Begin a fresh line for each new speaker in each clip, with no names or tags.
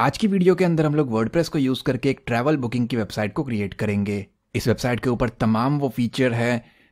आज की वीडियो के अंदर हम लोग वर्ड को यूज़ करके एक ट्रैवल बुकिंग की वेबसाइट को क्रिएट करेंगे इस वेबसाइट के ऊपर तमाम वो फीचर है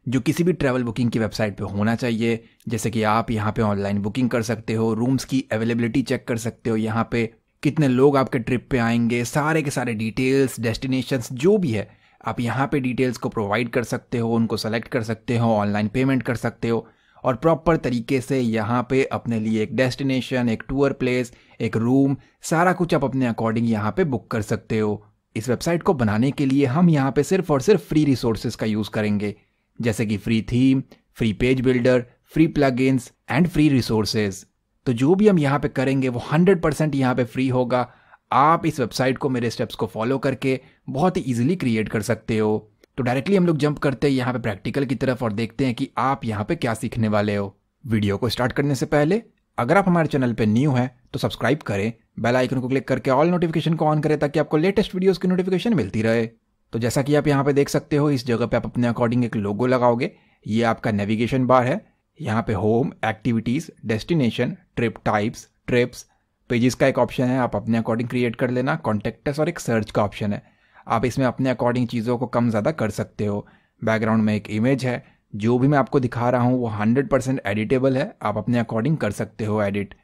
जो किसी भी ट्रैवल बुकिंग की वेबसाइट पे होना चाहिए जैसे कि आप यहाँ पे ऑनलाइन बुकिंग कर सकते हो रूम्स की अवेलेबिलिटी चेक कर सकते हो यहाँ पे कितने लोग आपके ट्रिप पे आएंगे सारे के सारे डिटेल्स डेस्टिनेशंस जो भी है आप यहाँ पे डिटेल्स को प्रोवाइड कर सकते हो उनको सेलेक्ट कर सकते हो ऑनलाइन पेमेंट कर सकते हो और प्रॉपर तरीके से यहाँ पे अपने लिए एक डेस्टिनेशन एक टूर प्लेस एक रूम सारा कुछ आप अपने अकॉर्डिंग यहाँ पे बुक कर सकते हो इस वेबसाइट को बनाने के लिए हम यहाँ पे सिर्फ और सिर्फ फ्री रिसोर्सेज का यूज़ करेंगे जैसे कि free theme free page builder free plug and free resources तो जो भी हम यहाँ पे करेंगे वो हंड्रेड परसेंट यहाँ पे फ्री होगा आप इस वेबसाइट को मेरे स्टेप्स को फॉलो करके बहुत ही ईजिली क्रिएट कर सकते हो तो डायरेक्टली हम लोग जंप करते हैं यहाँ पे प्रैक्टिकल की तरफ और देखते हैं कि आप यहाँ पे क्या सीखने वाले हो वीडियो को स्टार्ट करने से पहले अगर आप हमारे चैनल पे न्यू है तो सब्सक्राइब करें बेल आइकन को क्लिक करके ऑल नोटिफिकेशन को ऑन करें ताकि आपको लेटेस्ट वीडियोस की नोटिफिकेशन मिलती रहे तो जैसा कि आप यहाँ पे देख सकते हो इस जगह पे आप अपने अकॉर्डिंग एक लोगो लगाओगे ये आपका नेविगेशन बार है यहाँ पे home activities destination trip types trips pages का एक ऑप्शन है आप अपने अकॉर्डिंग क्रिएट कर लेना कॉन्टेक्टस और एक सर्च का ऑप्शन है आप इसमें अपने अकॉर्डिंग चीज़ों को कम ज़्यादा कर सकते हो बैकग्राउंड में एक इमेज है जो भी मैं आपको दिखा रहा हूँ वो हंड्रेड परसेंट एडिटेबल है आप अपने अकॉर्डिंग कर सकते हो एडिट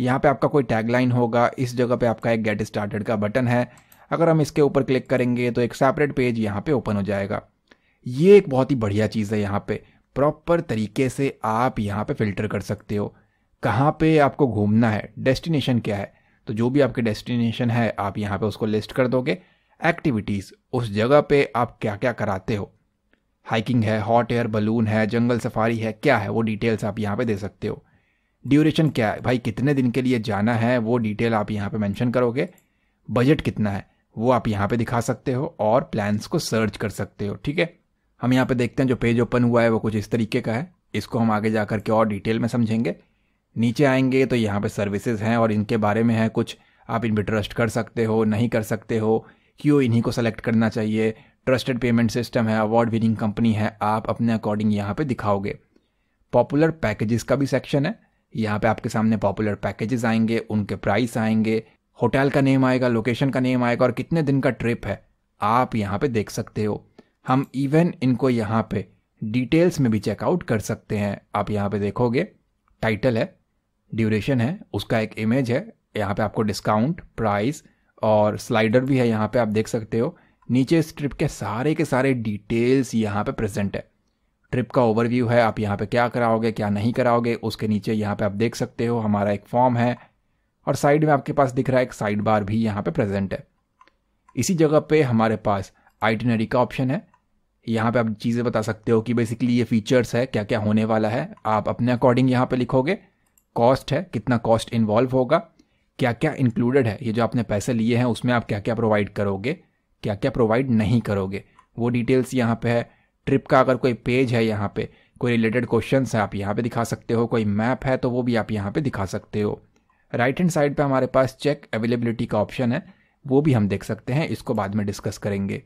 यहाँ पे आपका कोई टैगलाइन होगा इस जगह पे आपका एक गेट स्टार्टेड का बटन है अगर हम इसके ऊपर क्लिक करेंगे तो एक सेपरेट पेज यहाँ पे ओपन हो जाएगा ये एक बहुत ही बढ़िया चीज़ है यहाँ पे प्रॉपर तरीके से आप यहाँ पे फिल्टर कर सकते हो कहाँ पे आपको घूमना है डेस्टिनेशन क्या है तो जो भी आपके डेस्टिनेशन है आप यहाँ पे उसको लिस्ट कर दोगे एक्टिविटीज़ उस जगह पे आप क्या क्या कराते हो हाइकिंग है हॉट एयर बलून है जंगल सफारी है क्या है वो डिटेल्स आप यहाँ पे दे सकते हो ड्यूरेशन क्या है भाई कितने दिन के लिए जाना है वो डिटेल आप यहाँ पे मेंशन करोगे बजट कितना है वो आप यहाँ पे दिखा सकते हो और प्लान्स को सर्च कर सकते हो ठीक है हम यहाँ पे देखते हैं जो पेज ओपन हुआ है वो कुछ इस तरीके का है इसको हम आगे जा के और डिटेल में समझेंगे नीचे आएंगे तो यहाँ पे सर्विसेज हैं और इनके बारे में है कुछ आप इन पर ट्रस्ट कर सकते हो नहीं कर सकते हो क्यों इन्हीं को सेलेक्ट करना चाहिए ट्रस्टेड पेमेंट सिस्टम है अवार्ड विनिंग कंपनी है आप अपने अकॉर्डिंग यहाँ पे दिखाओगे पॉपुलर पैकेजेस का भी सेक्शन है यहाँ पे आपके सामने पॉपुलर पैकेजेस आएंगे उनके प्राइस आएंगे होटल का नेम आएगा लोकेशन का नेम आएगा और कितने दिन का ट्रिप है आप यहाँ पे देख सकते हो हम इवन इनको यहाँ पे डिटेल्स में भी चेकआउट कर सकते हैं आप यहाँ पे देखोगे टाइटल है ड्यूरेशन है उसका एक इमेज है यहाँ पे आपको डिस्काउंट प्राइस और स्लाइडर भी है यहाँ पे आप देख सकते हो नीचे इस ट्रिप के सारे के सारे डिटेल्स यहाँ पे प्रेजेंट है ट्रिप का ओवरव्यू है आप यहाँ पे क्या कराओगे क्या नहीं कराओगे उसके नीचे यहाँ पे आप देख सकते हो हमारा एक फॉर्म है और साइड में आपके पास दिख रहा है एक साइड बार भी यहाँ पे प्रेजेंट है इसी जगह पे हमारे पास आइटनरी का ऑप्शन है यहाँ पे आप चीज़ें बता सकते हो कि बेसिकली ये फीचर्स है क्या क्या होने वाला है आप अपने अकॉर्डिंग यहाँ पे लिखोगे कॉस्ट है कितना कॉस्ट इन्वॉल्व होगा क्या क्या इंक्लूडेड है ये जो आपने पैसे लिए हैं उसमें आप क्या क्या प्रोवाइड करोगे क्या क्या प्रोवाइड नहीं करोगे वो डिटेल्स यहाँ पे है ट्रिप का अगर कोई पेज है यहाँ पे कोई रिलेटेड क्वेश्चन है आप यहाँ पे दिखा सकते हो कोई मैप है तो वो भी आप यहाँ पे दिखा सकते हो राइट हैंड साइड पे हमारे पास चेक अवेलेबिलिटी का ऑप्शन है वो भी हम देख सकते हैं इसको बाद में डिस्कस करेंगे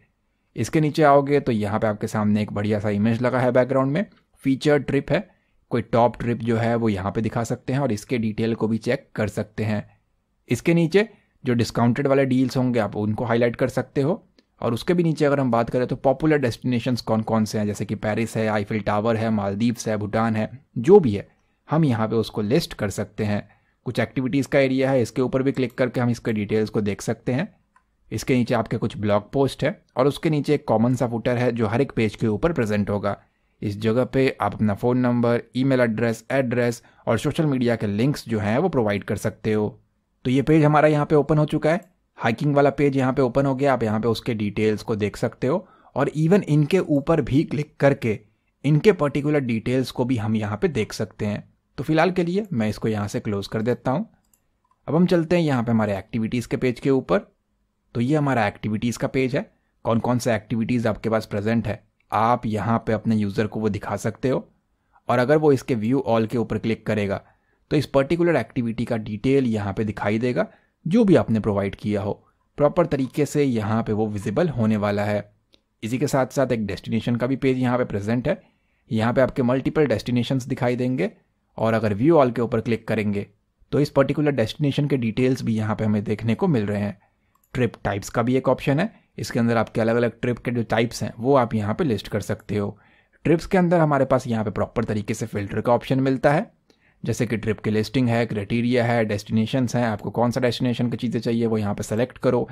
इसके नीचे आओगे तो यहाँ पे आपके सामने एक बढ़िया सा इमेज लगा है बैकग्राउंड में फीचर ट्रिप है कोई टॉप ट्रिप जो है वो यहाँ पे दिखा सकते हैं और इसके डिटेल को भी चेक कर सकते हैं इसके नीचे जो डिस्काउंटेड वाले डील्स होंगे आप उनको हाईलाइट कर सकते हो और उसके भी नीचे अगर हम बात करें तो पॉपुलर डेस्टिनेशंस कौन कौन से हैं जैसे कि पेरिस है आईफिल टावर है मालदीव्स है भूटान है जो भी है हम यहाँ पे उसको लिस्ट कर सकते हैं कुछ एक्टिविटीज़ का एरिया है इसके ऊपर भी क्लिक करके हम इसके डिटेल्स को देख सकते हैं इसके नीचे आपके कुछ ब्लॉग पोस्ट है और उसके नीचे एक कॉमन सा फुटर है जो हर एक पेज के ऊपर प्रेजेंट होगा इस जगह पे आप अपना phone number email address address और सोशल मीडिया के लिंक्स जो हैं वो प्रोवाइड कर सकते हो तो ये पेज हमारा यहाँ पे ओपन हो चुका है हाइकिंग वाला पेज यहाँ पे ओपन हो गया आप यहाँ पे उसके डिटेल्स को देख सकते हो और इवन इनके ऊपर भी क्लिक करके इनके पर्टिकुलर डिटेल्स को भी हम यहाँ पे देख सकते हैं तो फिलहाल के लिए मैं इसको यहाँ से क्लोज कर देता हूँ अब हम चलते हैं यहाँ पे हमारे एक्टिविटीज़ के पेज के ऊपर तो ये हमारा एक्टिविटीज़ का पेज है कौन कौन सा एक्टिविटीज़ आपके पास प्रेजेंट है आप यहाँ पे अपने यूज़र को वो दिखा सकते हो और अगर वो इसके व्यू ऑल के ऊपर क्लिक करेगा तो इस पर्टिकुलर एक्टिविटी का डिटेल यहाँ पे दिखाई देगा जो भी आपने प्रोवाइड किया हो प्रॉपर तरीके से यहाँ पे वो विजिबल होने वाला है इसी के साथ साथ एक डेस्टिनेशन का भी पेज यहाँ पे प्रेजेंट है यहाँ पे आपके मल्टीपल डेस्टिनेशंस दिखाई देंगे और अगर व्यू ऑल के ऊपर क्लिक करेंगे तो इस पर्टिकुलर डेस्टिनेशन के डिटेल्स भी यहाँ पे हमें देखने को मिल रहे हैं ट्रिप टाइप्स का भी एक ऑप्शन है इसके अंदर आपके अलग अलग ट्रिप के जो टाइप्स हैं वो आप यहाँ पे लिस्ट कर सकते हो ट्रिप्स के अंदर हमारे पास यहाँ पे प्रॉपर तरीके से फिल्टर का ऑप्शन मिलता है जैसे कि ट्रिप की लिस्टिंग है क्राइटेरिया है डेस्टिनेशन हैं आपको कौन सा डेस्टिनेशन की चीज़ें चाहिए वो यहाँ पर सेलेक्ट करो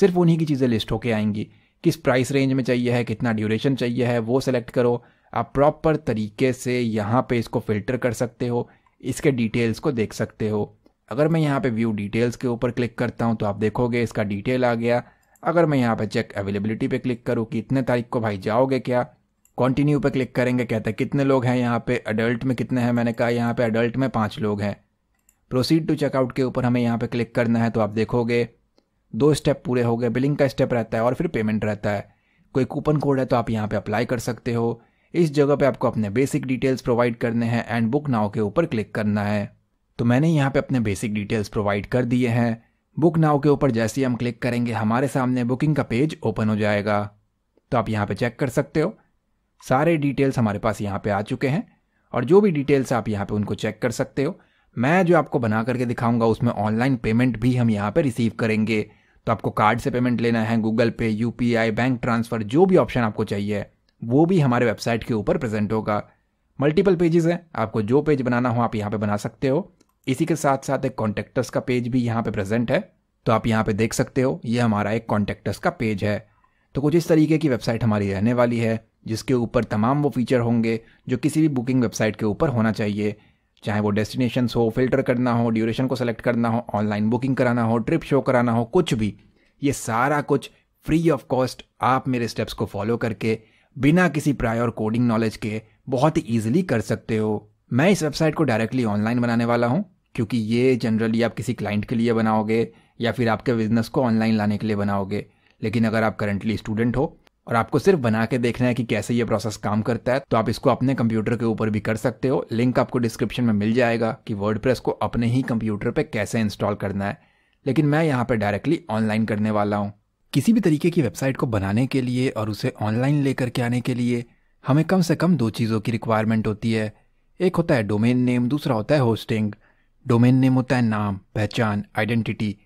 सिर्फ उन्हीं की चीज़ें लिस्ट होके आएंगी किस प्राइस रेंज में चाहिए है कितना ड्यूरेशन चाहिए है वो सेलेक्ट करो आप प्रॉपर तरीके से यहाँ पे इसको फिल्टर कर सकते हो इसके डिटेल्स को देख सकते हो अगर मैं यहाँ पे व्यू डिटेल्स के ऊपर क्लिक करता हूँ तो आप देखोगे इसका डिटेल आ गया अगर मैं यहाँ पे चेक अवेलेबिलिटी पे क्लिक करूँ कि इतने तारीख को भाई जाओगे क्या कंटिन्यू पे क्लिक करेंगे कहते हैं कितने लोग हैं यहाँ पे अडल्ट में कितने हैं मैंने कहा यहाँ पे अडल्ट में पाँच लोग हैं प्रोसीड टू चेकआउट के ऊपर हमें यहाँ पे क्लिक करना है तो आप देखोगे दो स्टेप पूरे हो गए बिलिंग का स्टेप रहता है और फिर पेमेंट रहता है कोई कूपन कोड है तो आप यहाँ पे अप्लाई कर सकते हो इस जगह पे आपको अपने बेसिक डिटेल्स प्रोवाइड करने हैं एंड बुक नाव के ऊपर क्लिक करना है तो मैंने यहाँ पे अपने बेसिक डिटेल्स प्रोवाइड कर दिए हैं बुक नाव के ऊपर जैसे ही हम क्लिक करेंगे हमारे सामने बुकिंग का पेज ओपन हो जाएगा तो आप यहाँ पे चेक कर सकते हो सारे डिटेल्स हमारे पास यहाँ पे आ चुके हैं और जो भी डिटेल्स आप यहाँ पे उनको चेक कर सकते हो मैं जो आपको बना करके दिखाऊंगा उसमें ऑनलाइन पेमेंट भी हम यहाँ पे रिसीव करेंगे तो आपको कार्ड से पेमेंट लेना है गूगल पे यू बैंक ट्रांसफ़र जो भी ऑप्शन आपको चाहिए वो भी हमारे वेबसाइट के ऊपर प्रेजेंट होगा मल्टीपल पेजेस हैं आपको जो पेज बनाना हो आप यहाँ पे बना सकते हो इसी के साथ साथ एक कॉन्टेक्टर्स का पेज भी यहाँ पे प्रेजेंट है तो आप यहाँ पे देख सकते हो ये हमारा एक कॉन्टेक्टर्स का पेज है तो कुछ इस तरीके की वेबसाइट हमारी रहने वाली है जिसके ऊपर तमाम वो फीचर होंगे जो किसी भी बुकिंग वेबसाइट के ऊपर होना चाहिए चाहे वो डेस्टिनेशन हो फिल्टर करना हो ड्यूरेशन को सेलेक्ट करना हो ऑनलाइन बुकिंग कराना हो ट्रिप शो कराना हो कुछ भी ये सारा कुछ फ्री ऑफ कॉस्ट आप मेरे स्टेप्स को फॉलो करके बिना किसी प्रायर कोडिंग नॉलेज के बहुत ही ईजिली कर सकते हो मैं इस वेबसाइट को डायरेक्टली ऑनलाइन बनाने वाला हूँ क्योंकि ये जनरली आप किसी क्लाइंट के लिए बनाओगे या फिर आपके बिजनेस को ऑनलाइन लाने के लिए बनाओगे लेकिन अगर आप करंटली स्टूडेंट हो और आपको सिर्फ बना के देखना है कि कैसे ये प्रोसेस काम करता है तो आप इसको अपने कंप्यूटर के ऊपर भी कर सकते हो लिंक आपको डिस्क्रिप्शन में मिल जाएगा कि वर्ड को अपने ही कंप्यूटर पर कैसे इंस्टॉल करना है लेकिन मैं यहाँ पर डायरेक्टली ऑनलाइन करने वाला हूँ किसी भी तरीके की वेबसाइट को बनाने के लिए और उसे ऑनलाइन लेकर के आने के लिए हमें कम से कम दो चीज़ों की रिक्वायरमेंट होती है एक होता है डोमेन नेम दूसरा होता है होस्टिंग डोमेन नेम होता है नाम पहचान आइडेंटिटी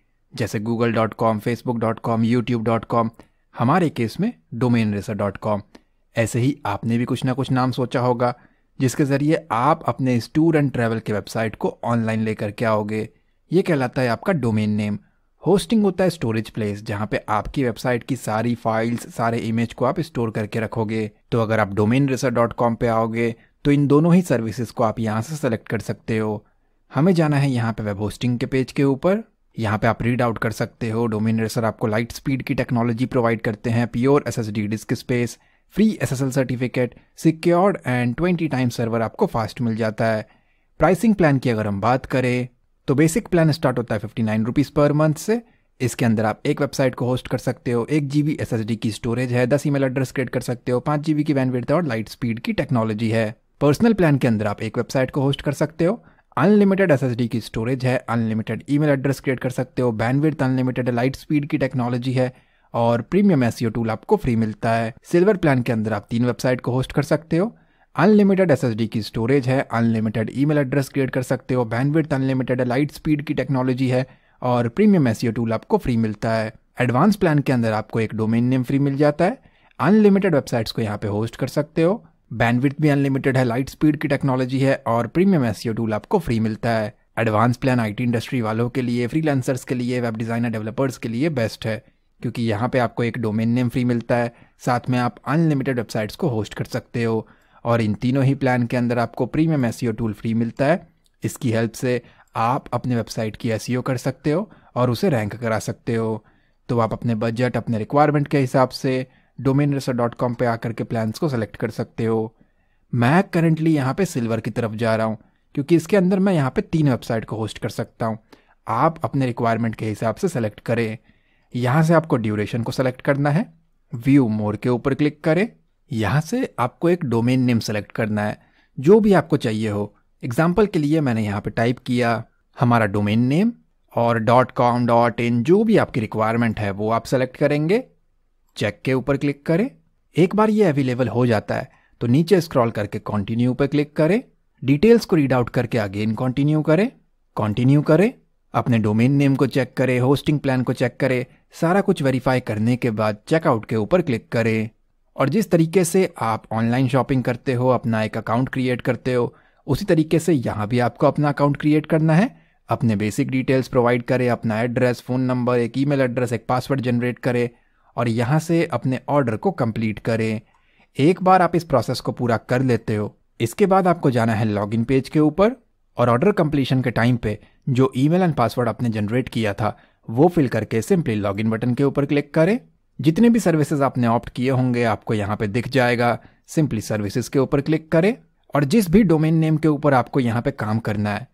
जैसे Google dot com Facebook dot com YouTube dot com हमारे केस में डोमेन रेसर डॉट कॉम ऐसे ही आपने भी कुछ ना कुछ नाम सोचा होगा जिसके ज़रिए आप अपने इस टूर एंड ट्रेवल के वेबसाइट को ऑनलाइन लेकर के आओगे ये कहलाता है आपका डोमेन नेम होस्टिंग होता है स्टोरेज प्लेस जहाँ पे आपकी वेबसाइट की सारी फाइल्स सारे इमेज को आप स्टोर करके रखोगे तो अगर आप डोमेन रेसर डॉट कॉम पे आओगे तो इन दोनों ही सर्विसेज को आप यहाँ से सेलेक्ट कर सकते हो हमें जाना है यहाँ पे वेब होस्टिंग के पेज के ऊपर यहाँ पे आप रीड आउट कर सकते हो डोमेन रेसर आपको लाइट स्पीड की टेक्नोलॉजी प्रोवाइड करते हैं pure S disk space free S certificate secured and twenty time server आपको फास्ट मिल जाता है प्राइसिंग प्लान की अगर हम बात करें तो बेसिक प्लान स्टार्ट होता है fifty nine rupees per month से इसके अंदर आप एक वेबसाइट को होस्ट कर सकते हो एक G B S S D की स्टोरेज है दस ईमेल एड्रेस क्रिएट कर सकते हो पाँच जी बी की बैंडविड्थ और लाइट स्पीड की टेक्नोलॉजी है पर्सनल प्लान के अंदर आप एक वेबसाइट को होस्ट कर सकते हो अनलिमिटेड एस की स्टोरेज है अनलिमिटेड ईमेल एड्रेस क्रिएट कर सकते हो बैनविड अनलिमिटेड लाइट स्पीड की टेक्नोलॉजी है और प्रीमियम एस टूल आपको फ्री मिलता है सिल्वर प्लान के अंदर आप तीन वेबसाइट को होस्ट कर सकते हो अनलिमिटेड एस की स्टोरेज है अनलिमिटेड ईमेल एड्रेस क्रिएट कर सकते हो बैनविड अनलिमिटेड लाइट स्पीड की टेक्नोलॉजी है और प्रीमियम एस टूल आपको फ्री मिलता है एडवांस प्लान के अंदर आपको एक डोमेन नेम फ्री मिल जाता है अनलिमिटेड वेबसाइट्स को यहाँ पे होस्ट कर सकते हो बैंडविड्थ भी अनलिमिटेड है लाइट स्पीड की टेक्नोलॉजी है और प्रीमियम एस टूल आपको फ्री मिलता है एडवांस प्लान आईटी इंडस्ट्री वालों के लिए फ्रीलांसर्स के लिए वेब डिज़ाइनर डेवलपर्स के लिए बेस्ट है क्योंकि यहाँ पे आपको एक डोमेन नेम फ्री मिलता है साथ में आप अनलिमिटेड वेबसाइट्स को होस्ट कर सकते हो और इन तीनों ही प्लान के अंदर आपको प्रीमियम एस टूल फ्री मिलता है इसकी हेल्प से आप अपने वेबसाइट की एस e कर सकते हो और उसे रैंक करा सकते हो तो आप अपने बजट अपने रिक्वायरमेंट के हिसाब से डोमेन रेसर डॉट कॉम पर आकर के प्लान्स को सेलेक्ट कर सकते हो मैं करंटली यहाँ पे सिल्वर की तरफ जा रहा हूँ क्योंकि इसके अंदर मैं यहाँ पे तीन वेबसाइट को होस्ट कर सकता हूँ आप अपने रिक्वायरमेंट के हिसाब से सेलेक्ट करें यहाँ से आपको ड्यूरेशन को सेलेक्ट करना है व्यू मोर के ऊपर क्लिक करें यहाँ से आपको एक डोमेन नेम सेलेक्ट करना है जो भी आपको चाहिए हो एग्जाम्पल के लिए मैंने यहाँ पे टाइप किया हमारा डोमेन नेम और डॉट कॉम डॉट इन जो भी आपकी रिक्वायरमेंट है वो आप सेलेक्ट करेंगे चेक के ऊपर क्लिक करें एक बार ये अवेलेबल हो जाता है तो नीचे स्क्रॉल करके कंटिन्यू पर क्लिक करें डिटेल्स को रीड आउट करके अगेन कंटिन्यू करें कंटिन्यू करें अपने डोमेन नेम को चेक करें होस्टिंग प्लान को चेक करें सारा कुछ वेरीफाई करने के बाद चेकआउट के ऊपर क्लिक करें और जिस तरीके से आप ऑनलाइन शॉपिंग करते हो अपना एक अकाउंट क्रिएट करते हो उसी तरीके से यहाँ भी आपको अपना अकाउंट क्रिएट करना है अपने बेसिक डिटेल्स प्रोवाइड करें अपना एड्रेस फ़ोन नंबर एक ईमेल एड्रेस एक पासवर्ड जनरेट करें और यहाँ से अपने ऑर्डर को कंप्लीट करें एक बार आप इस प्रोसेस को पूरा कर लेते हो इसके बाद आपको जाना है लॉगिन पेज के ऊपर और ऑर्डर कंप्लीशन के टाइम पे जो ईमेल एंड पासवर्ड आपने जनरेट किया था वो फिल करके सिंपली लॉगिन बटन के ऊपर क्लिक करें जितने भी सर्विसेज आपने ऑप्ट किए होंगे आपको यहाँ पे दिख जाएगा सिंपली सर्विसेज के ऊपर क्लिक करें और जिस भी डोमेन नेम के ऊपर आपको यहाँ पे काम करना है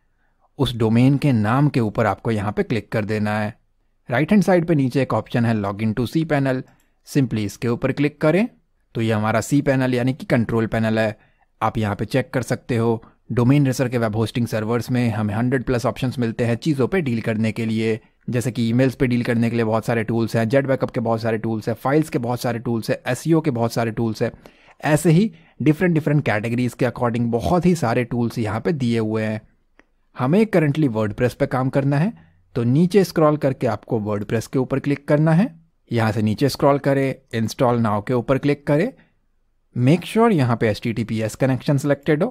उस डोमेन के नाम के ऊपर आपको यहाँ पे क्लिक कर देना है राइट हैंड साइड पे नीचे एक ऑप्शन है log in to C panel simply इसके ऊपर क्लिक करें तो ये हमारा सी पैनल यानी कि कंट्रोल पैनल है आप यहाँ पे चेक कर सकते हो डोमेन रेसर के वेब होस्टिंग सर्वर्स में हमें हंड्रेड प्लस ऑप्शंस मिलते हैं चीज़ों पे डील करने के लिए जैसे कि ईमेल्स पे डील करने के लिए बहुत सारे टूल्स हैं जेड बैकअप के बहुत सारे टूल्स हैं फाइल्स के बहुत सारे टूल्स हैं एस के बहुत सारे टूल्स हैं ऐसे ही डिफरेंट डिफरेंट कैटेगरीज के अकॉर्डिंग बहुत ही सारे टूल्स यहाँ पर दिए हुए हैं हमें करंटली वर्ड पे काम करना है तो नीचे स्क्रॉल करके आपको वर्ड के ऊपर क्लिक करना है यहां से नीचे स्क्रॉल करें इंस्टॉल नाव के ऊपर क्लिक करें मेक श्योर sure यहाँ पे एस कनेक्शन सिलेक्टेड हो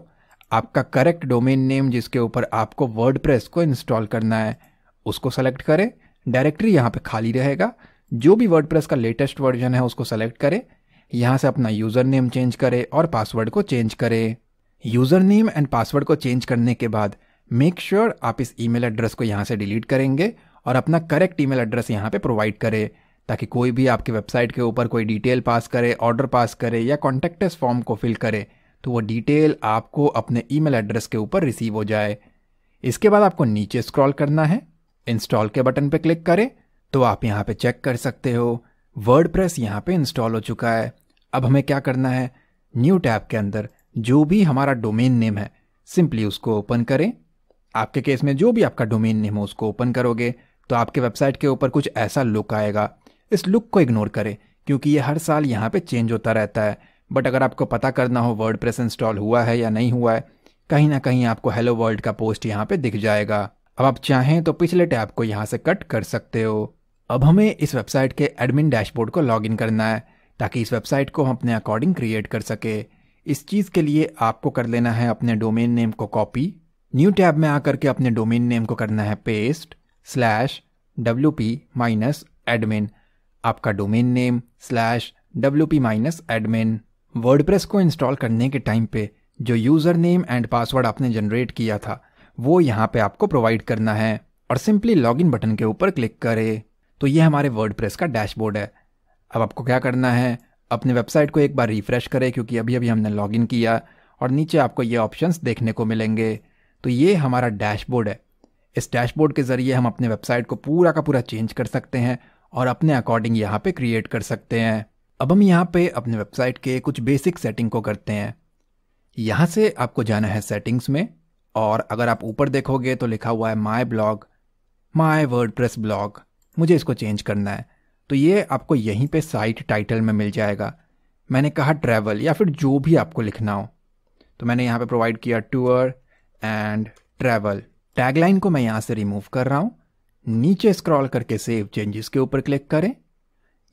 आपका करेक्ट डोमेन नेम जिसके ऊपर आपको वर्ड को इंस्टॉल करना है उसको सेलेक्ट करें डायरेक्टरी यहां पे खाली रहेगा जो भी वर्ड का लेटेस्ट वर्जन है उसको सेलेक्ट करें यहां से अपना यूज़र नेम चेंज करें और पासवर्ड को चेंज करें यूज़र नेम एंड पासवर्ड को चेंज करने के बाद मेक श्योर sure आप इस ईमेल एड्रेस को यहाँ से डिलीट करेंगे और अपना करेक्ट ईमेल एड्रेस यहाँ पे प्रोवाइड करें ताकि कोई भी आपकी वेबसाइट के ऊपर कोई डिटेल पास करे ऑर्डर पास करे या कॉन्टेक्टस फॉर्म को फिल करे तो वो डिटेल आपको अपने ईमेल एड्रेस के ऊपर रिसीव हो जाए इसके बाद आपको नीचे स्क्रॉल करना है इंस्टॉल के बटन पर क्लिक करें तो आप यहाँ पर चेक कर सकते हो वर्ड प्रेस यहाँ पर इंस्टॉल हो चुका है अब हमें क्या करना है न्यू टैब के अंदर जो भी हमारा डोमेन नेम है सिंपली उसको ओपन करें आपके केस में जो भी आपका डोमेन नेम हो उसको ओपन करोगे तो आपके वेबसाइट के ऊपर कुछ ऐसा लुक आएगा इस लुक को इग्नोर करें क्योंकि ये हर साल यहाँ पे चेंज होता रहता है बट अगर आपको पता करना हो वर्ड प्रेस इंस्टॉल हुआ है या नहीं हुआ है कहीं ना कहीं आपको हेलो वर्ल्ड का पोस्ट यहाँ पे दिख जाएगा अब आप चाहें तो पिछले टैब को यहाँ से कट कर सकते हो अब हमें इस वेबसाइट के एडमिन डैशबोर्ड को लॉग करना है ताकि इस वेबसाइट को हम अपने अकॉर्डिंग क्रिएट कर सके इस चीज़ के लिए आपको कर लेना है अपने डोमेन नेम को कॉपी न्यू टैब में आकर के अपने डोमेन नेम को करना है paste slash W P minus admin आपका domain name slash W P minus admin press को इंस्टॉल करने के टाइम पे जो यूज़र नेम एंड पासवर्ड आपने जनरेट किया था वो यहाँ पे आपको प्रोवाइड करना है और सिंपली लॉग इन बटन के ऊपर क्लिक करें तो ये हमारे प्रेस का डैशबोर्ड है अब आपको क्या करना है अपने वेबसाइट को एक बार रिफ्रेश करें क्योंकि अभी अभी हमने इन किया और नीचे आपको ये ऑप्शंस देखने को मिलेंगे तो ये हमारा डैशबोर्ड है इस डैशबोर्ड के ज़रिए हम अपने वेबसाइट को पूरा का पूरा चेंज कर सकते हैं और अपने अकॉर्डिंग यहाँ पे क्रिएट कर सकते हैं अब हम यहाँ पे अपने वेबसाइट के कुछ बेसिक सेटिंग को करते हैं यहाँ से आपको जाना है सेटिंग्स में और अगर आप ऊपर देखोगे तो लिखा हुआ है my blog my WordPress blog मुझे इसको चेंज करना है तो ये आपको यहीं पे साइट टाइटल में मिल जाएगा मैंने कहा ट्रैवल या फिर जो भी आपको लिखना हो तो मैंने यहाँ पे प्रोवाइड किया टूर एंड ट्रैवल टैगलाइन को मैं यहां से रिमूव कर रहा हूं नीचे स्क्रॉल करके सेव चेंजेस के ऊपर क्लिक करें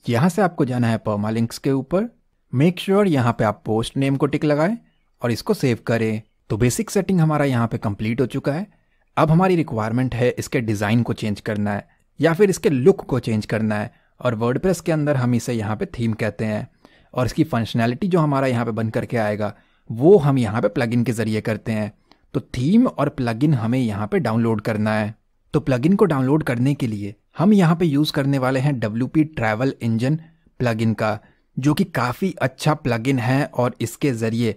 यहां से आपको जाना है परमालिंक्स के ऊपर मेक श्योर यहाँ पे आप पोस्ट नेम को टिक लगाएं और इसको सेव करें तो बेसिक सेटिंग हमारा यहां पे कंप्लीट हो चुका है अब हमारी रिक्वायरमेंट है इसके डिज़ाइन को चेंज करना है या फिर इसके लुक को चेंज करना है और वर्ड के अंदर हम इसे यहाँ पे थीम कहते हैं और इसकी फंक्शनैलिटी जो हमारा यहाँ पे बन करके आएगा वो हम यहाँ पे प्लगइन के ज़रिए करते हैं तो थीम और प्लगइन हमें यहाँ पे डाउनलोड करना है तो प्लगइन को डाउनलोड करने के लिए हम यहाँ पे यूज़ करने वाले हैं W P travel engine plugin का जो कि काफ़ी अच्छा प्लगइन है और इसके ज़रिए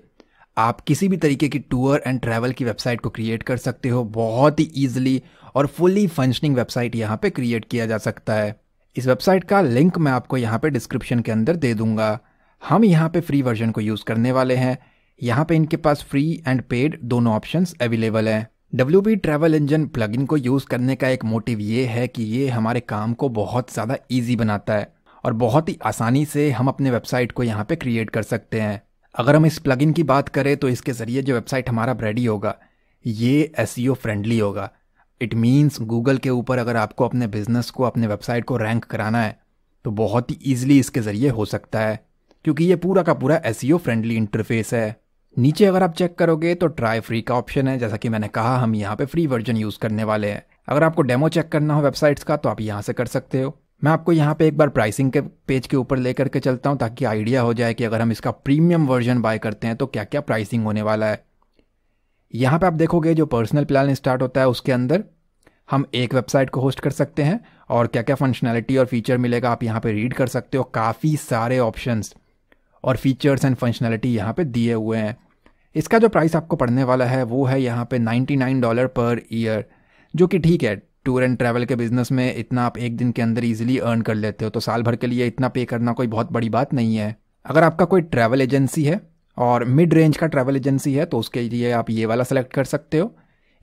आप किसी भी तरीके की टूर एंड ट्रैवल की वेबसाइट को क्रिएट कर सकते हो बहुत ही ईजिली और फुली फंक्शनिंग वेबसाइट यहाँ पे क्रिएट किया जा सकता है इस वेबसाइट का लिंक मैं आपको यहाँ पे डिस्क्रिप्शन के अंदर दे दूंगा हम यहाँ पे फ्री वर्जन को यूज़ करने वाले हैं यहाँ पे इनके पास फ्री एंड पेड दोनों ऑप्शंस अवेलेबल है W B travel engine plug को यूज़ करने का एक मोटिव ये है कि ये हमारे काम को बहुत ज़्यादा ईजी बनाता है और बहुत ही आसानी से हम अपने वेबसाइट को यहाँ पे क्रिएट कर सकते हैं अगर हम इस प्लगइन की बात करें तो इसके ज़रिए जो वेबसाइट हमारा रेडी होगा ये एस फ्रेंडली e होगा इट मीन्स गूगल के ऊपर अगर आपको अपने बिजनेस को अपने वेबसाइट को रैंक कराना है तो बहुत ही ईजिली इसके ज़रिए हो सकता है क्योंकि ये पूरा का पूरा एस फ्रेंडली इंटरफेस है नीचे अगर आप चेक करोगे तो ट्राई फ्री का ऑप्शन है जैसा कि मैंने कहा हम यहाँ पे फ्री वर्जन यूज़ करने वाले हैं अगर आपको डेमो चेक करना हो वेबसाइट्स का तो आप यहाँ से कर सकते हो मैं आपको यहाँ पे एक बार प्राइसिंग के पेज के ऊपर लेकर के चलता हूँ ताकि आइडिया हो जाए कि अगर हम इसका प्रीमियम वर्जन बाय करते हैं तो क्या क्या प्राइसिंग होने वाला है यहाँ पे आप देखोगे जो पर्सनल प्लान स्टार्ट होता है उसके अंदर हम एक वेबसाइट को होस्ट कर सकते हैं और क्या क्या फंक्शनैलिटी और फीचर मिलेगा आप यहाँ पे रीड कर सकते हो काफ़ी सारे ऑप्शंस और फीचर्स एंड फंक्शनैलिटी यहाँ पे दिए हुए हैं इसका जो प्राइस आपको पड़ने वाला है वो है यहाँ पे 99 डॉलर पर ईयर जो कि ठीक है टूर एंड ट्रैवल के बिज़नेस में इतना आप एक दिन के अंदर इजीली अर्न कर लेते हो तो साल भर के लिए इतना पे करना कोई बहुत बड़ी बात नहीं है अगर आपका कोई ट्रैवल एजेंसी है और मिड रेंज का ट्रैवल एजेंसी है तो उसके लिए आप ये वाला सेलेक्ट कर सकते हो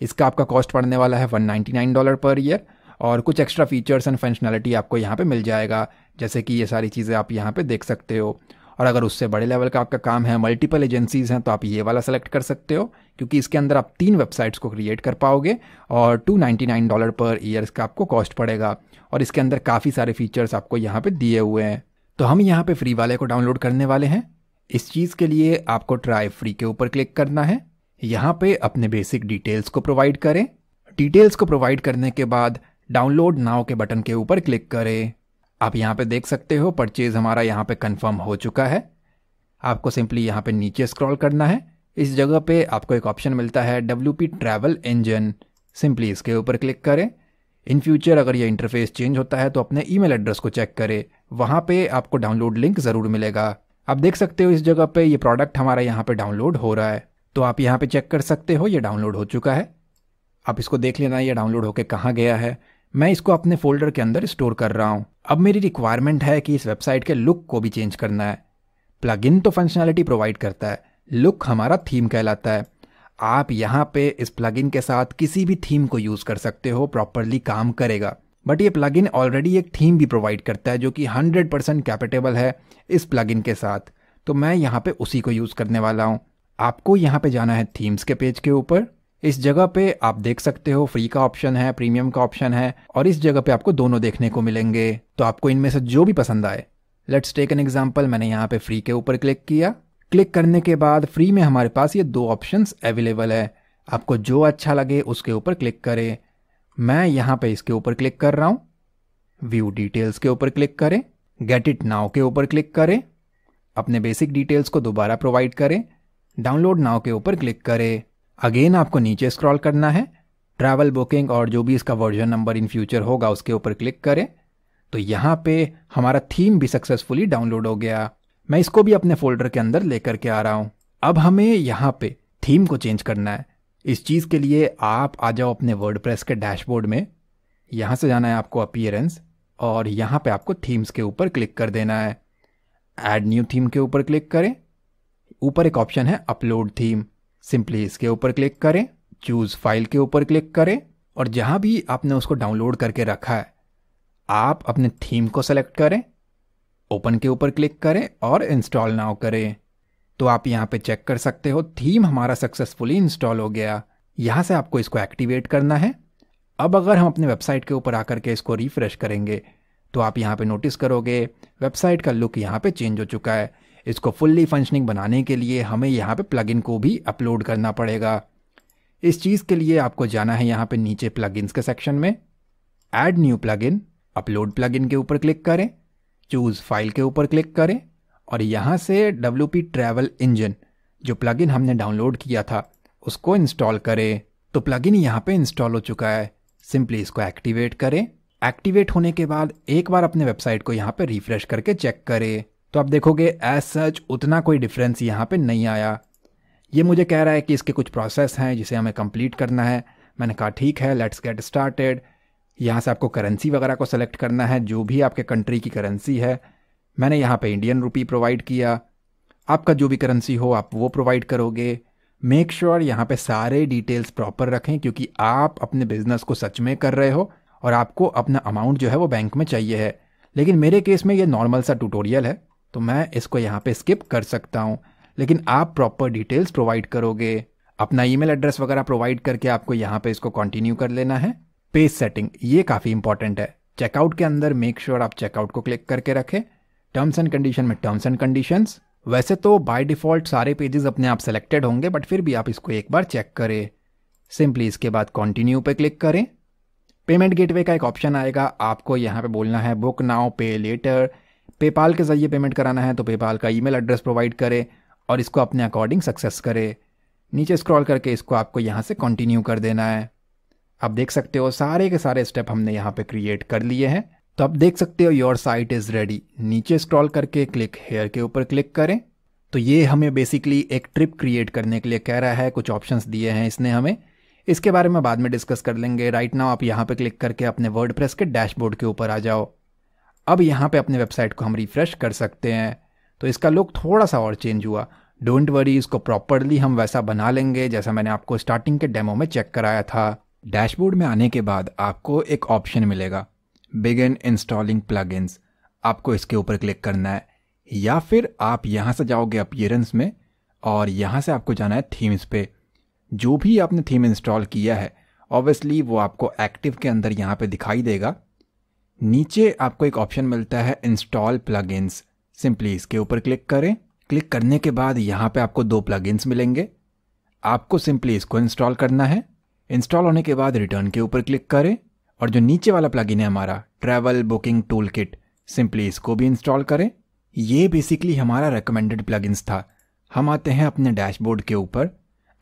इसका आपका कॉस्ट पड़ने वाला है वन डॉलर पर ईयर और कुछ एक्स्ट्रा फीचर्स एंड फंक्शनैलिटी आपको यहाँ पे मिल जाएगा जैसे कि ये सारी चीज़ें आप यहाँ पे देख सकते हो और अगर उससे बड़े लेवल का आपका काम है मल्टीपल एजेंसीज हैं तो आप ये वाला सेलेक्ट कर सकते हो क्योंकि इसके अंदर आप तीन वेबसाइट्स को क्रिएट कर पाओगे और two ninety nine dollar per year का आपको कॉस्ट पड़ेगा और इसके अंदर काफ़ी सारे फीचर्स आपको यहाँ पर दिए हुए हैं तो हम यहाँ पर फ्री वाले को डाउनलोड करने वाले हैं इस चीज़ के लिए आपको ट्राई फ्री के ऊपर क्लिक करना है यहाँ पे अपने बेसिक डिटेल्स को प्रोवाइड करें डिटेल्स को प्रोवाइड करने के बाद डाउनलोड नाव के बटन के ऊपर क्लिक करें आप यहाँ पे देख सकते हो परचेज हमारा यहाँ पे कंफर्म हो चुका है आपको सिंपली यहाँ पे नीचे स्क्रॉल करना है इस जगह पे आपको एक ऑप्शन मिलता है W P travel engine simply इसके ऊपर क्लिक करें इन फ्यूचर अगर ये इंटरफेस चेंज होता है तो अपने ईमेल एड्रेस को चेक करें वहाँ पे आपको डाउनलोड लिंक ज़रूर मिलेगा आप देख सकते हो इस जगह पे ये प्रोडक्ट हमारा यहाँ पे डाउनलोड हो रहा है तो आप यहाँ पे चेक कर सकते हो ये डाउनलोड हो चुका है आप इसको देख लेना ये डाउनलोड होके कहाँ गया है मैं इसको अपने फोल्डर के अंदर स्टोर कर रहा हूँ अब मेरी रिक्वायरमेंट है कि इस वेबसाइट के लुक को भी चेंज करना है प्लगइन तो फंक्शनैलिटी प्रोवाइड करता है लुक हमारा थीम कहलाता है आप यहाँ पे इस प्लगइन के साथ किसी भी थीम को यूज़ कर सकते हो प्रॉपरली काम करेगा बट ये प्लगइन ऑलरेडी एक थीम भी प्रोवाइड करता है जो कि 100% परसेंट कैपेटेबल है इस प्लगइन के साथ तो मैं यहाँ पे उसी को यूज़ करने वाला हूँ आपको यहाँ पे जाना है थीम्स के पेज के ऊपर इस जगह पे आप देख सकते हो फ्री का ऑप्शन है प्रीमियम का ऑप्शन है और इस जगह पे आपको दोनों देखने को मिलेंगे तो आपको इनमें से जो भी पसंद आए लेट्स टेक एन एग्जाम्पल मैंने यहाँ पे फ्री के ऊपर क्लिक किया क्लिक करने के बाद फ्री में हमारे पास ये दो ऑप्शंस अवेलेबल है आपको जो अच्छा लगे उसके ऊपर क्लिक करें मैं यहाँ पे इसके ऊपर क्लिक कर रहा हूँ व्यू डिटेल्स के ऊपर क्लिक करें गेट इट नाव के ऊपर क्लिक करें अपने बेसिक डिटेल्स को दोबारा प्रोवाइड करें डाउनलोड नाव के ऊपर क्लिक करें अगेन आपको नीचे स्क्रॉल करना है ट्रैवल बुकिंग और जो भी इसका वर्जन नंबर इन फ्यूचर होगा उसके ऊपर क्लिक करें तो यहाँ पे हमारा थीम भी सक्सेसफुली डाउनलोड हो गया मैं इसको भी अपने फोल्डर के अंदर लेकर के आ रहा हूँ अब हमें यहाँ पे थीम को चेंज करना है इस चीज़ के लिए आप आ जाओ अपने वर्ड के डैशबोर्ड में यहाँ से जाना है आपको अपियरेंस और यहाँ पे आपको थीम्स के ऊपर क्लिक कर देना है एड न्यू थीम के ऊपर क्लिक करें ऊपर एक ऑप्शन है अपलोड थीम सिंपली इसके ऊपर क्लिक करें चूज फाइल के ऊपर क्लिक करें और जहां भी आपने उसको डाउनलोड करके रखा है आप अपने थीम को सेलेक्ट करें ओपन के ऊपर क्लिक करें और इंस्टॉल नाउ करें तो आप यहाँ पे चेक कर सकते हो थीम हमारा सक्सेसफुली इंस्टॉल हो गया यहाँ से आपको इसको एक्टिवेट करना है अब अगर हम अपने वेबसाइट के ऊपर आकर के इसको रिफ्रेश करेंगे तो आप यहाँ पे नोटिस करोगे वेबसाइट का लुक यहाँ पे चेंज हो चुका है इसको फुल्ली फंक्शनिंग बनाने के लिए हमें यहाँ पे प्लगइन को भी अपलोड करना पड़ेगा इस चीज़ के लिए आपको जाना है यहाँ पे नीचे प्लगइन्स के सेक्शन में add new plugin upload plugin के ऊपर क्लिक करें चूज़ फाइल के ऊपर क्लिक करें और यहाँ से डब्ल्यू पी ट्रैवल इंजन जो प्लगइन हमने डाउनलोड किया था उसको इंस्टॉल करें तो प्लगइन यहाँ पे इंस्टॉल हो चुका है सिंपली इसको एक्टिवेट करें एक्टिवेट होने के बाद एक बार अपने वेबसाइट को यहाँ पे रिफ्रेश करके चेक करें तो आप देखोगे एज सच उतना कोई डिफरेंस यहाँ पे नहीं आया ये मुझे कह रहा है कि इसके कुछ प्रोसेस हैं जिसे हमें कंप्लीट करना है मैंने कहा ठीक है लेट्स गेट स्टार्टेड यहाँ से आपको करेंसी वगैरह को सेलेक्ट करना है जो भी आपके कंट्री की करेंसी है मैंने यहाँ पे इंडियन रुपी प्रोवाइड किया आपका जो भी करेंसी हो आप वो प्रोवाइड करोगे मेक श्योर sure यहाँ पे सारे डिटेल्स प्रॉपर रखें क्योंकि आप अपने बिजनेस को सच में कर रहे हो और आपको अपना अमाउंट जो है वो बैंक में चाहिए है लेकिन मेरे केस में ये नॉर्मल सा ट्यूटोरियल है तो मैं इसको यहाँ पे स्किप कर सकता हूँ लेकिन आप प्रॉपर डिटेल्स प्रोवाइड करोगे अपना ईमेल एड्रेस वगैरह प्रोवाइड करके आपको यहाँ पे इसको कंटिन्यू कर लेना है पेज सेटिंग ये काफ़ी इंपॉर्टेंट है चेकआउट के अंदर मेक श्योर sure आप चेकआउट को क्लिक करके रखें टर्म्स एंड कंडीशन में टर्म्स एंड कंडीशंस वैसे तो बाय डिफ़ॉल्ट सारे पेजेस अपने आप सेलेक्टेड होंगे बट फिर भी आप इसको एक बार चेक करें सिंपली इसके बाद कंटिन्यू पे क्लिक करें पेमेंट गेटवे का एक ऑप्शन आएगा आपको यहाँ पे बोलना है book now pay later PayPal के ज़रिए पेमेंट कराना है तो पेपाल का ईमेल एड्रेस प्रोवाइड करे और इसको अपने अकॉर्डिंग सक्सेस करें नीचे स्क्रॉल करके इसको आपको यहाँ से कंटिन्यू कर देना है आप देख सकते हो सारे के सारे स्टेप हमने यहाँ पे क्रिएट कर लिए हैं तो आप देख सकते हो योर साइट इज़ रेडी नीचे स्क्रॉल करके क्लिक हेयर के ऊपर क्लिक करें तो ये हमें बेसिकली एक ट्रिप क्रिएट करने के लिए कह रहा है कुछ ऑप्शन दिए हैं इसने हमें इसके बारे में बाद में डिस्कस कर लेंगे राइट नाउ आप यहाँ पे क्लिक करके अपने वर्ड के डैशबोर्ड के ऊपर आ जाओ अब यहाँ पे अपने वेबसाइट को हम रिफ्रेश कर सकते हैं तो इसका लुक थोड़ा सा और चेंज हुआ डोंट वरी इसको प्रॉपरली हम वैसा बना लेंगे जैसा मैंने आपको स्टार्टिंग के डेमो में चेक कराया था डैशबोर्ड में आने के बाद आपको एक ऑप्शन मिलेगा बिगिन इंस्टॉलिंग प्लग आपको इसके ऊपर क्लिक करना है या फिर आप यहाँ से जाओगे अपियरेंस में और यहाँ से आपको जाना है थीम्स पे जो भी आपने थीम इंस्टॉल किया है ऑब्वियसली वो आपको एक्टिव के अंदर यहाँ पे दिखाई देगा नीचे आपको एक ऑप्शन मिलता है इंस्टॉल प्लग सिंपली इसके ऊपर क्लिक करें क्लिक करने के बाद यहाँ पे आपको दो प्लग मिलेंगे आपको सिंपली इसको इंस्टॉल करना है इंस्टॉल होने के बाद रिटर्न के ऊपर क्लिक करें और जो नीचे वाला प्लग है हमारा travel booking tool kit simply इसको भी इंस्टॉल करें ये बेसिकली हमारा रिकमेंडेड प्लग था हम आते हैं अपने डैशबोर्ड के ऊपर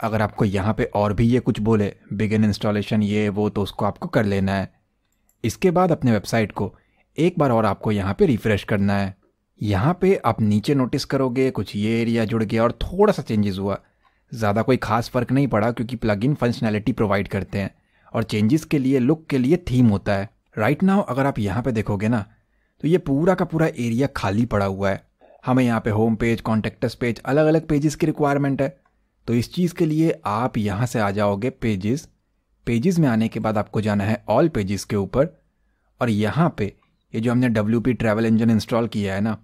अगर आपको यहाँ पे और भी ये कुछ बोले बिगिन इंस्टॉलेशन ये वो तो उसको आपको कर लेना है इसके बाद अपने वेबसाइट को एक बार और आपको यहाँ पे रिफ्रेश करना है यहाँ पे आप नीचे नोटिस करोगे कुछ ये एरिया जुड़ गया और थोड़ा सा चेंजेस हुआ ज़्यादा कोई खास फ़र्क नहीं पड़ा क्योंकि प्लग इन फंक्शनैलिटी प्रोवाइड करते हैं और चेंजेस के लिए लुक के लिए थीम होता है राइट right नाउ अगर आप यहाँ पे देखोगे ना तो ये पूरा का पूरा एरिया खाली पड़ा हुआ है हमें यहाँ पे होम पेज कॉन्टेक्टस पेज अलग अलग पेजेस की रिक्वायरमेंट है तो इस चीज़ के लिए आप यहाँ से आ जाओगे पेजेस पेजेस में आने के बाद आपको जाना है ऑल पेजेस के ऊपर और यहाँ पे ये जो हमने W P travel engine install किया है ना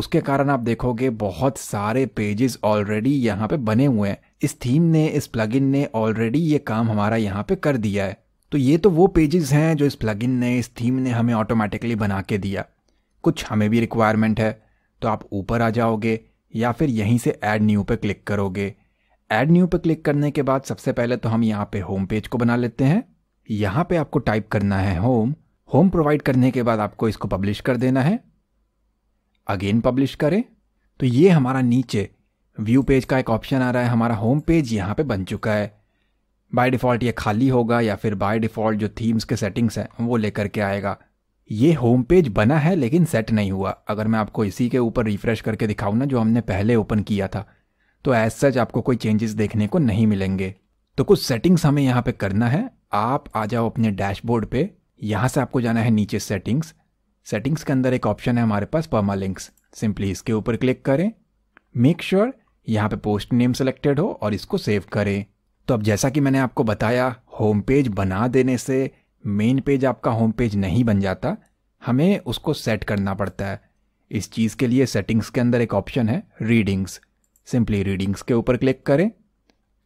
उसके कारण आप देखोगे बहुत सारे पेजेस ऑलरेडी यहाँ पे बने हुए हैं इस थीम ने इस प्लगइन ने ऑलरेडी ये काम हमारा यहाँ पे कर दिया है तो ये तो वो पेजेस हैं जो इस प्लगइन ने इस थीम ने हमें ऑटोमेटिकली बना के दिया कुछ हमें भी रिक्वायरमेंट है तो आप ऊपर आ जाओगे या फिर यहीं से ऐड न्यू पे क्लिक करोगे एड न्यू पे क्लिक करने के बाद सबसे पहले तो हम यहाँ पे होम पेज को बना लेते हैं यहाँ पे आपको टाइप करना है होम होम प्रोवाइड करने के बाद आपको इसको पब्लिश कर देना है अगेन पब्लिश करें तो ये हमारा नीचे व्यू पेज का एक ऑप्शन आ रहा है हमारा होम पेज यहाँ पे बन चुका है बाय डिफ़ॉल्ट ये खाली होगा या फिर बाय डिफ़ॉल्ट जो थीम्स के सेटिंग्स हैं वो लेकर के आएगा ये होम पेज बना है लेकिन सेट नहीं हुआ अगर मैं आपको इसी के ऊपर रिफ़्रेश करके दिखाऊँ ना जो हमने पहले ओपन किया था तो एज सच आपको कोई चेंजेस देखने को नहीं मिलेंगे तो कुछ सेटिंग्स हमें यहाँ पे करना है आप आ जाओ अपने डैशबोर्ड पे यहाँ से आपको जाना है नीचे सेटिंग्स सेटिंग्स के अंदर एक ऑप्शन है हमारे पास परमा लिंक्स सिंपली इसके ऊपर क्लिक करें मेक श्योर sure यहाँ पे पोस्ट नेम सेलेक्टेड हो और इसको सेव करें तो अब जैसा कि मैंने आपको बताया होम पेज बना देने से मेन पेज आपका होम पेज नहीं बन जाता हमें उसको सेट करना पड़ता है इस चीज़ के लिए सेटिंग्स के अंदर एक ऑप्शन है रीडिंग्स सिंपली रीडिंग्स के ऊपर क्लिक करें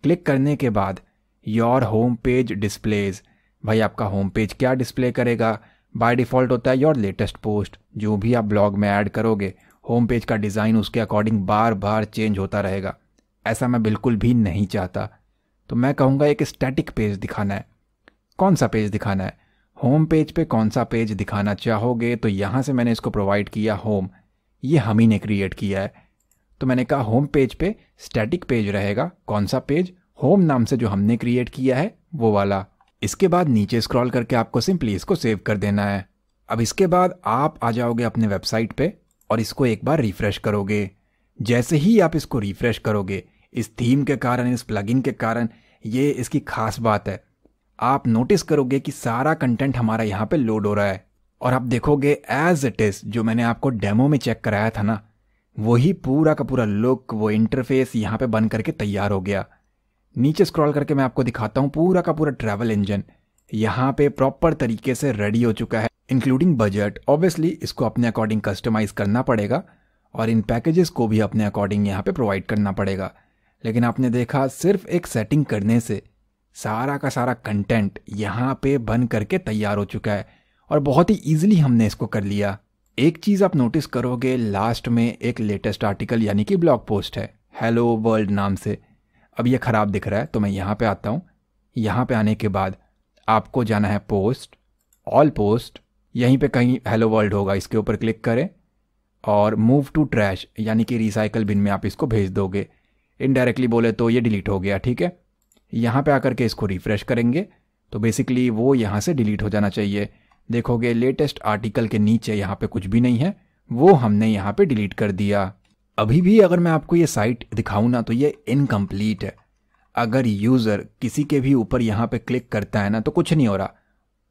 क्लिक करने के बाद योर होम पेज डिस्प्लेज भाई आपका होम पेज क्या डिस्प्ले करेगा बाय डिफ़ॉल्ट होता है योर लेटेस्ट पोस्ट जो भी आप ब्लॉग में ऐड करोगे होम पेज का डिज़ाइन उसके अकॉर्डिंग बार बार चेंज होता रहेगा ऐसा मैं बिल्कुल भी नहीं चाहता तो मैं कहूँगा एक स्टैटिक पेज दिखाना है कौन सा पेज दिखाना है होम पेज पे कौन सा पेज दिखाना चाहोगे तो यहाँ से मैंने इसको प्रोवाइड किया होम ये हम ही ने क्रिएट किया है तो मैंने कहा होम पेज पे स्टैटिक पेज रहेगा कौन सा पेज होम नाम से जो हमने क्रिएट किया है वो वाला इसके बाद नीचे स्क्रॉल करके आपको सिंपली इसको सेव कर देना है अब इसके बाद आप आ जाओगे अपने वेबसाइट पे और इसको एक बार रिफ्रेश करोगे जैसे ही आप इसको रिफ्रेश करोगे इस थीम के कारण इस प्लगइन के कारण ये इसकी खास बात है आप नोटिस करोगे कि सारा कंटेंट हमारा यहाँ पे लोड हो रहा है और आप देखोगे एज इट इज़ जो मैंने आपको डेमो में चेक कराया था ना वही पूरा का पूरा लुक वो इंटरफेस यहाँ पे बन करके तैयार हो गया नीचे स्क्रॉल करके मैं आपको दिखाता हूँ पूरा का पूरा ट्रैवल इंजन यहाँ पे प्रॉपर तरीके से रेडी हो चुका है इंक्लूडिंग बजट ऑब्वियसली इसको अपने अकॉर्डिंग कस्टमाइज करना पड़ेगा और इन पैकेजेस को भी अपने अकॉर्डिंग यहाँ पे प्रोवाइड करना पड़ेगा लेकिन आपने देखा सिर्फ एक सेटिंग करने से सारा का सारा कंटेंट यहाँ पे बन करके तैयार हो चुका है और बहुत ही ईजिली हमने इसको कर लिया एक चीज़ आप नोटिस करोगे लास्ट में एक लेटेस्ट आर्टिकल यानी कि ब्लॉग पोस्ट है हेलो वर्ल्ड नाम से अब ये ख़राब दिख रहा है तो मैं यहाँ पे आता हूँ यहाँ पे आने के बाद आपको जाना है पोस्ट ऑल पोस्ट यहीं पे कहीं हेलो वर्ल्ड होगा इसके ऊपर क्लिक करें और मूव टू ट्रैश यानी कि रिसाइकल बिन में आप इसको भेज दोगे इनडायरेक्टली बोले तो ये डिलीट हो गया ठीक है यहाँ पे आकर के इसको रिफ़्रेश करेंगे तो बेसिकली वो यहाँ से डिलीट हो जाना चाहिए देखोगे लेटेस्ट आर्टिकल के नीचे यहाँ पे कुछ भी नहीं है वो हमने यहाँ पे डिलीट कर दिया अभी भी अगर मैं आपको ये साइट दिखाऊँ ना तो ये इनकम्प्लीट है अगर यूज़र किसी के भी ऊपर यहाँ पे क्लिक करता है ना तो कुछ नहीं हो रहा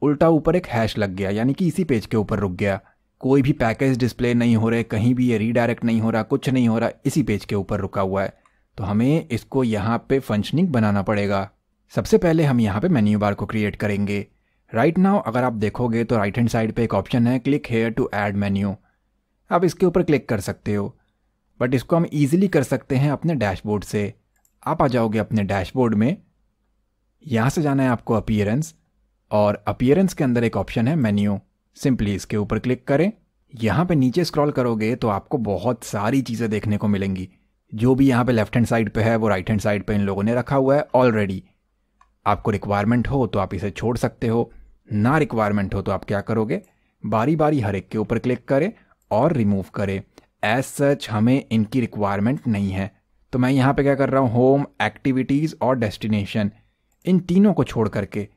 उल्टा ऊपर एक हैश लग गया यानी कि इसी पेज के ऊपर रुक गया कोई भी पैकेज डिस्प्ले नहीं हो रहे कहीं भी ये रीडायरेक्ट नहीं हो रहा कुछ नहीं हो रहा इसी पेज के ऊपर रुका हुआ है तो हमें इसको यहाँ पे फंक्शनिंग बनाना पड़ेगा सबसे पहले हम यहाँ पे मेन्यू बार को क्रिएट करेंगे राइट right नाउ अगर आप देखोगे तो राइट हैंड साइड पे एक ऑप्शन है click here to add menu आप इसके ऊपर क्लिक कर सकते हो बट इसको हम ईजिली कर सकते हैं अपने डैशबोर्ड से आप आ जाओगे अपने डैशबोर्ड में यहाँ से जाना है आपको अपियरेंस और अपियरेंस के अंदर एक ऑप्शन है मेन्यू सिंपली इसके ऊपर क्लिक करें यहाँ पे नीचे स्क्रॉल करोगे तो आपको बहुत सारी चीज़ें देखने को मिलेंगी जो भी यहाँ पे लेफ्ट हैंड साइड पे है वो राइट हैंड साइड पे इन लोगों ने रखा हुआ है ऑलरेडी आपको रिक्वायरमेंट हो तो आप इसे छोड़ सकते हो ना रिक्वायरमेंट हो तो आप क्या करोगे बारी बारी हर एक के ऊपर क्लिक करें और रिमूव करें एज सच हमें इनकी रिक्वायरमेंट नहीं है तो मैं यहाँ पे क्या कर रहा हूँ होम एक्टिविटीज़ और डेस्टिनेशन इन तीनों को छोड़ करके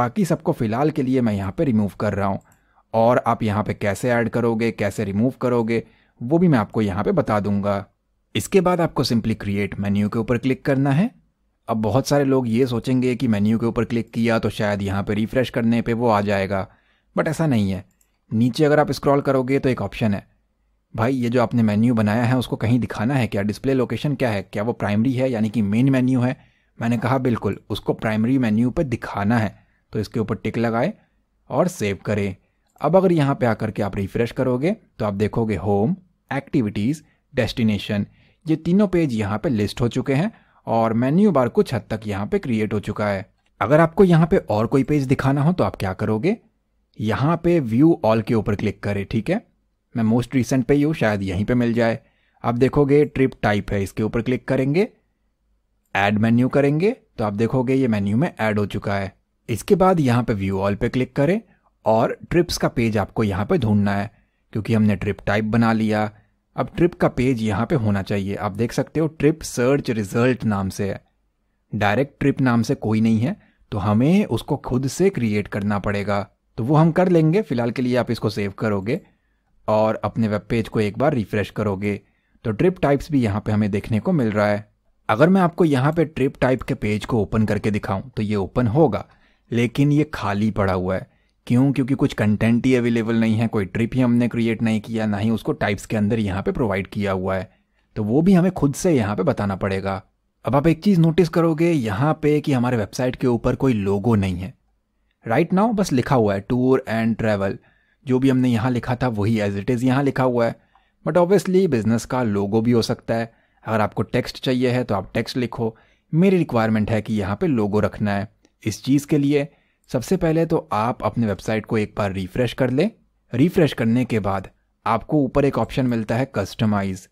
बाकी सबको फ़िलहाल के लिए मैं यहाँ पे रिमूव कर रहा हूँ और आप यहाँ पे कैसे ऐड करोगे कैसे रिमूव करोगे वो भी मैं आपको यहाँ पे बता दूंगा इसके बाद आपको सिंपली क्रिएट मेन्यू के ऊपर क्लिक करना है अब बहुत सारे लोग ये सोचेंगे कि मेन्यू के ऊपर क्लिक किया तो शायद यहाँ पर रिफ़्रेश करने पे वो आ जाएगा बट ऐसा नहीं है नीचे अगर आप स्क्रॉल करोगे तो एक ऑप्शन है भाई ये जो आपने मेन्यू बनाया है उसको कहीं दिखाना है क्या डिस्प्ले लोकेशन क्या है क्या वो प्राइमरी है यानी कि मेन मेन्यू है मैंने कहा बिल्कुल उसको प्राइमरी मेन्यू पर दिखाना है तो इसके ऊपर टिक लगाए और सेव करें अब अगर यहाँ पे आकर के आप रिफ़्रेश करोगे तो आप देखोगे होम एक्टिविटीज़ डेस्टिनेशन ये तीनों पेज यहाँ पे लिस्ट हो चुके हैं और मेन्यू बार कुछ हद तक यहाँ पे क्रिएट हो चुका है अगर आपको यहाँ पे और कोई पेज दिखाना हो तो आप क्या करोगे यहाँ पे व्यू ऑल के ऊपर क्लिक करें ठीक है मैं मोस्ट रिसेंट पे ही हूँ शायद यहीं पे मिल जाए आप देखोगे ट्रिप टाइप है इसके ऊपर क्लिक करेंगे एड मेन्यू करेंगे तो आप देखोगे ये मेन्यू में एड हो चुका है इसके बाद यहाँ पे व्यू ऑल पे क्लिक करें और ट्रिप्स का पेज आपको यहाँ पे ढूंढना है क्योंकि हमने ट्रिप टाइप बना लिया अब ट्रिप का पेज यहां पे होना चाहिए आप देख सकते हो ट्रिप सर्च रिजल्ट नाम से है डायरेक्ट ट्रिप नाम से कोई नहीं है तो हमें उसको खुद से क्रिएट करना पड़ेगा तो वो हम कर लेंगे फिलहाल के लिए आप इसको सेव करोगे और अपने वेब पेज को एक बार रिफ्रेश करोगे तो ट्रिप टाइप्स भी यहाँ पे हमें देखने को मिल रहा है अगर मैं आपको यहाँ पे ट्रिप टाइप के पेज को ओपन करके दिखाऊं तो ये ओपन होगा लेकिन ये खाली पड़ा हुआ है क्यों क्योंकि कुछ कंटेंट ही अवेलेबल नहीं है कोई ट्रिप ही हमने क्रिएट नहीं किया ना ही उसको टाइप्स के अंदर यहाँ पे प्रोवाइड किया हुआ है तो वो भी हमें खुद से यहाँ पे बताना पड़ेगा अब आप एक चीज़ नोटिस करोगे यहाँ पे कि हमारे वेबसाइट के ऊपर कोई लोगो नहीं है राइट right नाउ बस लिखा हुआ है टूर एंड ट्रैवल जो भी हमने यहाँ लिखा था वही एज इट इज़ यहाँ लिखा हुआ है बट ऑब्वियसली बिजनेस का लोगो भी हो सकता है अगर आपको टेक्स्ट चाहिए है तो आप टेक्स्ट लिखो मेरी रिक्वायरमेंट है कि यहाँ पे लोगो रखना है इस चीज़ के लिए सबसे पहले तो आप अपने वेबसाइट को एक बार रिफ्रेश कर लें रिफ्रेश करने के बाद आपको ऊपर एक ऑप्शन मिलता है कस्टमाइज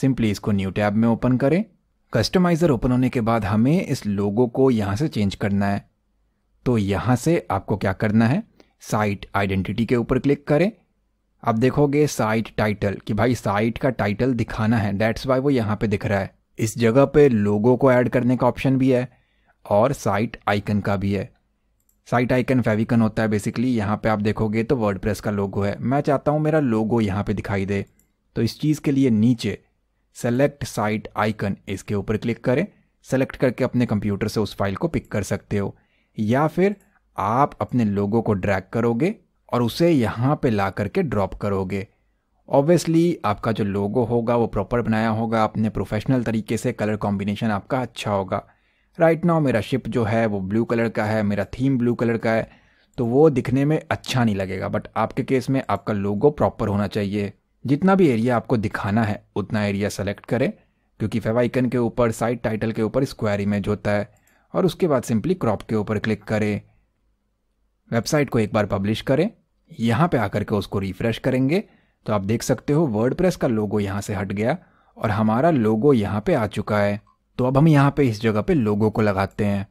सिंपली इसको न्यू टैब में ओपन करें कस्टमाइज़र ओपन होने के बाद हमें इस लोगो को यहाँ से चेंज करना है तो यहाँ से आपको क्या करना है साइट आइडेंटिटी के ऊपर क्लिक करें आप देखोगे साइट टाइटल कि भाई साइट का टाइटल दिखाना है डेट्स वाई वो यहाँ पे दिख रहा है इस जगह पे लोगो को ऐड करने का ऑप्शन भी है और साइट आइकन का भी है साइट आइकन फेविकन होता है बेसिकली यहाँ पे आप देखोगे तो वर्ड का लोगो है मैं चाहता हूँ मेरा लोगो यहाँ पे दिखाई दे तो इस चीज़ के लिए नीचे सेलेक्ट साइट आइकन इसके ऊपर क्लिक करें सेलेक्ट करके अपने कंप्यूटर से उस फाइल को पिक कर सकते हो या फिर आप अपने लोगो को ड्रैग करोगे और उसे यहाँ पे ला करके ड्रॉप करोगे ऑब्वियसली आपका जो लोगो होगा वो प्रॉपर बनाया होगा अपने प्रोफेशनल तरीके से कलर कॉम्बिनेशन आपका अच्छा होगा राइट नाउ मेरा शिप जो है वो ब्लू कलर का है मेरा थीम ब्लू कलर का है तो वो दिखने में अच्छा नहीं लगेगा बट आपके केस में आपका लोगो प्रॉपर होना चाहिए जितना भी एरिया आपको दिखाना है उतना एरिया सेलेक्ट करें क्योंकि फेवाइकन के ऊपर साइड टाइटल के ऊपर स्क्वायर इमेज होता है और उसके बाद सिंपली क्रॉप के ऊपर क्लिक करें वेबसाइट को एक बार पब्लिश करें यहाँ पे आकर के उसको रिफ्रेश करेंगे तो आप देख सकते हो वर्डप्रेस का लोगो यहाँ से हट गया और हमारा लोगो यहाँ पे आ चुका है तो अब हम यहां पे इस जगह पे लोगो को लगाते हैं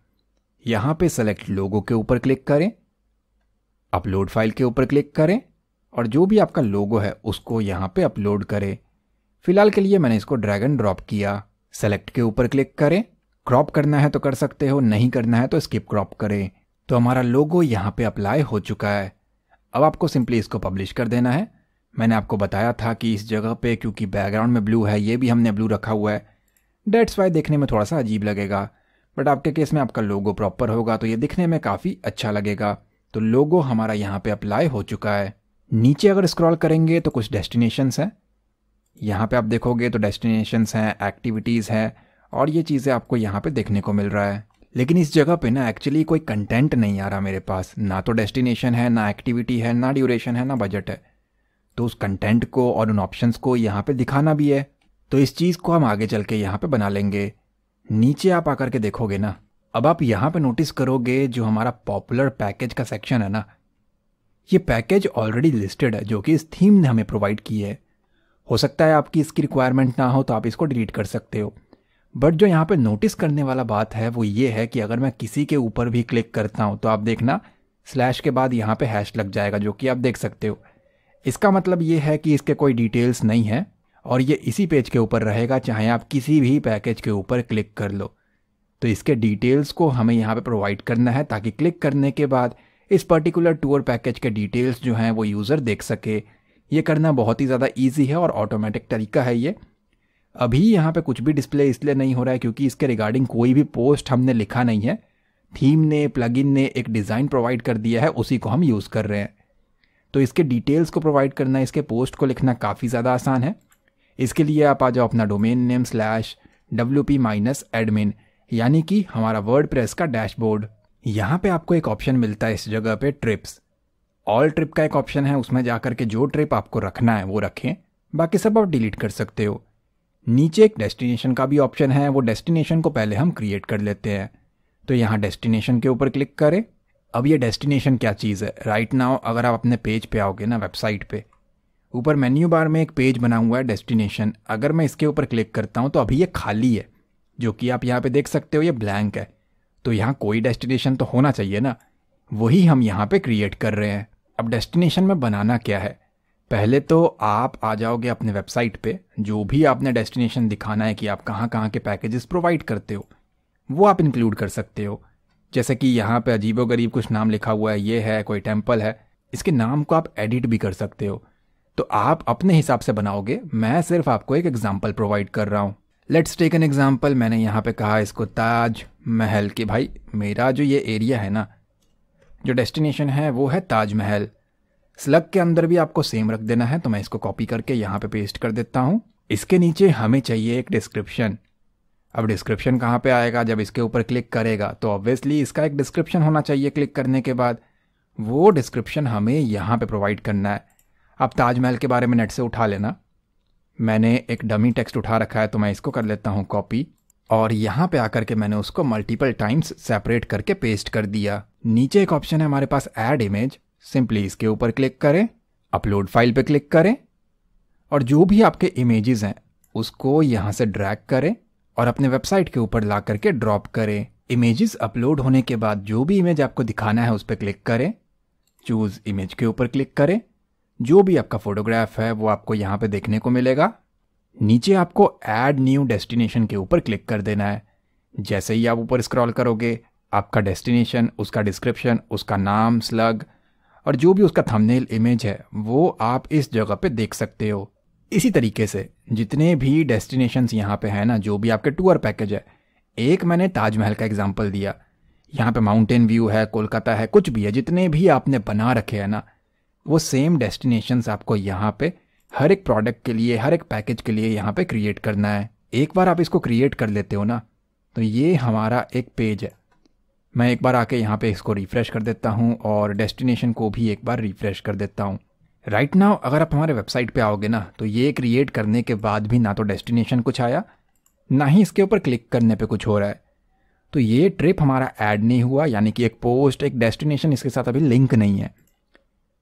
यहां पे सेलेक्ट लोगो के ऊपर क्लिक करें अपलोड फाइल के ऊपर क्लिक करें और जो भी आपका लोगो है उसको यहां पे अपलोड करें फिलहाल के लिए मैंने इसको ड्रैग एंड ड्रॉप किया सेलेक्ट के ऊपर क्लिक करें क्रॉप करना है तो कर सकते हो नहीं करना है तो स्किप क्रॉप करें तो हमारा लोगो यहाँ पे अप्लाई हो चुका है अब आपको सिंपली इसको पब्लिश कर देना है मैंने आपको बताया था कि इस जगह पे क्योंकि बैकग्राउंड में ब्लू है ये भी हमने ब्लू रखा हुआ है डेट्स वाई देखने में थोड़ा सा अजीब लगेगा बट आपके केस में आपका लोगो प्रॉपर होगा तो ये दिखने में काफ़ी अच्छा लगेगा तो लोगो हमारा यहाँ पे अप्लाई हो चुका है नीचे अगर स्क्रॉल करेंगे तो कुछ डेस्टिनेशंस हैं यहाँ पे आप देखोगे तो डेस्टिनेशंस हैं एक्टिविटीज़ हैं और ये चीज़ें आपको यहाँ पे देखने को मिल रहा है लेकिन इस जगह पे ना एक्चुअली कोई कंटेंट नहीं आ रहा मेरे पास ना तो डेस्टिनेशन है ना एक्टिविटी है ना ड्यूरेशन है ना बजट है तो उस कंटेंट को और उन ऑप्शंस को यहाँ पे दिखाना भी है तो इस चीज़ को हम आगे चल के यहाँ पर बना लेंगे नीचे आप आकर के देखोगे ना अब आप यहाँ पे नोटिस करोगे जो हमारा पॉपुलर पैकेज का सेक्शन है ना ये पैकेज ऑलरेडी लिस्टेड है जो कि इस थीम ने हमें प्रोवाइड की है हो सकता है आपकी इसकी रिक्वायरमेंट ना हो तो आप इसको डिलीट कर सकते हो बट जो यहाँ पे नोटिस करने वाला बात है वो ये है कि अगर मैं किसी के ऊपर भी क्लिक करता हूँ तो आप देखना स्लैश के बाद यहाँ पे हैश लग जाएगा जो कि आप देख सकते हो इसका मतलब ये है कि इसके कोई डिटेल्स नहीं है और ये इसी पेज के ऊपर रहेगा चाहे आप किसी भी पैकेज के ऊपर क्लिक कर लो तो इसके डिटेल्स को हमें यहाँ पे प्रोवाइड करना है ताकि क्लिक करने के बाद इस पर्टिकुलर टूर पैकेज के डिटेल्स जो हैं वो यूज़र देख सके ये करना बहुत ही ज़्यादा ईजी है और ऑटोमेटिक तरीका है ये अभी यहाँ पे कुछ भी डिस्प्ले इसलिए नहीं हो रहा है क्योंकि इसके रिगार्डिंग कोई भी पोस्ट हमने लिखा नहीं है थीम ने प्लगइन ने एक डिज़ाइन प्रोवाइड कर दिया है उसी को हम यूज़ कर रहे हैं तो इसके डिटेल्स को प्रोवाइड करना इसके पोस्ट को लिखना काफ़ी ज़्यादा आसान है इसके लिए आप आ जाओ अपना domain name slash W P minus admin यानी कि हमारा वर्ड प्रेस का डैशबोर्ड यहाँ पे आपको एक ऑप्शन मिलता है इस जगह पे ट्रिप्स ऑल ट्रिप का एक ऑप्शन है उसमें जाकर के जो ट्रिप आपको रखना है वो रखें बाकी सब आप डिलीट कर सकते हो नीचे एक डेस्टिनेशन का भी ऑप्शन है वो डेस्टिनेशन को पहले हम क्रिएट कर लेते हैं तो यहाँ डेस्टिनेशन के ऊपर क्लिक करें अब ये डेस्टिनेशन क्या चीज़ है राइट right नाउ अगर आप अपने पेज पे आओगे ना वेबसाइट पे ऊपर मेन्यू बार में एक पेज बना हुआ है डेस्टिनेशन अगर मैं इसके ऊपर क्लिक करता हूँ तो अभी ये खाली है जो कि आप यहाँ पे देख सकते हो ये ब्लैंक है तो यहाँ कोई डेस्टिनेशन तो होना चाहिए ना वही हम यहाँ पे क्रिएट कर रहे हैं अब डेस्टिनेशन में बनाना क्या है पहले तो आप आ जाओगे अपने वेबसाइट पे जो भी आपने डेस्टिनेशन दिखाना है कि आप कहाँ कहाँ के पैकेजेस प्रोवाइड करते हो वो आप इंक्लूड कर सकते हो जैसे कि यहाँ पे अजीबो गरीब कुछ नाम लिखा हुआ है ये है कोई टेम्पल है इसके नाम को आप एडिट भी कर सकते हो तो आप अपने हिसाब से बनाओगे मैं सिर्फ आपको एक एग्जाम्पल प्रोवाइड कर रहा हूँ लेट्स टेक एन एग्जाम्पल मैंने यहाँ पे कहा इसको ताज महल कि भाई मेरा जो ये एरिया है ना जो डेस्टिनेशन है वो है ताज महल स्लग के अंदर भी आपको सेम रख देना है तो मैं इसको कॉपी करके यहाँ पे पेस्ट कर देता हूँ इसके नीचे हमें चाहिए एक डिस्क्रिप्शन अब डिस्क्रिप्शन कहाँ पे आएगा जब इसके ऊपर क्लिक करेगा तो ऑब्वियसली इसका एक डिस्क्रिप्शन होना चाहिए क्लिक करने के बाद वो डिस्क्रिप्शन हमें यहाँ पे प्रोवाइड करना है आप ताजमहल के बारे में नेट से उठा लेना मैंने एक डमी टेक्स्ट उठा रखा है तो मैं इसको कर लेता हूँ कॉपी और यहाँ पे आकर के मैंने उसको मल्टीपल टाइम्स सेपरेट करके पेस्ट कर दिया नीचे एक ऑप्शन है हमारे पास ऐड इमेज सिंपली इसके ऊपर क्लिक करें अपलोड फाइल पे क्लिक करें और जो भी आपके इमेजेस हैं उसको यहाँ से ड्रैग करें और अपने वेबसाइट के ऊपर ला करके ड्रॉप करें इमेजेस अपलोड होने के बाद जो भी इमेज आपको दिखाना है उस पर क्लिक करें चूज़ इमेज के ऊपर क्लिक करें जो भी आपका फोटोग्राफ है वो आपको यहाँ पे देखने को मिलेगा नीचे आपको ऐड न्यू डेस्टिनेशन के ऊपर क्लिक कर देना है जैसे ही आप ऊपर स्क्रॉल करोगे आपका डेस्टिनेशन उसका डिस्क्रिप्शन उसका नाम स्लग और जो भी उसका थंबनेल इमेज है वो आप इस जगह पे देख सकते हो इसी तरीके से जितने भी डेस्टिनेशंस यहाँ पे हैं ना जो भी आपके टूर पैकेज है एक मैंने ताजमहल का एग्जाम्पल दिया यहाँ पे माउंटेन व्यू है कोलकाता है कुछ भी है जितने भी आपने बना रखे हैं ना वो सेम डेस्टिनेशन आपको यहाँ पे हर एक प्रोडक्ट के लिए हर एक पैकेज के लिए यहाँ पे क्रिएट करना है एक बार आप इसको क्रिएट कर लेते हो ना तो ये हमारा एक पेज है मैं एक बार आके यहाँ पे इसको रिफ़्रेश कर देता हूँ और डेस्टिनेशन को भी एक बार रिफ़्रेश कर देता हूँ राइट नाउ अगर आप हमारे वेबसाइट पे आओगे ना तो ये क्रिएट करने के बाद भी ना तो डेस्टिनेशन कुछ आया ना ही इसके ऊपर क्लिक करने पे कुछ हो रहा है तो ये ट्रिप हमारा ऐड नहीं हुआ यानी कि एक पोस्ट एक डेस्टिनेशन इसके साथ अभी लिंक नहीं है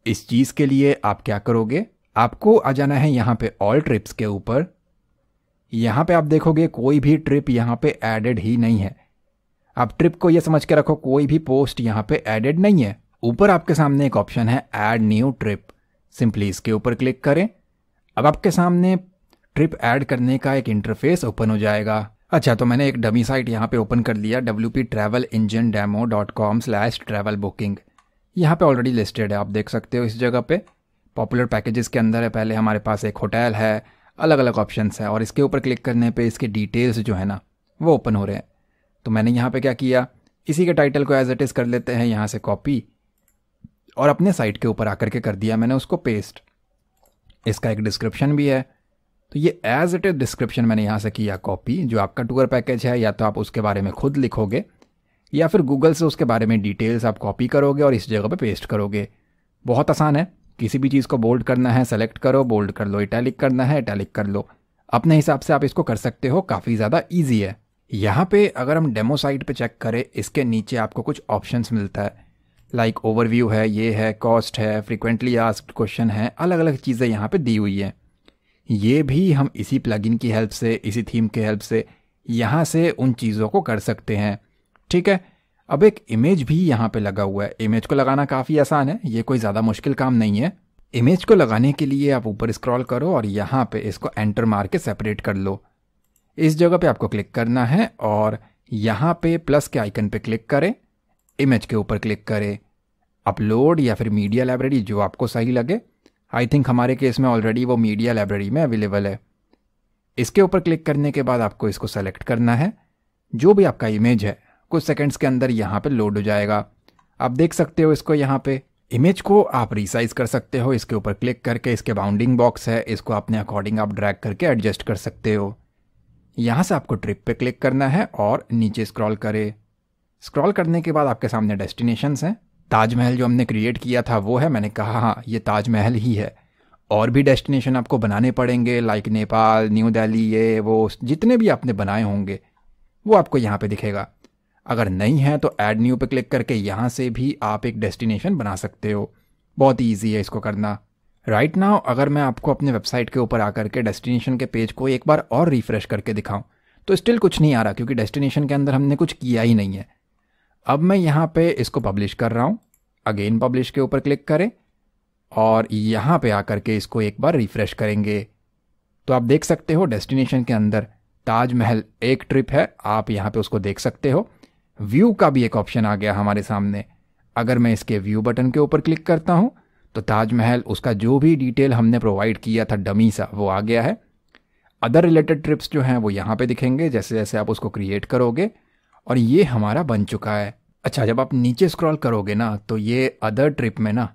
इस चीज़ के लिए आप क्या करोगे आपको आ जाना है यहां पे ऑल ट्रिप्स के ऊपर यहां पे आप देखोगे कोई भी ट्रिप यहां पे एडेड ही नहीं है आप ट्रिप को ये समझ के रखो कोई भी पोस्ट यहां पे एडेड नहीं है ऊपर आपके सामने एक ऑप्शन है एड न्यू ट्रिप सिंपली इसके ऊपर क्लिक करें अब आपके सामने ट्रिप ऐड करने का एक इंटरफेस ओपन हो जाएगा अच्छा तो मैंने एक डमी साइट यहाँ पे ओपन कर लिया W P travel engine demo dot com slash travel booking यहाँ पे ऑलरेडी लिस्टेड है आप देख सकते हो इस जगह पे पॉपुलर पैकेजेस के अंदर है पहले हमारे पास एक होटल है अलग अलग ऑप्शन है और इसके ऊपर क्लिक करने पर इसके डिटेल्स जो है ना वो ओपन हो रहे हैं तो मैंने यहाँ पर क्या किया इसी के टाइटल को एज इट इज़ कर लेते हैं यहाँ से कॉपी और अपने साइट के ऊपर आकर के कर दिया मैंने उसको पेस्ट इसका एक डिस्क्रिप्शन भी है तो ये एज इट इज़ डिस्क्रिप्शन मैंने यहाँ से किया कॉपी जो आपका टूर पैकेज है या तो आप उसके बारे में खुद लिखोगे या फिर गूगल से उसके बारे में डिटेल्स आप कॉपी करोगे और इस जगह पे पेस्ट करोगे बहुत आसान है किसी भी चीज़ को बोल्ड करना है सेलेक्ट करो बोल्ड कर लो इटैलिक करना है इटैलिक कर लो अपने हिसाब से आप इसको कर सकते हो काफ़ी ज़्यादा ईजी है यहाँ पे अगर हम डेमो साइट पे चेक करें इसके नीचे आपको कुछ ऑप्शंस मिलता है लाइक like ओवरव्यू है ये है कॉस्ट है फ्रिक्वेंटली आस्क्ड क्वेश्चन है अलग अलग चीज़ें यहाँ पे दी हुई हैं ये भी हम इसी प्लगइन की हेल्प से इसी थीम के हेल्प से यहाँ से उन चीज़ों को कर सकते हैं ठीक है अब एक इमेज भी यहाँ पे लगा हुआ है इमेज को लगाना काफ़ी आसान है ये कोई ज़्यादा मुश्किल काम नहीं है इमेज को लगाने के लिए आप ऊपर स्क्रॉल करो और यहाँ पे इसको एंटर मार के सेपरेट कर लो इस जगह पे आपको क्लिक करना है और यहाँ पे प्लस के आइकन पे क्लिक करें इमेज के ऊपर क्लिक करें अपलोड या फिर मीडिया लाइब्रेरी जो आपको सही लगे आई थिंक हमारे केस में ऑलरेडी वो मीडिया लाइब्रेरी में अवेलेबल है इसके ऊपर क्लिक करने के बाद आपको इसको सेलेक्ट करना है जो भी आपका इमेज है कुछ सेकंड्स के अंदर यहाँ पे लोड हो जाएगा आप देख सकते हो इसको यहाँ पे इमेज को आप रिसाइज कर सकते हो इसके ऊपर क्लिक करके इसके बाउंडिंग बॉक्स है इसको अपने अकॉर्डिंग आप ड्रैग करके एडजस्ट कर सकते हो यहाँ से आपको ट्रिप पे क्लिक करना है और नीचे स्क्रॉल करें स्क्रॉल करने के बाद आपके सामने डेस्टिनेशंस हैं ताजमहल जो हमने क्रिएट किया था वो है मैंने कहा हाँ ये ताजमहल ही है और भी डेस्टिनेशन आपको बनाने पड़ेंगे लाइक नेपाल न्यू दिल्ली ये वो जितने भी आपने बनाए होंगे वो आपको यहाँ पे दिखेगा अगर नहीं है तो ऐड न्यू पर क्लिक करके यहाँ से भी आप एक डेस्टिनेशन बना सकते हो बहुत ईजी है इसको करना राइट right नाउ अगर मैं आपको अपने वेबसाइट के ऊपर आकर के डेस्टिनेशन के पेज को एक बार और रिफ्रेश करके दिखाऊं तो स्टिल कुछ नहीं आ रहा क्योंकि डेस्टिनेशन के अंदर हमने कुछ किया ही नहीं है अब मैं यहाँ पे इसको पब्लिश कर रहा हूँ अगेन पब्लिश के ऊपर क्लिक करें और यहाँ पे आकर के इसको एक बार रिफ्रेश करेंगे तो आप देख सकते हो डेस्टिनेशन के अंदर ताजमहल एक ट्रिप है आप यहाँ पे उसको देख सकते हो व्यू का भी एक ऑप्शन आ गया हमारे सामने अगर मैं इसके व्यू बटन के ऊपर क्लिक करता हूँ तो ताजमहल उसका जो भी डिटेल हमने प्रोवाइड किया था डमी सा वो आ गया है अदर रिलेटेड ट्रिप्स जो हैं वो यहाँ पे दिखेंगे जैसे जैसे आप उसको क्रिएट करोगे और ये हमारा बन चुका है अच्छा जब आप नीचे स्क्रॉल करोगे ना तो ये अदर ट्रिप में ना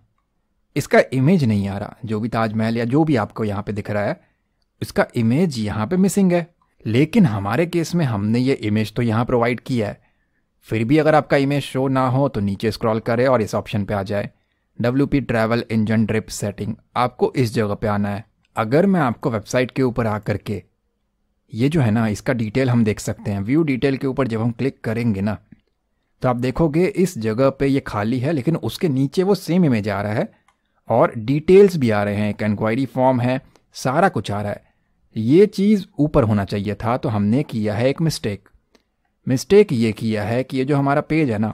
इसका इमेज नहीं आ रहा जो भी ताजमहल या जो भी आपको यहाँ पे दिख रहा है उसका इमेज यहाँ पे मिसिंग है लेकिन हमारे केस में हमने ये इमेज तो यहाँ प्रोवाइड किया है फिर भी अगर आपका इमेज शो ना हो तो नीचे स्क्रॉल करें और इस ऑप्शन पे आ जाए W P travel engine trip setting आपको इस जगह पे आना है अगर मैं आपको वेबसाइट के ऊपर आकर के ये जो है ना इसका डिटेल हम देख सकते हैं व्यू डिटेल के ऊपर जब हम क्लिक करेंगे ना तो आप देखोगे इस जगह पे ये खाली है लेकिन उसके नीचे वो सेम इमेज आ रहा है और डिटेल्स भी आ रहे हैं एक इंक्वायरी फॉर्म है सारा कुछ आ रहा है ये चीज़ ऊपर होना चाहिए था तो हमने किया है एक मिस्टेक मिस्टेक ये किया है कि ये जो हमारा पेज है ना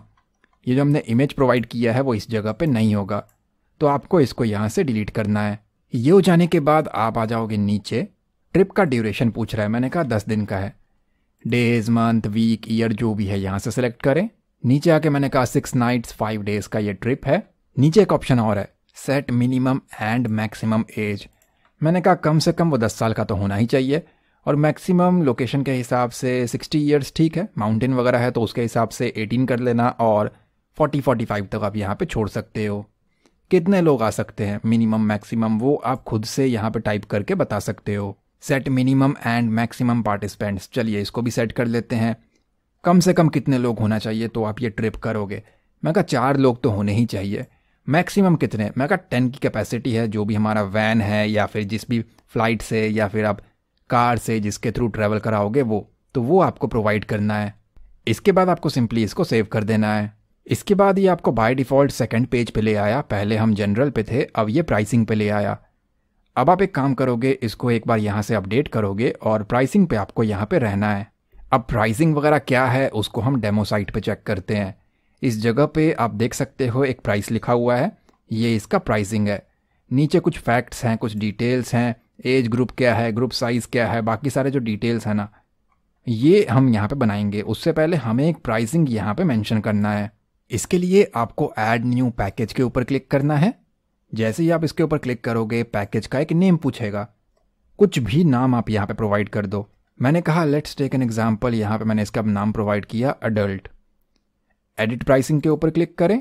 ये जो हमने इमेज प्रोवाइड किया है वो इस जगह पे नहीं होगा तो आपको इसको यहाँ से डिलीट करना है ये हो जाने के बाद आप आ जाओगे नीचे ट्रिप का ड्यूरेशन पूछ रहा है मैंने कहा दस दिन का है डेज मंथ वीक ईयर जो भी है यहाँ से सिलेक्ट करें नीचे आके मैंने कहा सिक्स नाइट्स फाइव डेज का ये ट्रिप है नीचे एक ऑप्शन और है set minimum and maximum age मैंने कहा कम से कम वो दस साल का तो होना ही चाहिए और मैक्सिमम लोकेशन के हिसाब से 60 इयर्स ठीक है माउंटेन वगैरह है तो उसके हिसाब से 18 कर लेना और 40 45 तक आप यहाँ पे छोड़ सकते हो कितने लोग आ सकते हैं मिनिमम मैक्सिमम वो आप खुद से यहाँ पे टाइप करके बता सकते हो set minimum and maximum participants चलिए इसको भी सेट कर लेते हैं कम से कम कितने लोग होना चाहिए तो आप ये ट्रिप करोगे मैं कहा चार लोग तो होने ही चाहिए मैक्सिमम कितने मैं कहा टेन की कैपेसिटी है जो भी हमारा वैन है या फिर जिस भी फ्लाइट से या फिर आप कार से जिसके थ्रू ट्रैवल कराओगे वो तो वो आपको प्रोवाइड करना है इसके बाद आपको सिंपली इसको सेव कर देना है इसके बाद ये आपको बाय डिफ़ॉल्ट सेकंड पेज पे ले आया पहले हम जनरल पे थे अब ये प्राइसिंग पे ले आया अब आप एक काम करोगे इसको एक बार यहाँ से अपडेट करोगे और प्राइसिंग पे आपको यहाँ पे रहना है अब प्राइसिंग वगैरह क्या है उसको हम डेमो साइट पे चेक करते हैं इस जगह पे आप देख सकते हो एक प्राइस लिखा हुआ है ये इसका प्राइसिंग है नीचे कुछ फैक्ट्स हैं कुछ डिटेल्स हैं एज ग्रुप क्या है ग्रुप साइज़ क्या है बाकी सारे जो डिटेल्स हैं ना ये हम यहाँ पे बनाएंगे उससे पहले हमें एक प्राइसिंग यहाँ पे मेंशन करना है इसके लिए आपको ऐड न्यू पैकेज के ऊपर क्लिक करना है जैसे ही आप इसके ऊपर क्लिक करोगे पैकेज का एक नेम पूछेगा कुछ भी नाम आप यहाँ पे प्रोवाइड कर दो मैंने कहा लेट्स टेक एन एग्जाम्पल यहाँ पे मैंने इसका नाम प्रोवाइड किया अडल्ट एडिट प्राइसिंग के ऊपर क्लिक करें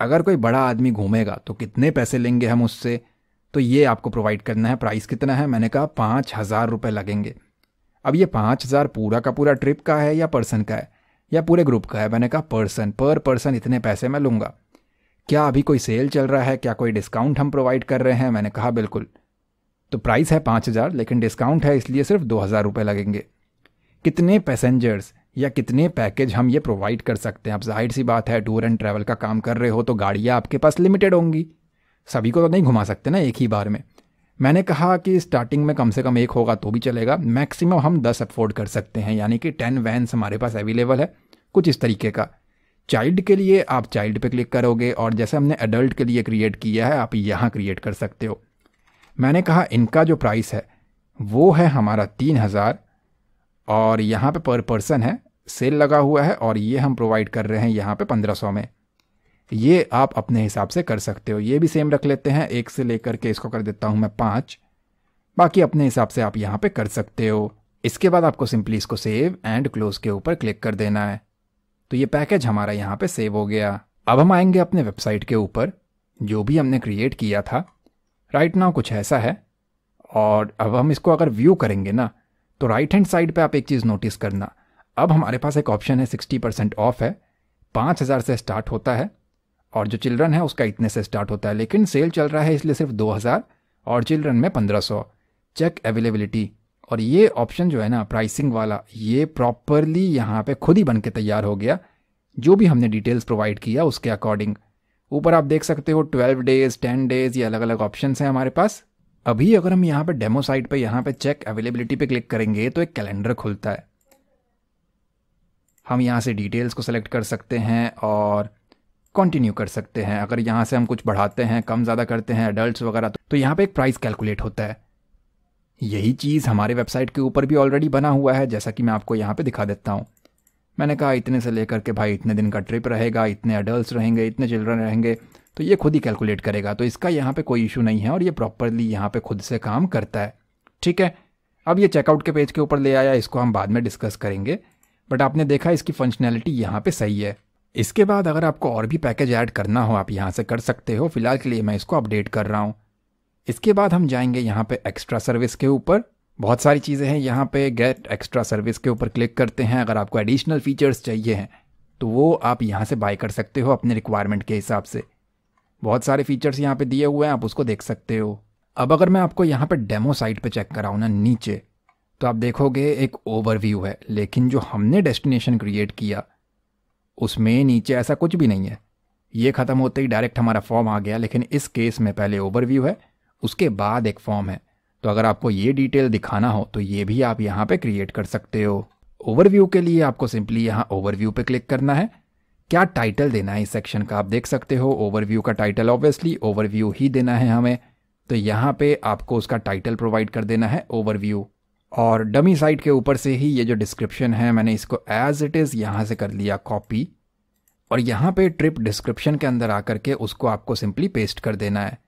अगर कोई बड़ा आदमी घूमेगा तो कितने पैसे लेंगे हम उससे तो ये आपको प्रोवाइड करना है प्राइस कितना है मैंने कहा पाँच हज़ार रुपये लगेंगे अब ये पाँच हज़ार पूरा का पूरा ट्रिप का है या पर्सन का है या पूरे ग्रुप का है मैंने कहा पर्सन पर पर्सन इतने पैसे मैं लूँगा क्या अभी कोई सेल चल रहा है क्या कोई डिस्काउंट हम प्रोवाइड कर रहे हैं मैंने कहा बिल्कुल तो प्राइस है पाँच हज़ार लेकिन डिस्काउंट है इसलिए सिर्फ दो हज़ार रुपये लगेंगे कितने पैसेंजर्स या कितने पैकेज हम ये प्रोवाइड कर सकते हैं अब जाहिर सी बात है टूर एंड ट्रैवल का काम कर रहे हो तो गाड़ियाँ आपके पास लिमिटेड होंगी सभी को तो नहीं घुमा सकते ना एक ही बार में मैंने कहा कि स्टार्टिंग में कम से कम एक होगा तो भी चलेगा मैक्सिमम हम दस अफोर्ड कर सकते हैं यानी कि टेन वैन्स हमारे पास अवेलेबल है कुछ इस तरीके का चाइल्ड के लिए आप चाइल्ड पे क्लिक करोगे और जैसे हमने एडल्ट के लिए क्रिएट किया है आप यहाँ क्रिएट कर सकते हो मैंने कहा इनका जो प्राइस है वो है हमारा तीन हज़ार और यहाँ पे पर पर्सन है सेल लगा हुआ है और ये हम प्रोवाइड कर रहे हैं यहाँ पे पंद्रह सौ में ये आप अपने हिसाब से कर सकते हो ये भी सेम रख लेते हैं एक से लेकर के इसको कर देता हूं मैं पांच बाकी अपने हिसाब से आप यहां पे कर सकते हो इसके बाद आपको सिंपली इसको सेव एंड क्लोज के ऊपर क्लिक कर देना है तो ये पैकेज हमारा यहां पे सेव हो गया अब हम आएंगे अपने वेबसाइट के ऊपर जो भी हमने क्रिएट किया था राइट नाउ कुछ ऐसा है और अब हम इसको अगर व्यू करेंगे ना तो राइट हैंड साइड पे आप एक चीज़ नोटिस करना अब हमारे पास एक ऑप्शन है सिक्सटी परसेंट ऑफ है पांच हज़ार से स्टार्ट होता है और जो चिल्ड्रन है उसका इतने से स्टार्ट होता है लेकिन सेल चल रहा है इसलिए सिर्फ दो हज़ार और चिल्ड्रन में पंद्रह सौ चेक अवेलेबिलिटी और ये ऑप्शन जो है ना प्राइसिंग वाला ये प्रॉपरली यहाँ पे खुद ही बन के तैयार हो गया जो भी हमने डिटेल्स प्रोवाइड किया उसके अकॉर्डिंग ऊपर आप देख सकते हो ट्वेल्व डेज टेन डेज ये अलग अलग ऑप्शन हैं हमारे पास अभी अगर हम यहाँ पे डेमो साइट पे यहाँ पे चेक अवेलेबिलिटी पे क्लिक करेंगे तो एक कैलेंडर खुलता है हम यहाँ से डिटेल्स को सेलेक्ट कर सकते हैं और कंटिन्यू कर सकते हैं अगर यहाँ से हम कुछ बढ़ाते हैं कम ज़्यादा करते हैं अडल्ट वगैरह तो, तो, यहाँ पे एक प्राइस कैलकुलेट होता है यही चीज़ हमारे वेबसाइट के ऊपर भी ऑलरेडी बना हुआ है जैसा कि मैं आपको यहाँ पे दिखा देता हूँ मैंने कहा इतने से लेकर के भाई इतने दिन का ट्रिप रहेगा इतने अडल्ट रहेंगे इतने चिल्ड्रन रहेंगे तो ये खुद ही कैलकुलेट करेगा तो इसका यहाँ पे कोई इशू नहीं है और ये प्रॉपरली यहाँ पे खुद से काम करता है ठीक है अब ये चेकआउट के पेज के ऊपर ले आया इसको हम बाद में डिस्कस करेंगे बट आपने देखा इसकी फंक्शनैलिटी यहाँ पे सही है इसके बाद अगर आपको और भी पैकेज ऐड करना हो आप यहाँ से कर सकते हो फिलहाल के लिए मैं इसको अपडेट कर रहा हूँ इसके बाद हम जाएंगे यहाँ पे एक्स्ट्रा सर्विस के ऊपर बहुत सारी चीज़ें हैं यहाँ पे गेट एक्स्ट्रा सर्विस के ऊपर क्लिक करते हैं अगर आपको एडिशनल फीचर्स चाहिए हैं तो वो आप यहाँ से बाय कर सकते हो अपने रिक्वायरमेंट के हिसाब से बहुत सारे फीचर्स यहाँ पे दिए हुए हैं आप उसको देख सकते हो अब अगर मैं आपको यहाँ पे डेमो साइट पे चेक कराऊँ ना नीचे तो आप देखोगे एक ओवरव्यू है लेकिन जो हमने डेस्टिनेशन क्रिएट किया उसमें नीचे ऐसा कुछ भी नहीं है ये ख़त्म होते ही डायरेक्ट हमारा फॉर्म आ गया लेकिन इस केस में पहले ओवरव्यू है उसके बाद एक फॉर्म है तो अगर आपको ये डिटेल दिखाना हो तो ये भी आप यहाँ पे क्रिएट कर सकते हो ओवरव्यू के लिए आपको सिंपली यहाँ ओवरव्यू पे क्लिक करना है क्या टाइटल देना है इस सेक्शन का आप देख सकते हो ओवरव्यू का टाइटल ऑब्वियसली ओवरव्यू ही देना है हमें तो यहाँ पे आपको उसका टाइटल प्रोवाइड कर देना है ओवरव्यू और डमी साइट के ऊपर से ही ये जो डिस्क्रिप्शन है मैंने इसको एज इट इज़ यहाँ से कर लिया कॉपी और यहाँ पे ट्रिप डिस्क्रिप्शन के अंदर आकर के उसको आपको सिंपली पेस्ट कर देना है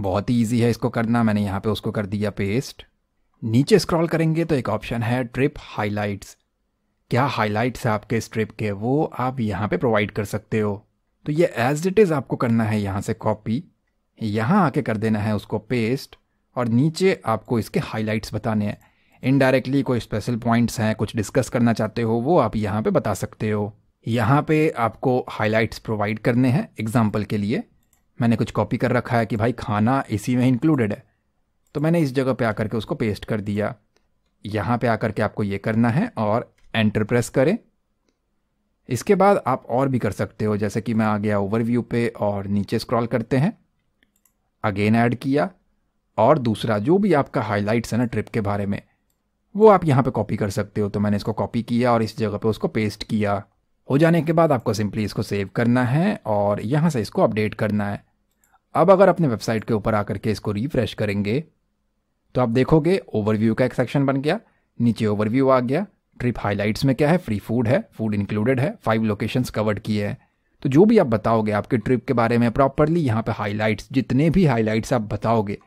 बहुत ही ईजी है इसको करना मैंने यहाँ पे उसको कर दिया पेस्ट नीचे स्क्रॉल करेंगे तो एक ऑप्शन है ट्रिप हाइलाइट्स क्या हाइलाइट्स है आपके इस ट्रिप के वो आप यहाँ पे प्रोवाइड कर सकते हो तो ये एज इट इज़ आपको करना है यहाँ से कॉपी यहाँ आके कर देना है उसको पेस्ट और नीचे आपको इसके हाइलाइट्स बताने हैं इनडायरेक्टली कोई स्पेशल पॉइंट्स हैं कुछ डिस्कस करना चाहते हो वो आप यहाँ पे बता सकते हो यहाँ पे आपको हाइलाइट्स प्रोवाइड करने हैं एग्जाम्पल के लिए मैंने कुछ कॉपी कर रखा है कि भाई खाना इसी में इंक्लूडेड है तो मैंने इस जगह पे आकर के उसको पेस्ट कर दिया यहाँ पे आकर के आपको ये करना है और एंटर प्रेस करें इसके बाद आप और भी कर सकते हो जैसे कि मैं आ गया ओवरव्यू पे और नीचे स्क्रॉल करते हैं अगेन ऐड किया और दूसरा जो भी आपका हाइलाइट्स है ना ट्रिप के बारे में वो आप यहाँ पे कॉपी कर सकते हो तो मैंने इसको कॉपी किया और इस जगह पे उसको पेस्ट किया हो जाने के बाद आपको सिंपली इसको सेव करना है और यहाँ से इसको अपडेट करना है अब अगर अपने वेबसाइट के ऊपर आकर के इसको रिफ्रेश करेंगे तो आप देखोगे ओवरव्यू का एक सेक्शन बन गया नीचे ओवरव्यू आ गया ट्रिप हाईलाइट्स में क्या है फ्री फूड है फूड इंक्लूडेड है फाइव लोकेशन कवर्ड किए हैं तो जो भी आप बताओगे आपके ट्रिप के बारे में प्रॉपरली यहाँ पे हाईलाइट्स जितने भी हाईलाइट्स आप बताओगे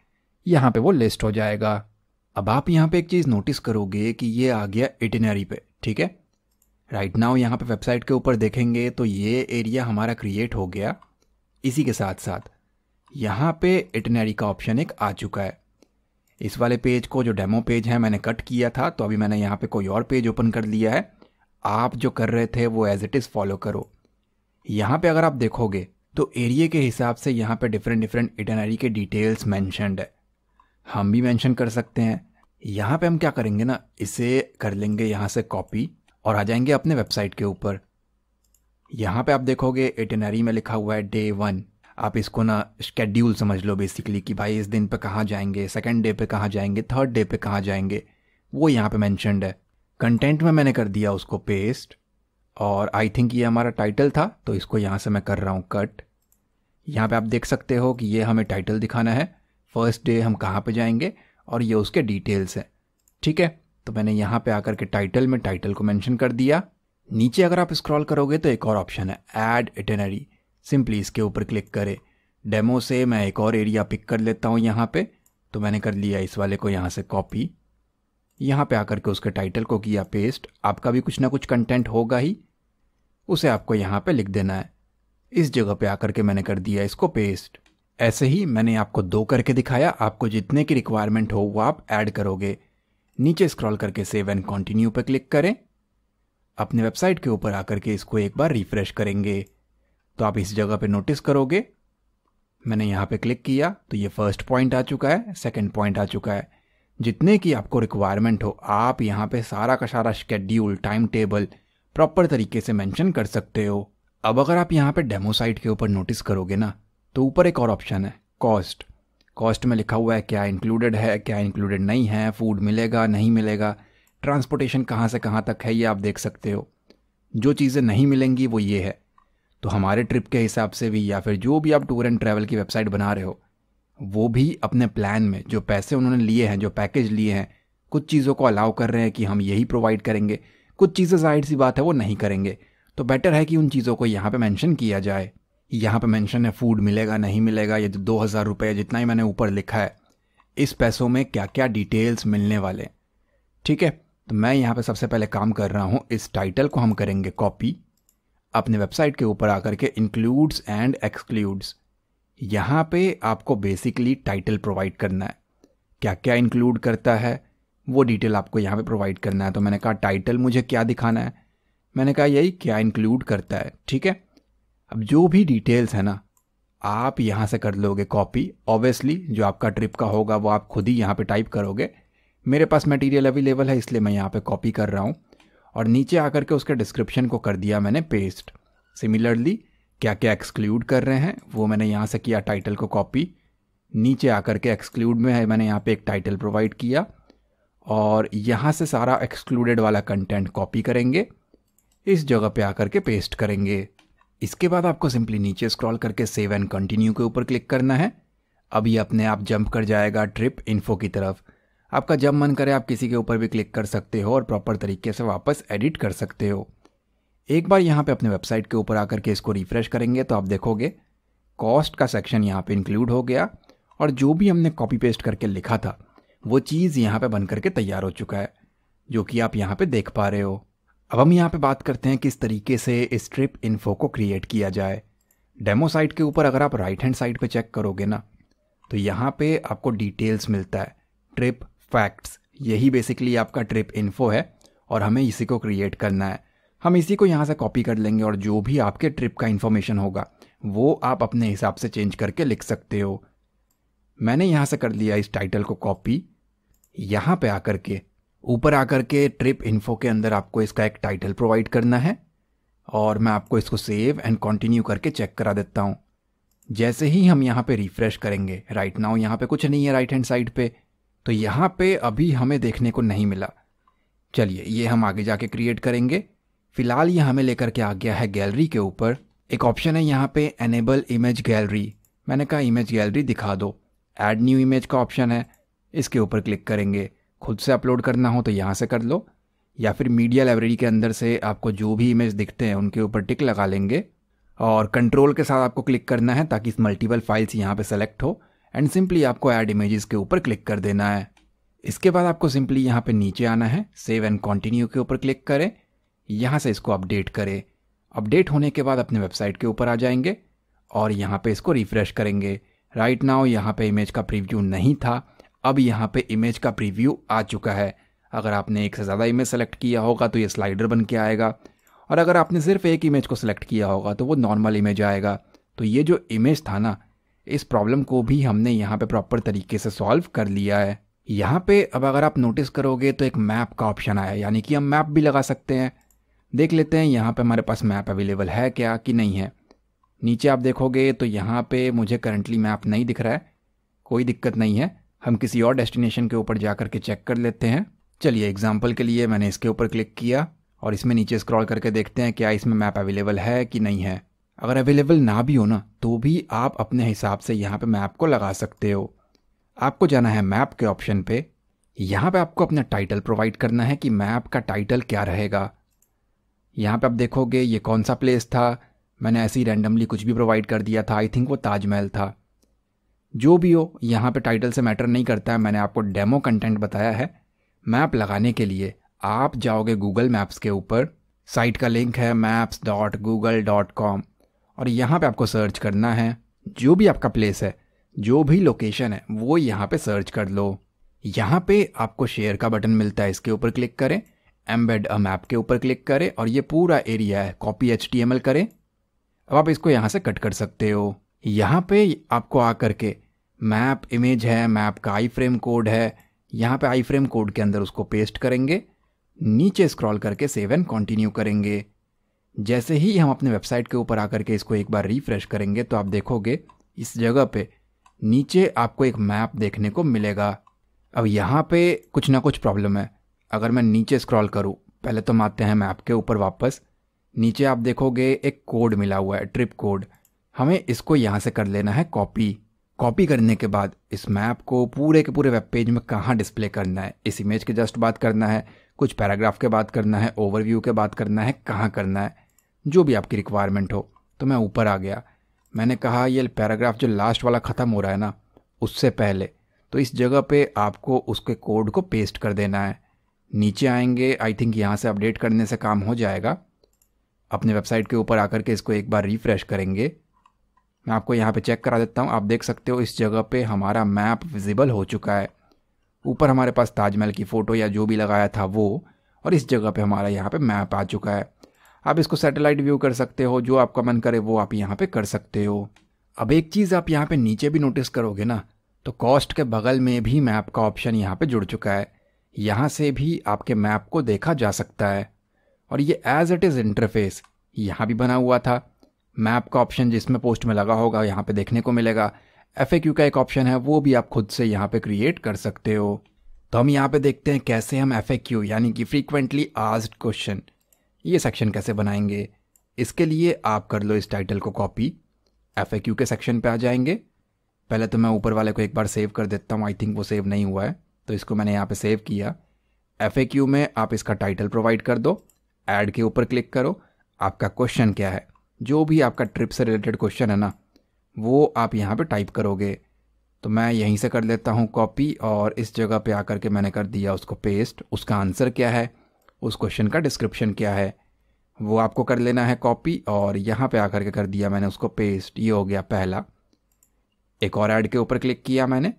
यहाँ पे वो लिस्ट हो जाएगा अब आप यहाँ पे एक चीज़ नोटिस करोगे कि ये आ गया इटिनरी पे ठीक है राइट नाउ यहाँ पे वेबसाइट के ऊपर देखेंगे तो ये एरिया हमारा क्रिएट हो गया इसी के साथ साथ यहाँ पे इटनरी का ऑप्शन एक आ चुका है इस वाले पेज को जो डेमो पेज है मैंने कट किया था तो अभी मैंने यहाँ पे कोई और पेज ओपन कर लिया है आप जो कर रहे थे वो एज इट इज़ फॉलो करो यहाँ पे अगर आप देखोगे तो एरिए के हिसाब से यहाँ पे डिफरेंट डिफरेंट इटनरी के डिटेल्स मैंशनड है हम भी मेंशन कर सकते हैं यहाँ पे हम क्या करेंगे ना इसे कर लेंगे यहाँ से कॉपी और आ जाएंगे अपने वेबसाइट के ऊपर यहाँ पे आप देखोगे एटेनरी में लिखा हुआ है डे वन आप इसको ना शेड्यूल समझ लो बेसिकली कि भाई इस दिन पे कहाँ जाएंगे सेकेंड डे पे कहाँ जाएंगे थर्ड डे पे कहाँ जाएंगे वो यहाँ पे मैंशनड है कंटेंट में मैंने कर दिया उसको पेस्ट और आई थिंक ये हमारा टाइटल था तो इसको यहाँ से मैं कर रहा हूँ कट यहाँ पे आप देख सकते हो कि ये हमें टाइटल दिखाना है फर्स्ट डे हम कहाँ पे जाएंगे और ये उसके डिटेल्स हैं ठीक है तो मैंने यहाँ पे आकर के टाइटल में टाइटल को मेंशन कर दिया नीचे अगर आप स्क्रॉल करोगे तो एक और ऑप्शन है ऐड इटेनरी सिंपली इसके ऊपर क्लिक करें डेमो से मैं एक और एरिया पिक कर लेता हूँ यहाँ पे तो मैंने कर लिया इस वाले को यहाँ से कॉपी यहाँ पे आकर के उसके टाइटल को किया पेस्ट आपका भी कुछ ना कुछ कंटेंट होगा ही उसे आपको यहाँ पे लिख देना है इस जगह पे आकर के मैंने कर दिया इसको पेस्ट ऐसे ही मैंने आपको दो करके दिखाया आपको जितने की रिक्वायरमेंट हो वो आप ऐड करोगे नीचे स्क्रॉल करके सेव एंड कंटिन्यू पर क्लिक करें अपने वेबसाइट के ऊपर आकर के इसको एक बार रिफ्रेश करेंगे तो आप इस जगह पे नोटिस करोगे मैंने यहाँ पे क्लिक किया तो ये फर्स्ट पॉइंट आ चुका है सेकंड पॉइंट आ चुका है जितने की आपको रिक्वायरमेंट हो आप यहाँ पे सारा का सारा शेड्यूल टाइम टेबल प्रॉपर तरीके से मेंशन कर सकते हो अब अगर आप यहाँ पे डेमो साइट के ऊपर नोटिस करोगे ना तो ऊपर एक और ऑप्शन है कॉस्ट कॉस्ट में लिखा हुआ है क्या इंक्लूडेड है क्या इंक्लूडेड नहीं है फूड मिलेगा नहीं मिलेगा ट्रांसपोर्टेशन कहाँ से कहाँ तक है ये आप देख सकते हो जो चीज़ें नहीं मिलेंगी वो ये है तो हमारे ट्रिप के हिसाब से भी या फिर जो भी आप टूर एंड ट्रैवल की वेबसाइट बना रहे हो वो भी अपने प्लान में जो पैसे उन्होंने लिए हैं जो पैकेज लिए हैं कुछ चीज़ों को अलाउ कर रहे हैं कि हम यही प्रोवाइड करेंगे कुछ चीज़ें जाहिर सी बात है वो नहीं करेंगे तो बेटर है कि उन चीज़ों को यहाँ पे मेंशन किया जाए यहाँ पे मेंशन है फूड मिलेगा नहीं मिलेगा ये तो दो हज़ार रुपये जितना ही मैंने ऊपर लिखा है इस पैसों में क्या क्या डिटेल्स मिलने वाले ठीक है तो मैं यहाँ पे सबसे पहले काम कर रहा हूँ इस टाइटल को हम करेंगे कॉपी अपने वेबसाइट के ऊपर आकर के इंक्लूड्स एंड एक्सक्लूड्स यहाँ पे आपको बेसिकली टाइटल प्रोवाइड करना है क्या क्या इंक्लूड करता है वो डिटेल आपको यहाँ पे प्रोवाइड करना है तो मैंने कहा टाइटल मुझे क्या दिखाना है मैंने कहा यही क्या इंक्लूड करता है ठीक है अब जो भी डिटेल्स है ना आप यहाँ से कर लोगे कॉपी ऑब्वियसली जो आपका ट्रिप का होगा वो आप खुद ही यहाँ पे टाइप करोगे मेरे पास मटेरियल अवेलेबल है इसलिए मैं यहाँ पे कॉपी कर रहा हूँ और नीचे आकर के उसके डिस्क्रिप्शन को कर दिया मैंने पेस्ट सिमिलरली क्या क्या एक्सक्लूड कर रहे हैं वो मैंने यहाँ से किया टाइटल को कॉपी नीचे आकर के एक्सक्लूड में है मैंने यहाँ पे एक टाइटल प्रोवाइड किया और यहाँ से सारा एक्सक्लूडेड वाला कंटेंट कॉपी करेंगे इस जगह पे आकर के पेस्ट करेंगे इसके बाद आपको सिंपली नीचे स्क्रॉल करके सेव एंड कंटिन्यू के ऊपर क्लिक करना है अभी अपने आप जंप कर जाएगा ट्रिप इन्फो की तरफ आपका जब मन करे आप किसी के ऊपर भी क्लिक कर सकते हो और प्रॉपर तरीके से वापस एडिट कर सकते हो एक बार यहाँ पे अपने वेबसाइट के ऊपर आकर के इसको रिफ्रेश करेंगे तो आप देखोगे कॉस्ट का सेक्शन यहाँ पे इंक्लूड हो गया और जो भी हमने कॉपी पेस्ट करके लिखा था वो चीज़ यहाँ पे बन करके तैयार हो चुका है जो कि आप यहाँ पे देख पा रहे हो अब हम यहाँ पे बात करते हैं किस तरीके से इस ट्रिप इन्फो को क्रिएट किया जाए डेमो साइट के ऊपर अगर आप राइट हैंड साइड पे चेक करोगे ना तो यहाँ पे आपको डिटेल्स मिलता है ट्रिप फैक्ट्स यही बेसिकली आपका ट्रिप इन्फो है और हमें इसी को क्रिएट करना है हम इसी को यहाँ से कॉपी कर लेंगे और जो भी आपके ट्रिप का इन्फॉर्मेशन होगा वो आप अपने हिसाब से चेंज करके लिख सकते हो मैंने यहाँ से कर लिया इस टाइटल को कॉपी यहाँ पे आकर के ऊपर आकर के ट्रिप इन्फो के अंदर आपको इसका एक टाइटल प्रोवाइड करना है और मैं आपको इसको सेव एंड कंटिन्यू करके चेक करा देता हूँ जैसे ही हम यहाँ पे रिफ़्रेश करेंगे राइट नाउ यहाँ पे कुछ नहीं है राइट हैंड साइड पे तो यहाँ पे अभी हमें देखने को नहीं मिला चलिए ये हम आगे जाके क्रिएट करेंगे फ़िलहाल ये हमें लेकर के आ गया है गैलरी के ऊपर एक ऑप्शन है यहाँ पे एनेबल इमेज गैलरी मैंने कहा इमेज गैलरी दिखा दो एड न्यू इमेज का ऑप्शन है इसके ऊपर क्लिक करेंगे खुद से अपलोड करना हो तो यहाँ से कर लो या फिर मीडिया लाइब्रेरी के अंदर से आपको जो भी इमेज दिखते हैं उनके ऊपर टिक लगा लेंगे और कंट्रोल के साथ आपको क्लिक करना है ताकि मल्टीपल फाइल्स यहाँ पे सेलेक्ट हो एंड सिंपली आपको ऐड इमेजेस के ऊपर क्लिक कर देना है इसके बाद आपको सिंपली यहाँ पे नीचे आना है सेव एंड कंटिन्यू के ऊपर क्लिक करें यहाँ से इसको अपडेट करें अपडेट होने के बाद अपने वेबसाइट के ऊपर आ जाएंगे और यहाँ पे इसको रिफ्रेश करेंगे राइट नाउ यहाँ पे इमेज का प्रीव्यू नहीं था अब यहाँ पे इमेज का प्रीव्यू आ चुका है अगर आपने एक से ज़्यादा इमेज सेलेक्ट किया होगा तो ये स्लाइडर बन के आएगा और अगर आपने सिर्फ एक इमेज को सिलेक्ट किया होगा तो वो नॉर्मल इमेज आएगा तो ये जो इमेज था ना इस प्रॉब्लम को भी हमने यहाँ पे प्रॉपर तरीके से सॉल्व कर लिया है यहाँ पे अब अगर आप नोटिस करोगे तो एक मैप का ऑप्शन आया यानी कि हम मैप भी लगा सकते हैं देख लेते हैं यहाँ पे हमारे पास मैप अवेलेबल है क्या कि नहीं है नीचे आप देखोगे तो यहाँ पे मुझे करंटली मैप नहीं दिख रहा है कोई दिक्कत नहीं है हम किसी और डेस्टिनेशन के ऊपर जा करके चेक कर लेते हैं चलिए एग्जाम्पल के लिए मैंने इसके ऊपर क्लिक किया और इसमें नीचे स्क्रॉल करके देखते हैं क्या इसमें मैप अवेलेबल है कि नहीं है अगर अवेलेबल ना भी हो ना तो भी आप अपने हिसाब से यहाँ पे मैप को लगा सकते हो आपको जाना है मैप के ऑप्शन पे यहाँ पे आपको अपना टाइटल प्रोवाइड करना है कि मैप का टाइटल क्या रहेगा यहाँ पे आप देखोगे ये कौन सा प्लेस था मैंने ऐसे ही रैंडमली कुछ भी प्रोवाइड कर दिया था आई थिंक वो ताजमहल था जो भी हो यहाँ पे टाइटल से मैटर नहीं करता है मैंने आपको डेमो कंटेंट बताया है मैप लगाने के लिए आप जाओगे गूगल मैप्स के ऊपर साइट का लिंक है maps dot Google dot com और यहाँ पे आपको सर्च करना है जो भी आपका प्लेस है जो भी लोकेशन है वो यहाँ पे सर्च कर लो यहाँ पे आपको शेयर का बटन मिलता है इसके ऊपर क्लिक करें एम्बेड अ मैप के ऊपर क्लिक करें और ये पूरा एरिया है कॉपी एच करें अब आप इसको यहाँ से कट कर सकते हो यहाँ पे आपको आकर के मैप इमेज है मैप का आई फ्रेम कोड है यहाँ पे आई फ्रेम कोड के अंदर उसको पेस्ट करेंगे नीचे स्क्रॉल करके सेव एंड कॉन्टिन्यू करेंगे जैसे ही हम अपने वेबसाइट के ऊपर आकर के इसको एक बार रिफ्रेश करेंगे तो आप देखोगे इस जगह पे नीचे आपको एक मैप देखने को मिलेगा अब यहाँ पे कुछ ना कुछ प्रॉब्लम है अगर मैं नीचे स्क्रॉल करूँ पहले तो हम आते हैं मैप के ऊपर वापस नीचे आप देखोगे एक कोड मिला हुआ है ट्रिप कोड हमें इसको यहाँ से कर लेना है कॉपी कॉपी करने के बाद इस मैप को पूरे के पूरे वेब पेज में कहाँ डिस्प्ले करना है इस इमेज के जस्ट बात करना है कुछ पैराग्राफ के बात करना है ओवरव्यू के बात करना है कहाँ करना है जो भी आपकी रिक्वायरमेंट हो तो मैं ऊपर आ गया मैंने कहा ये पैराग्राफ जो लास्ट वाला ख़त्म हो रहा है ना उससे पहले तो इस जगह पे आपको उसके कोड को पेस्ट कर देना है नीचे आएंगे आई थिंक यहाँ से अपडेट करने से काम हो जाएगा अपने वेबसाइट के ऊपर आकर के इसको एक बार रिफ़्रेश करेंगे मैं आपको यहाँ पे चेक करा देता हूँ आप देख सकते हो इस जगह पे हमारा मैप विजिबल हो चुका है ऊपर हमारे पास ताजमहल की फ़ोटो या जो भी लगाया था वो और इस जगह पे हमारा यहाँ पे मैप आ चुका है आप इसको सैटेलाइट व्यू कर सकते हो जो आपका मन करे वो आप यहाँ पे कर सकते हो अब एक चीज़ आप यहाँ पे नीचे भी नोटिस करोगे ना तो कॉस्ट के बगल में भी मैप का ऑप्शन यहाँ पे जुड़ चुका है यहाँ से भी आपके मैप को देखा जा सकता है और ये एज इट इज़ इंटरफेस यहाँ भी बना हुआ था मैप का ऑप्शन जिसमें पोस्ट में लगा होगा यहाँ पे देखने को मिलेगा एफ का एक ऑप्शन है वो भी आप खुद से यहाँ पे क्रिएट कर सकते हो तो हम यहाँ पे देखते हैं कैसे हम एफ यानी कि फ्रीक्वेंटली आस्ड क्वेश्चन ये सेक्शन कैसे बनाएंगे इसके लिए आप कर लो इस टाइटल को कॉपी एफ के सेक्शन पे आ जाएंगे पहले तो मैं ऊपर वाले को एक बार सेव कर देता हूँ आई थिंक वो सेव नहीं हुआ है तो इसको मैंने यहाँ पे सेव किया एफ में आप इसका टाइटल प्रोवाइड कर दो एड के ऊपर क्लिक करो आपका क्वेश्चन क्या है जो भी आपका ट्रिप से रिलेटेड क्वेश्चन है ना वो आप यहाँ पे टाइप करोगे तो मैं यहीं से कर लेता हूँ कॉपी और इस जगह पे आकर के मैंने कर दिया उसको पेस्ट उसका आंसर क्या है उस क्वेश्चन का डिस्क्रिप्शन क्या है वो आपको कर लेना है कॉपी और यहाँ पे आकर के कर दिया मैंने उसको पेस्ट ये हो गया पहला एक और ऐड के ऊपर क्लिक किया मैंने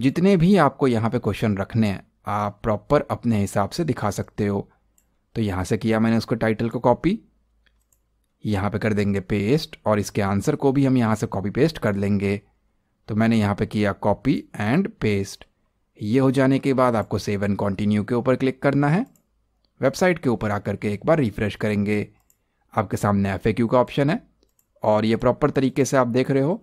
जितने भी आपको यहाँ पे क्वेश्चन रखने हैं आप प्रॉपर अपने हिसाब से दिखा सकते हो तो यहाँ से किया मैंने उसको टाइटल को कॉपी यहाँ पे कर देंगे पेस्ट और इसके आंसर को भी हम यहाँ से कॉपी पेस्ट कर लेंगे तो मैंने यहाँ पे किया कॉपी एंड पेस्ट ये हो जाने के बाद आपको सेव एंड कॉन्टिन्यू के ऊपर क्लिक करना है वेबसाइट के ऊपर आकर के एक बार रिफ्रेश करेंगे आपके सामने एफ का ऑप्शन है और ये प्रॉपर तरीके से आप देख रहे हो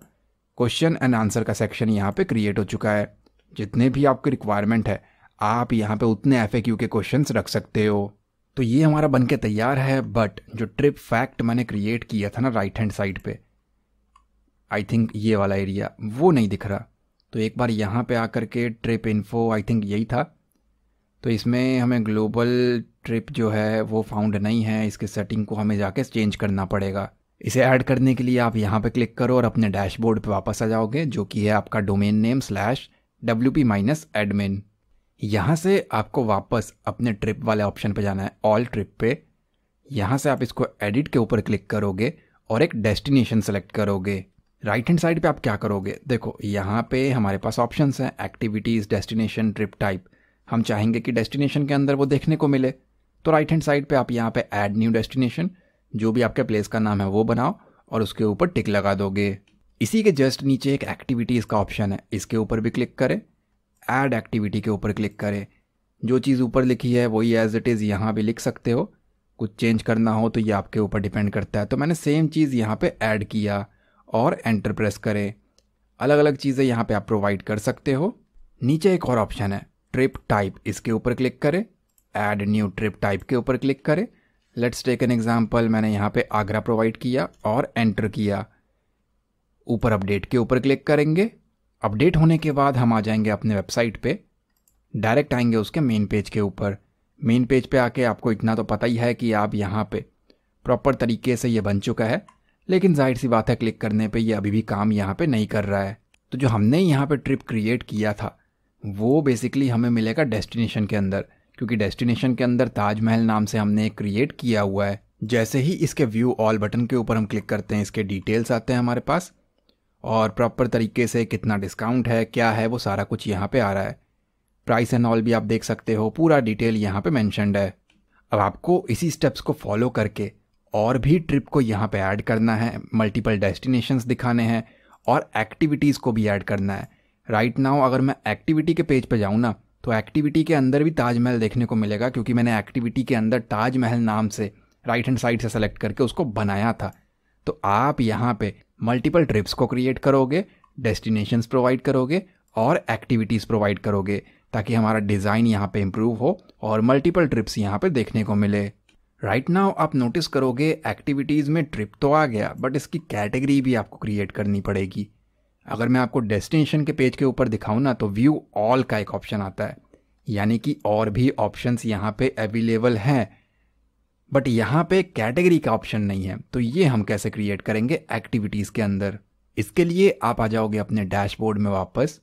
क्वेश्चन एंड आंसर का सेक्शन यहाँ पे क्रिएट हो चुका है जितने भी आपके रिक्वायरमेंट है आप यहाँ पे उतने एफ के क्वेश्चंस रख सकते हो तो ये हमारा बन के तैयार है बट जो ट्रिप फैक्ट मैंने क्रिएट किया था ना राइट हैंड साइड पे आई थिंक ये वाला एरिया वो नहीं दिख रहा तो एक बार यहाँ पे आकर के ट्रिप इन्फो आई थिंक यही था तो इसमें हमें ग्लोबल ट्रिप जो है वो फाउंड नहीं है इसके सेटिंग को हमें जाके चेंज करना पड़ेगा इसे ऐड करने के लिए आप यहाँ पे क्लिक करो और अपने डैशबोर्ड पे वापस आ जाओगे जो कि है आपका domain name slash W P minus admin यहाँ से आपको वापस अपने ट्रिप वाले ऑप्शन पे जाना है ऑल ट्रिप पे यहाँ से आप इसको एडिट के ऊपर क्लिक करोगे और एक डेस्टिनेशन सेलेक्ट करोगे राइट हैंड साइड पे आप क्या करोगे देखो यहाँ पे हमारे पास ऑप्शन हैं एक्टिविटीज़ डेस्टिनेशन ट्रिप टाइप हम चाहेंगे कि डेस्टिनेशन के अंदर वो देखने को मिले तो राइट हैंड साइड पे आप यहाँ पे एड न्यू डेस्टिनेशन जो भी आपके प्लेस का नाम है वो बनाओ और उसके ऊपर टिक लगा दोगे इसी के जस्ट नीचे एक एक्टिविटीज़ का ऑप्शन है इसके ऊपर भी क्लिक करें ऐड एक्टिविटी के ऊपर क्लिक करें जो चीज़ ऊपर लिखी है वही एज़ इट इज़ यहाँ भी लिख सकते हो कुछ चेंज करना हो तो ये आपके ऊपर डिपेंड करता है तो मैंने सेम चीज़ यहाँ पे ऐड किया और एंटर प्रेस करें अलग अलग चीज़ें यहाँ पे आप प्रोवाइड कर सकते हो नीचे एक और ऑप्शन है ट्रिप टाइप इसके ऊपर क्लिक करें ऐड न्यू ट्रिप टाइप के ऊपर क्लिक करें लेट्स टेक एन एग्जाम्पल मैंने यहाँ पे आगरा प्रोवाइड किया और एंटर किया ऊपर अपडेट के ऊपर क्लिक करेंगे अपडेट होने के बाद हम आ जाएंगे अपने वेबसाइट पे डायरेक्ट आएंगे उसके मेन पेज के ऊपर मेन पेज पे आके आपको इतना तो पता ही है कि आप यहाँ पे प्रॉपर तरीके से ये बन चुका है लेकिन जाहिर सी बात है क्लिक करने पे ये अभी भी काम यहाँ पे नहीं कर रहा है तो जो हमने यहाँ पे ट्रिप क्रिएट किया था वो बेसिकली हमें मिलेगा डेस्टिनेशन के अंदर क्योंकि डेस्टिनेशन के अंदर ताजमहल नाम से हमने क्रिएट किया हुआ है जैसे ही इसके व्यू ऑल बटन के ऊपर हम क्लिक करते हैं इसके डिटेल्स आते हैं हमारे पास और प्रॉपर तरीके से कितना डिस्काउंट है क्या है वो सारा कुछ यहाँ पे आ रहा है प्राइस एंड ऑल भी आप देख सकते हो पूरा डिटेल यहाँ पे मैंशनड है अब आपको इसी स्टेप्स को फॉलो करके और भी ट्रिप को यहाँ पे ऐड करना है मल्टीपल डेस्टिनेशंस दिखाने हैं और एक्टिविटीज़ को भी ऐड करना है राइट right नाउ अगर मैं एक्टिविटी के पेज पर पे जाऊँ ना तो एक्टिविटी के अंदर भी ताजमहल देखने को मिलेगा क्योंकि मैंने एक्टिविटी के अंदर ताजमहल नाम से राइट हैंड साइड से सेलेक्ट करके उसको बनाया था तो आप यहाँ पे मल्टीपल ट्रिप्स को क्रिएट करोगे डेस्टिनेशंस प्रोवाइड करोगे और एक्टिविटीज़ प्रोवाइड करोगे ताकि हमारा डिज़ाइन यहाँ पे इम्प्रूव हो और मल्टीपल ट्रिप्स यहाँ पे देखने को मिले राइट right नाउ आप नोटिस करोगे एक्टिविटीज़ में ट्रिप तो आ गया बट इसकी कैटेगरी भी आपको क्रिएट करनी पड़ेगी अगर मैं आपको डेस्टिनेशन के पेज के ऊपर दिखाऊँ ना तो व्यू ऑल का एक ऑप्शन आता है यानी कि और भी ऑप्शंस यहाँ पे अवेलेबल हैं बट यहाँ पे कैटेगरी का ऑप्शन नहीं है तो ये हम कैसे क्रिएट करेंगे एक्टिविटीज़ के अंदर इसके लिए आप आ जाओगे अपने डैशबोर्ड में वापस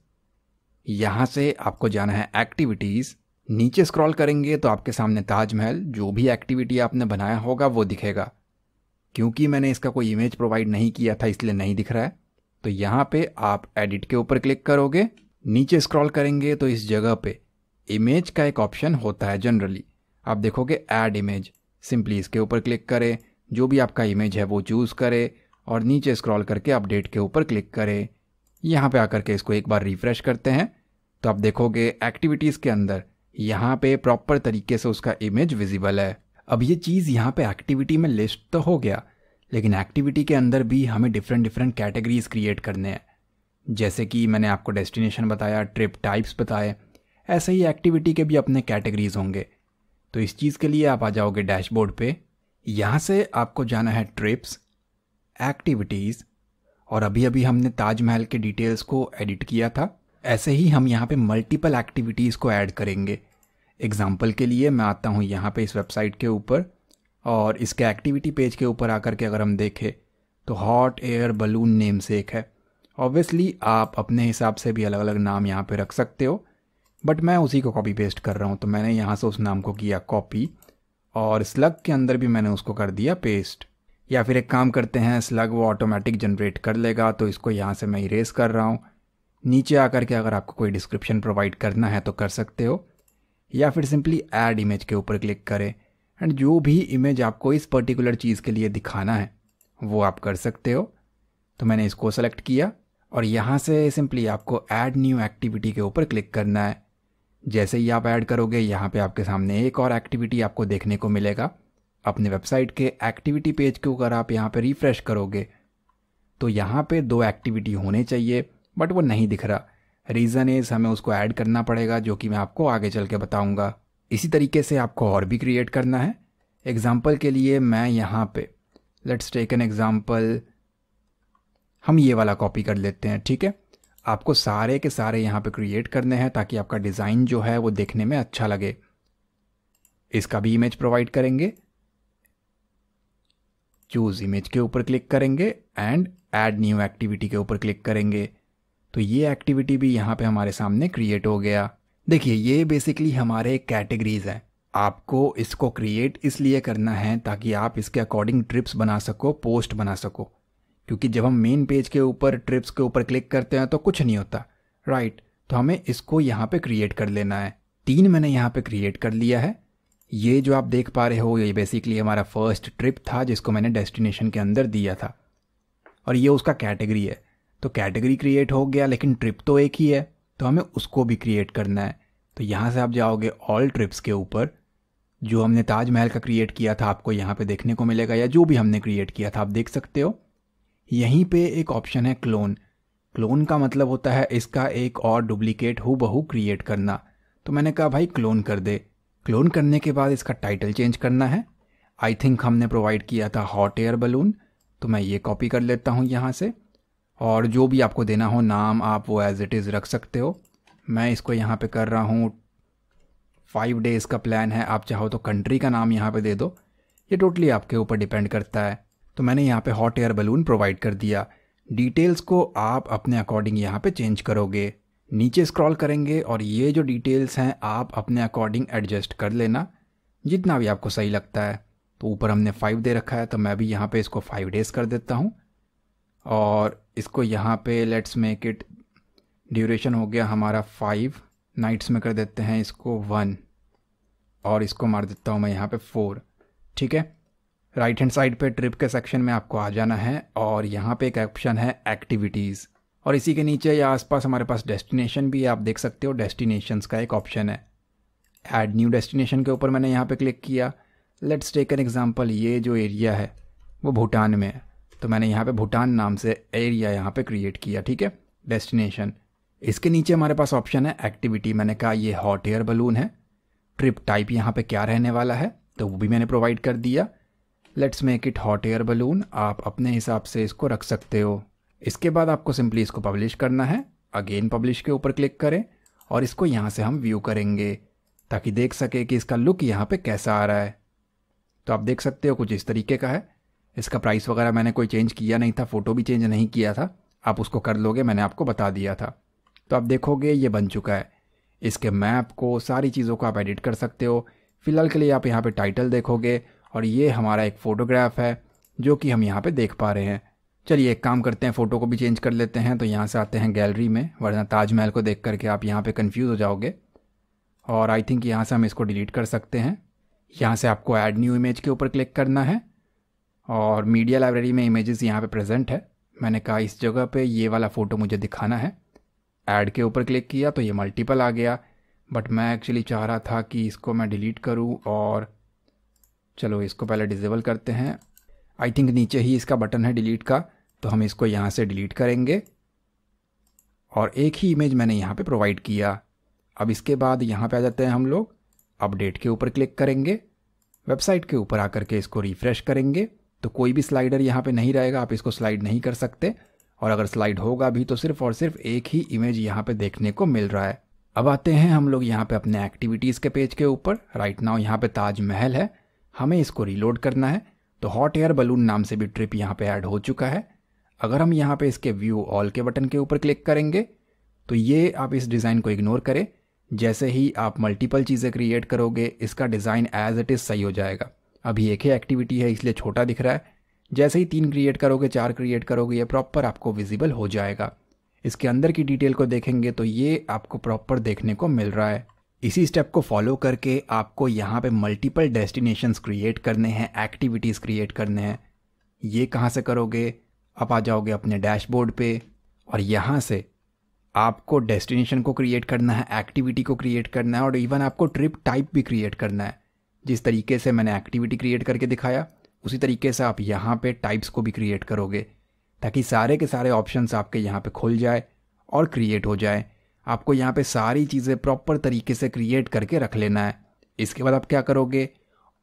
यहां से आपको जाना है एक्टिविटीज़ नीचे स्क्रॉल करेंगे तो आपके सामने ताजमहल जो भी एक्टिविटी आपने बनाया होगा वो दिखेगा क्योंकि मैंने इसका कोई इमेज प्रोवाइड नहीं किया था इसलिए नहीं दिख रहा है तो यहाँ पे आप एडिट के ऊपर क्लिक करोगे नीचे स्क्रॉल करेंगे तो इस जगह पे इमेज का एक ऑप्शन होता है जनरली आप देखोगे ऐड इमेज सिंपली इसके ऊपर क्लिक करें जो भी आपका इमेज है वो चूज़ करें और नीचे स्क्रॉल करके अपडेट के ऊपर क्लिक करें यहाँ पे आकर के इसको एक बार रिफ़्रेश करते हैं तो आप देखोगे एक्टिविटीज़ के अंदर यहाँ पे प्रॉपर तरीके से उसका इमेज विजिबल है अब ये चीज़ यहाँ पे एक्टिविटी में लिस्ट तो हो गया लेकिन एक्टिविटी के अंदर भी हमें डिफरेंट डिफरेंट कैटेगरीज क्रिएट करने हैं जैसे कि मैंने आपको डेस्टिनेशन बताया ट्रिप टाइप्स बताए ऐसे ही एक्टिविटी के भी अपने कैटेगरीज होंगे तो इस चीज़ के लिए आप आ जाओगे डैशबोर्ड पे यहाँ से आपको जाना है ट्रिप्स एक्टिविटीज़ और अभी अभी हमने ताजमहल के डिटेल्स को एडिट किया था ऐसे ही हम यहाँ पे मल्टीपल एक्टिविटीज़ को ऐड करेंगे एग्ज़ाम्पल के लिए मैं आता हूँ यहाँ पे इस वेबसाइट के ऊपर और इसके एक्टिविटी पेज के ऊपर आकर के अगर हम देखें तो हॉट एयर बलून नेम से एक है ऑब्वियसली आप अपने हिसाब से भी अलग अलग नाम यहाँ पे रख सकते हो बट मैं उसी को कॉपी पेस्ट कर रहा हूँ तो मैंने यहाँ से उस नाम को किया कॉपी और स्लग के अंदर भी मैंने उसको कर दिया पेस्ट या फिर एक काम करते हैं स्लग वो ऑटोमेटिक जनरेट कर लेगा तो इसको यहाँ से मैं इरेज कर रहा हूँ नीचे आकर के अगर आपको कोई डिस्क्रिप्शन प्रोवाइड करना है तो कर सकते हो या फिर सिंपली ऐड इमेज के ऊपर क्लिक करें एंड जो भी इमेज आपको इस पर्टिकुलर चीज़ के लिए दिखाना है वो आप कर सकते हो तो मैंने इसको सेलेक्ट किया और यहाँ से सिंपली आपको ऐड न्यू एक्टिविटी के ऊपर क्लिक करना है जैसे ही आप ऐड करोगे यहाँ पे आपके सामने एक और एक्टिविटी आपको देखने को मिलेगा अपने वेबसाइट के एक्टिविटी पेज को अगर आप यहाँ पे रिफ़्रेश करोगे तो यहाँ पे दो एक्टिविटी होने चाहिए बट वो नहीं दिख रहा रीज़न इज़ हमें उसको ऐड करना पड़ेगा जो कि मैं आपको आगे चल के बताऊँगा इसी तरीके से आपको और भी क्रिएट करना है एग्ज़ाम्पल के लिए मैं यहाँ पे लेट्स टेक एन एग्ज़ाम्पल हम ये वाला कॉपी कर लेते हैं ठीक है आपको सारे के सारे यहाँ पे क्रिएट करने हैं ताकि आपका डिज़ाइन जो है वो देखने में अच्छा लगे इसका भी इमेज प्रोवाइड करेंगे चूज़ इमेज के ऊपर क्लिक करेंगे एंड एड न्यू एक्टिविटी के ऊपर क्लिक करेंगे तो ये एक्टिविटी भी यहाँ पे हमारे सामने क्रिएट हो गया देखिए ये बेसिकली हमारे कैटेगरीज हैं आपको इसको क्रिएट इसलिए करना है ताकि आप इसके अकॉर्डिंग ट्रिप्स बना सको पोस्ट बना सको क्योंकि जब हम मेन पेज के ऊपर ट्रिप्स के ऊपर क्लिक करते हैं तो कुछ नहीं होता राइट right, तो हमें इसको यहाँ पे क्रिएट कर लेना है तीन मैंने यहाँ पे क्रिएट कर लिया है ये जो आप देख पा रहे हो ये बेसिकली हमारा फर्स्ट ट्रिप था जिसको मैंने डेस्टिनेशन के अंदर दिया था और ये उसका कैटेगरी है तो कैटेगरी क्रिएट हो गया लेकिन ट्रिप तो एक ही है तो हमें उसको भी क्रिएट करना है तो यहाँ से आप जाओगे ऑल ट्रिप्स के ऊपर जो हमने ताजमहल का क्रिएट किया था आपको यहाँ पे देखने को मिलेगा या जो भी हमने क्रिएट किया था आप देख सकते हो यहीं पे एक ऑप्शन है क्लोन क्लोन का मतलब होता है इसका एक और डुप्लीकेट हु बहू क्रिएट करना तो मैंने कहा भाई क्लोन कर दे क्लोन करने के बाद इसका टाइटल चेंज करना है आई थिंक हमने प्रोवाइड किया था हॉट एयर बलून तो मैं ये कॉपी कर लेता हूँ यहाँ से और जो भी आपको देना हो नाम आप वो एज़ इट इज़ रख सकते हो मैं इसको यहाँ पे कर रहा हूँ फाइव डेज़ का प्लान है आप चाहो तो कंट्री का नाम यहाँ पे दे दो ये टोटली आपके ऊपर डिपेंड करता है तो मैंने यहाँ पे हॉट एयर बलून प्रोवाइड कर दिया डिटेल्स को आप अपने अकॉर्डिंग यहाँ पे चेंज करोगे नीचे स्क्रॉल करेंगे और ये जो डिटेल्स हैं आप अपने अकॉर्डिंग एडजस्ट कर लेना जितना भी आपको सही लगता है तो ऊपर हमने फाइव दे रखा है तो मैं भी यहाँ पे इसको फाइव डेज कर देता हूँ और इसको यहाँ पे लेट्स मेक इट ड्यूरेशन हो गया हमारा फाइव नाइट्स में कर देते हैं इसको वन और इसको मार देता हूँ मैं यहाँ पे फोर ठीक है राइट हैंड साइड पे ट्रिप के सेक्शन में आपको आ जाना है और यहाँ पे एक ऑप्शन है एक्टिविटीज़ और इसी के नीचे या आसपास हमारे पास डेस्टिनेशन भी है आप देख सकते हो डेस्टिनेशंस का एक ऑप्शन है ऐड न्यू डेस्टिनेशन के ऊपर मैंने यहाँ पे क्लिक किया लेट्स टेक एन एग्जांपल ये जो एरिया है वो भूटान में है तो मैंने यहाँ पे भूटान नाम से एरिया यहाँ पे क्रिएट किया ठीक है डेस्टिनेशन इसके नीचे हमारे पास ऑप्शन है एक्टिविटी मैंने कहा ये हॉट एयर बलून है ट्रिप टाइप यहाँ पर क्या रहने वाला है तो वो भी मैंने प्रोवाइड कर दिया let's make it hot air balloon आप अपने हिसाब से इसको रख सकते हो इसके बाद आपको सिंपली इसको पब्लिश करना है अगेन पब्लिश के ऊपर क्लिक करें और इसको यहाँ से हम व्यू करेंगे ताकि देख सके कि इसका लुक यहाँ पे कैसा आ रहा है तो आप देख सकते हो कुछ इस तरीके का है इसका प्राइस वगैरह मैंने कोई चेंज किया नहीं था फ़ोटो भी चेंज नहीं किया था आप उसको कर लोगे मैंने आपको बता दिया था तो आप देखोगे ये बन चुका है इसके मैप को सारी चीज़ों को आप एडिट कर सकते हो फिलहाल के लिए आप यहाँ पे टाइटल देखोगे और ये हमारा एक फ़ोटोग्राफ है जो कि हम यहाँ पे देख पा रहे हैं चलिए एक काम करते हैं फ़ोटो को भी चेंज कर लेते हैं तो यहाँ से आते हैं गैलरी में वरना ताजमहल को देख करके आप यहाँ पे कंफ्यूज हो जाओगे और आई थिंक यहाँ से हम इसको डिलीट कर सकते हैं यहाँ से आपको एड न्यू इमेज के ऊपर क्लिक करना है और मीडिया लाइब्रेरी में इमेजेस यहाँ पे प्रेजेंट है मैंने कहा इस जगह पे ये वाला फ़ोटो मुझे दिखाना है ऐड के ऊपर क्लिक किया तो ये मल्टीपल आ गया बट मैं एक्चुअली चाह रहा था कि इसको मैं डिलीट करूँ और चलो इसको पहले डिजेबल करते हैं आई थिंक नीचे ही इसका बटन है डिलीट का तो हम इसको यहाँ से डिलीट करेंगे और एक ही इमेज मैंने यहाँ पे प्रोवाइड किया अब इसके बाद यहाँ पे आ जाते हैं हम लोग अपडेट के ऊपर क्लिक करेंगे वेबसाइट के ऊपर आकर के इसको रिफ्रेश करेंगे तो कोई भी स्लाइडर यहाँ पे नहीं रहेगा आप इसको स्लाइड नहीं कर सकते और अगर स्लाइड होगा भी तो सिर्फ और सिर्फ एक ही इमेज यहाँ पे देखने को मिल रहा है अब आते हैं हम लोग यहाँ पे अपने एक्टिविटीज़ के पेज के ऊपर राइट नाउ यहाँ पे ताजमहल है हमें इसको रीलोड करना है तो हॉट एयर बलून नाम से भी ट्रिप यहाँ पे ऐड हो चुका है अगर हम यहाँ पे इसके व्यू ऑल के बटन के ऊपर क्लिक करेंगे तो ये आप इस डिज़ाइन को इग्नोर करें जैसे ही आप मल्टीपल चीज़ें क्रिएट करोगे इसका डिज़ाइन एज इट इज़ सही हो जाएगा अभी एक ही एक्टिविटी है इसलिए छोटा दिख रहा है जैसे ही तीन क्रिएट करोगे चार क्रिएट करोगे ये प्रॉपर आपको विजिबल हो जाएगा इसके अंदर की डिटेल को देखेंगे तो ये आपको प्रॉपर देखने को मिल रहा है इसी स्टेप को फॉलो करके आपको यहाँ पे मल्टीपल डेस्टिनेशंस क्रिएट करने हैं एक्टिविटीज़ क्रिएट करने हैं ये कहाँ से करोगे आप आ जाओगे अपने डैशबोर्ड पे और यहाँ से आपको डेस्टिनेशन को क्रिएट करना है एक्टिविटी को क्रिएट करना है और इवन आपको ट्रिप टाइप भी क्रिएट करना है जिस तरीके से मैंने एक्टिविटी क्रिएट करके दिखाया उसी तरीके से आप यहाँ पे टाइप्स को भी क्रिएट करोगे ताकि सारे के सारे ऑप्शंस आपके यहाँ पे खुल जाए और क्रिएट हो जाए आपको यहाँ पे सारी चीज़ें प्रॉपर तरीके से क्रिएट करके रख लेना है इसके बाद आप क्या करोगे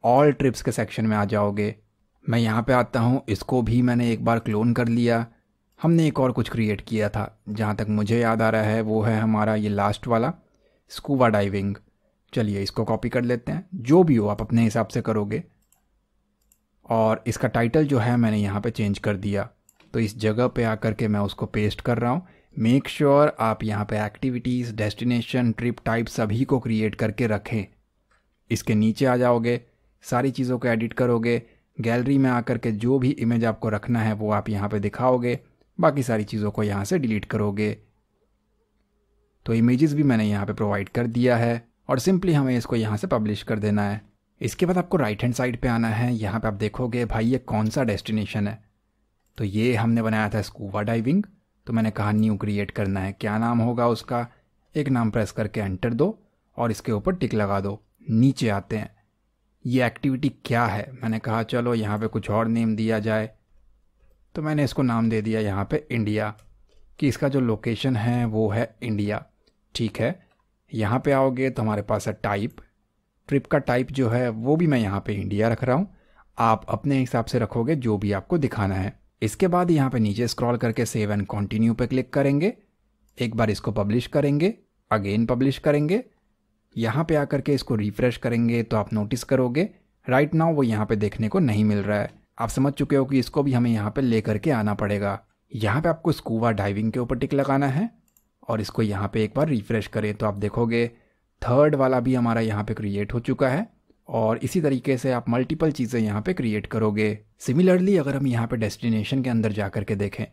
ऑल ट्रिप्स के सेक्शन में आ जाओगे मैं यहाँ पे आता हूँ इसको भी मैंने एक बार क्लोन कर लिया हमने एक और कुछ क्रिएट किया था जहाँ तक मुझे याद आ रहा है वो है हमारा ये लास्ट वाला स्कूबा डाइविंग चलिए इसको कॉपी कर लेते हैं जो भी हो आप अपने हिसाब से करोगे और इसका टाइटल जो है मैंने यहाँ पे चेंज कर दिया तो इस जगह पे आकर के मैं उसको पेस्ट कर रहा हूँ मेक श्योर sure आप यहाँ पे एक्टिविटीज़ डेस्टिनेशन ट्रिप टाइप सभी को क्रिएट करके रखें इसके नीचे आ जाओगे सारी चीज़ों को एडिट करोगे गैलरी में आकर के जो भी इमेज आपको रखना है वो आप यहाँ पे दिखाओगे बाकी सारी चीज़ों को यहाँ से डिलीट करोगे तो इमेजेस भी मैंने यहाँ पे प्रोवाइड कर दिया है और सिंपली हमें इसको यहाँ से पब्लिश कर देना है इसके बाद आपको राइट हैंड साइड पे आना है यहाँ पे आप देखोगे भाई ये कौन सा डेस्टिनेशन है तो ये हमने बनाया था स्कूबा डाइविंग तो मैंने कहा न्यू क्रिएट करना है क्या नाम होगा उसका एक नाम प्रेस करके एंटर दो और इसके ऊपर टिक लगा दो नीचे आते हैं ये एक्टिविटी क्या है मैंने कहा चलो यहाँ पे कुछ और नेम दिया जाए तो मैंने इसको नाम दे दिया यहाँ पे इंडिया कि इसका जो लोकेशन है वो है इंडिया ठीक है यहाँ पे आओगे तो हमारे पास है टाइप ट्रिप का टाइप जो है वो भी मैं यहाँ पे इंडिया रख रहा हूँ आप अपने हिसाब से रखोगे जो भी आपको दिखाना है इसके बाद यहाँ पे नीचे स्क्रॉल करके सेव एंड कंटिन्यू पे क्लिक करेंगे एक बार इसको पब्लिश करेंगे अगेन पब्लिश करेंगे यहाँ पे आकर के इसको रिफ्रेश करेंगे तो आप नोटिस करोगे राइट नाउ वो यहाँ पे देखने को नहीं मिल रहा है आप समझ चुके हो कि इसको भी हमें यहाँ पे ले करके आना पड़ेगा यहाँ पे आपको स्कूबा डाइविंग के ऊपर टिक लगाना है और इसको यहाँ पे एक बार रिफ्रेश करें तो आप देखोगे थर्ड वाला भी हमारा यहाँ पे क्रिएट हो चुका है और इसी तरीके से आप मल्टीपल चीज़ें यहाँ पे क्रिएट करोगे सिमिलरली अगर हम यहाँ पे डेस्टिनेशन के अंदर जा कर के देखें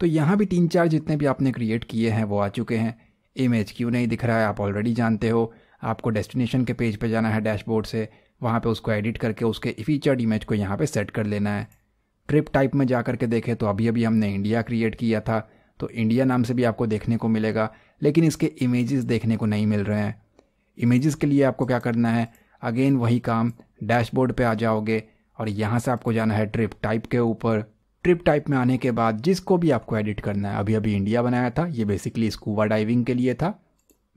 तो यहाँ भी तीन चार जितने भी आपने क्रिएट किए हैं वो आ चुके हैं इमेज क्यों नहीं दिख रहा है आप ऑलरेडी जानते हो आपको डेस्टिनेशन के पेज पे जाना है डैशबोर्ड से वहाँ पर उसको एडिट करके उसके फीचर्ड इमेज को यहाँ पर सेट कर लेना है ट्रिप टाइप में जा करके देखें तो अभी अभी हमने इंडिया क्रिएट किया था तो इंडिया नाम से भी आपको देखने को मिलेगा लेकिन इसके इमेजेस देखने को नहीं मिल रहे हैं इमेजेस के लिए आपको क्या करना है अगेन वही काम डैशबोर्ड पे आ जाओगे और यहाँ से आपको जाना है ट्रिप टाइप के ऊपर ट्रिप टाइप में आने के बाद जिसको भी आपको एडिट करना है अभी अभी इंडिया बनाया था ये बेसिकली स्कूबा डाइविंग के लिए था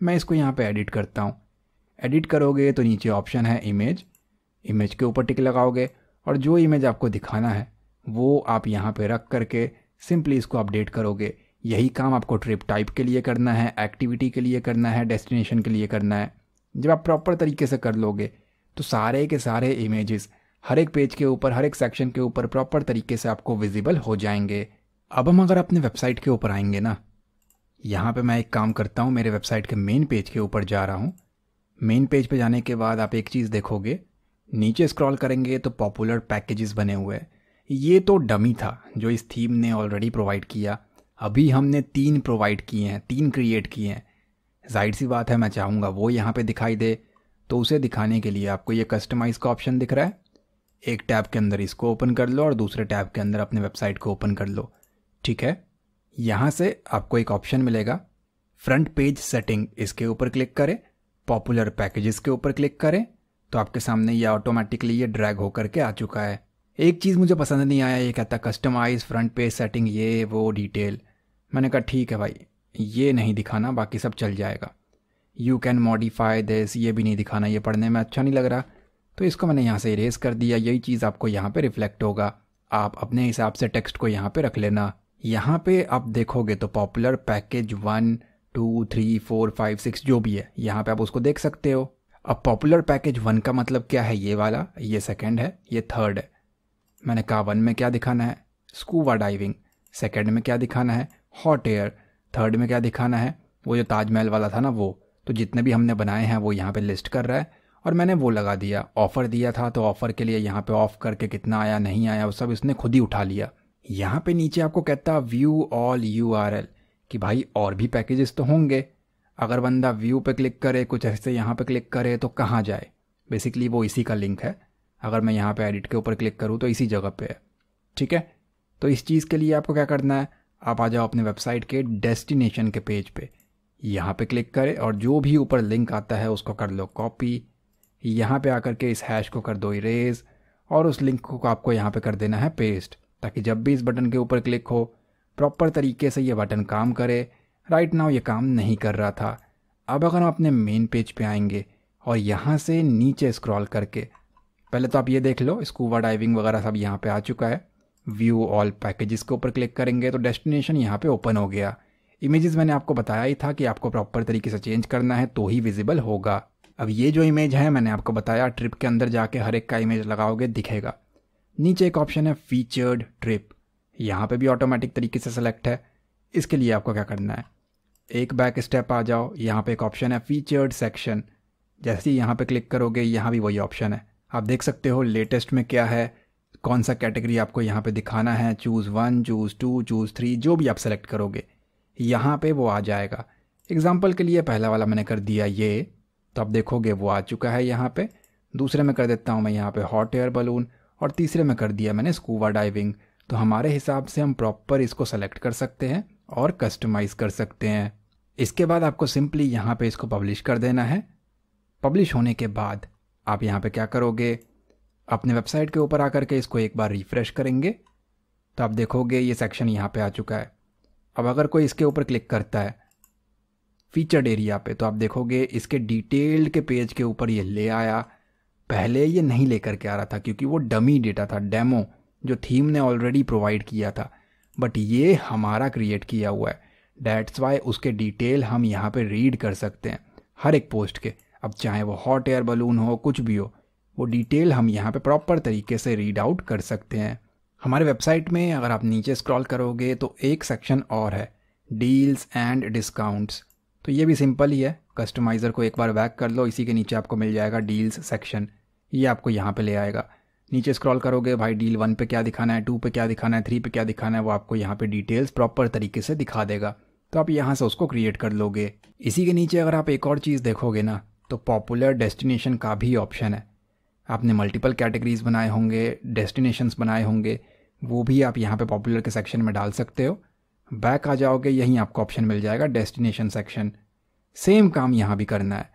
मैं इसको यहाँ पे एडिट करता हूँ एडिट करोगे तो नीचे ऑप्शन है इमेज इमेज के ऊपर टिक लगाओगे और जो इमेज आपको दिखाना है वो आप यहाँ पे रख करके सिंपली इसको अपडेट करोगे यही काम आपको ट्रिप टाइप के लिए करना है एक्टिविटी के लिए करना है डेस्टिनेशन के लिए करना है जब आप प्रॉपर तरीके से कर लोगे तो सारे के सारे इमेजेस हर एक पेज के ऊपर हर एक सेक्शन के ऊपर प्रॉपर तरीके से आपको विजिबल हो जाएंगे अब हम अगर अपने वेबसाइट के ऊपर आएंगे ना यहाँ पे मैं एक काम करता हूँ मेरे वेबसाइट के मेन पेज के ऊपर जा रहा हूँ मेन पेज पे जाने के बाद आप एक चीज़ देखोगे नीचे स्क्रॉल करेंगे तो पॉपुलर पैकेजेस बने हुए हैं ये तो डमी था जो इस थीम ने ऑलरेडी प्रोवाइड किया अभी हमने तीन प्रोवाइड किए हैं तीन क्रिएट किए हैं जाहिर सी बात है मैं चाहूँगा वो यहाँ पे दिखाई दे तो उसे दिखाने के लिए आपको ये कस्टमाइज़ का ऑप्शन दिख रहा है एक टैब के अंदर इसको ओपन कर लो और दूसरे टैब के अंदर अपने वेबसाइट को ओपन कर लो ठीक है यहाँ से आपको एक ऑप्शन मिलेगा फ्रंट पेज सेटिंग इसके ऊपर क्लिक करें पॉपुलर पैकेजेस के ऊपर क्लिक करें तो आपके सामने ये ऑटोमेटिकली ये ड्रैग होकर के आ चुका है एक चीज़ मुझे पसंद नहीं आया ये कहता कस्टमाइज फ्रंट पेज सेटिंग ये वो डिटेल मैंने कहा ठीक है भाई ये नहीं दिखाना बाकी सब चल जाएगा यू कैन मॉडिफाई दिस ये भी नहीं दिखाना ये पढ़ने में अच्छा नहीं लग रहा तो इसको मैंने यहाँ से इरेज कर दिया यही चीज़ आपको यहाँ पर रिफ्लेक्ट होगा आप अपने हिसाब से टेक्स्ट को यहाँ पर रख लेना यहाँ पर आप देखोगे तो popular package one two three four five six जो भी है यहाँ पर आप उसको देख सकते हो अब पॉपुलर पैकेज वन का मतलब क्या है ये वाला ये सेकेंड है ये थर्ड है मैंने कहा वन में क्या दिखाना है स्कूबा डाइविंग सेकेंड में क्या दिखाना है हॉट एयर थर्ड में क्या दिखाना है वो जो ताजमहल वाला था ना वो तो जितने भी हमने बनाए हैं वो यहाँ पे लिस्ट कर रहा है और मैंने वो लगा दिया ऑफ़र दिया था तो ऑफ़र के लिए यहाँ पे ऑफ़ करके कितना आया नहीं आया वो सब इसने खुद ही उठा लिया यहाँ पे नीचे आपको कहता view all U R L कि भाई और भी पैकेजेस तो होंगे अगर बंदा व्यू पे क्लिक करे कुछ ऐसे यहाँ पे क्लिक करे तो कहाँ जाए बेसिकली वो इसी का लिंक है अगर मैं यहाँ पे एडिट के ऊपर क्लिक करूँ तो इसी जगह पे है ठीक है तो इस चीज़ के लिए आपको क्या करना है आप आ जाओ अपने वेबसाइट के डेस्टिनेशन के पेज पे यहाँ पे क्लिक करें और जो भी ऊपर लिंक आता है उसको कर लो कॉपी यहाँ पे आकर के इस हैश को कर दो इरेज और उस लिंक को आपको यहाँ पे कर देना है पेस्ट ताकि जब भी इस बटन के ऊपर क्लिक हो प्रॉपर तरीके से ये बटन काम करे राइट नाउ ये काम नहीं कर रहा था अब अगर हम अपने मेन पेज पे आएंगे और यहाँ से नीचे स्क्रॉल करके पहले तो आप ये देख लो स्कूबा डाइविंग वगैरह सब यहाँ पे आ चुका है व्यू ऑल पैकेजेस के ऊपर क्लिक करेंगे तो डेस्टिनेशन यहाँ पे ओपन हो गया इमेजेस मैंने आपको बताया ही था कि आपको प्रॉपर तरीके से चेंज करना है तो ही विजिबल होगा अब ये जो इमेज है मैंने आपको बताया ट्रिप के अंदर जाके हर एक का इमेज लगाओगे दिखेगा नीचे एक ऑप्शन है फीचर्ड ट्रिप यहाँ पे भी ऑटोमेटिक तरीके से सेलेक्ट है इसके लिए आपको क्या करना है एक बैक स्टेप आ जाओ यहाँ पे एक ऑप्शन है फीचर्ड सेक्शन जैसे ही यहाँ पे क्लिक करोगे यहाँ भी वही ऑप्शन है आप देख सकते हो लेटेस्ट में क्या है कौन सा कैटेगरी आपको यहाँ पे दिखाना है choose one choose two choose three जो भी आप सेलेक्ट करोगे यहाँ पे वो आ जाएगा एग्ज़ाम्पल के लिए पहला वाला मैंने कर दिया ये तो आप देखोगे वो आ चुका है यहाँ पे दूसरे में कर देता हूँ मैं यहाँ पे हॉट एयर बलून और तीसरे में कर दिया मैंने स्कूबा डाइविंग तो हमारे हिसाब से हम प्रॉपर इसको सेलेक्ट कर सकते हैं और कस्टमाइज़ कर सकते हैं इसके बाद आपको सिंपली यहाँ पर इसको पब्लिश कर देना है पब्लिश होने के बाद आप यहाँ पर क्या करोगे अपने वेबसाइट के ऊपर आकर के इसको एक बार रिफ़्रेश करेंगे तो आप देखोगे ये सेक्शन यहाँ पे आ चुका है अब अगर कोई इसके ऊपर क्लिक करता है फीचर्ड एरिया पे तो आप देखोगे इसके डिटेल्ड के पेज के ऊपर ये ले आया पहले ये नहीं लेकर के आ रहा था क्योंकि वो डमी डेटा था डेमो जो थीम ने ऑलरेडी प्रोवाइड किया था बट ये हमारा क्रिएट किया हुआ है डैट्स वाई उसके डिटेल हम यहाँ पे रीड कर सकते हैं हर एक पोस्ट के अब चाहे वो हॉट एयर बलून हो कुछ भी हो वो डिटेल हम यहाँ पे प्रॉपर तरीके से रीड आउट कर सकते हैं हमारे वेबसाइट में अगर आप नीचे स्क्रॉल करोगे तो एक सेक्शन और है डील्स एंड डिस्काउंट्स तो ये भी सिंपल ही है कस्टमाइज़र को एक बार बैक कर लो इसी के नीचे आपको मिल जाएगा डील्स सेक्शन ये आपको यहाँ पे ले आएगा नीचे स्क्रॉल करोगे भाई डील वन पे क्या दिखाना है टू पे क्या दिखाना है थ्री पे क्या दिखाना है वो आपको यहाँ पे डिटेल्स प्रॉपर तरीके से दिखा देगा तो आप यहाँ से उसको क्रिएट कर लोगे इसी के नीचे अगर आप एक और चीज़ देखोगे ना तो पॉपुलर डेस्टिनेशन का भी ऑप्शन है आपने मल्टीपल कैटेगरीज बनाए होंगे डेस्टिनेशंस बनाए होंगे वो भी आप यहाँ पे पॉपुलर के सेक्शन में डाल सकते हो बैक आ जाओगे यहीं आपको ऑप्शन मिल जाएगा डेस्टिनेशन सेक्शन सेम काम यहाँ भी करना है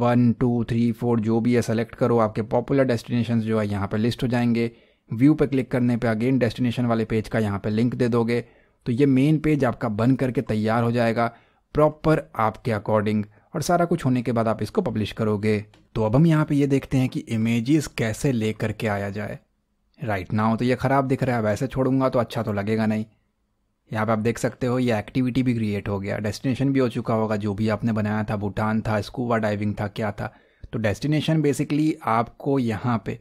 वन टू थ्री फोर जो भी है सेलेक्ट करो आपके पॉपुलर डेस्टिनेशन जो है यहाँ पर लिस्ट हो जाएंगे व्यू पर क्लिक करने पर अगेन डेस्टिनेशन वाले पेज का यहाँ पर लिंक दे दोगे तो ये मेन पेज आपका बन करके तैयार हो जाएगा प्रॉपर आपके अकॉर्डिंग और सारा कुछ होने के बाद आप इसको पब्लिश करोगे तो अब हम यहाँ पे ये देखते हैं कि इमेजेस कैसे ले करके आया जाए राइट ना हो तो ये ख़राब दिख रहा है वैसे छोड़ूंगा तो अच्छा तो लगेगा नहीं यहाँ पे आप देख सकते हो ये एक्टिविटी भी क्रिएट हो गया डेस्टिनेशन भी हो चुका होगा जो भी आपने बनाया था भूटान था स्कूबा डाइविंग था क्या था तो डेस्टिनेशन बेसिकली आपको यहाँ पे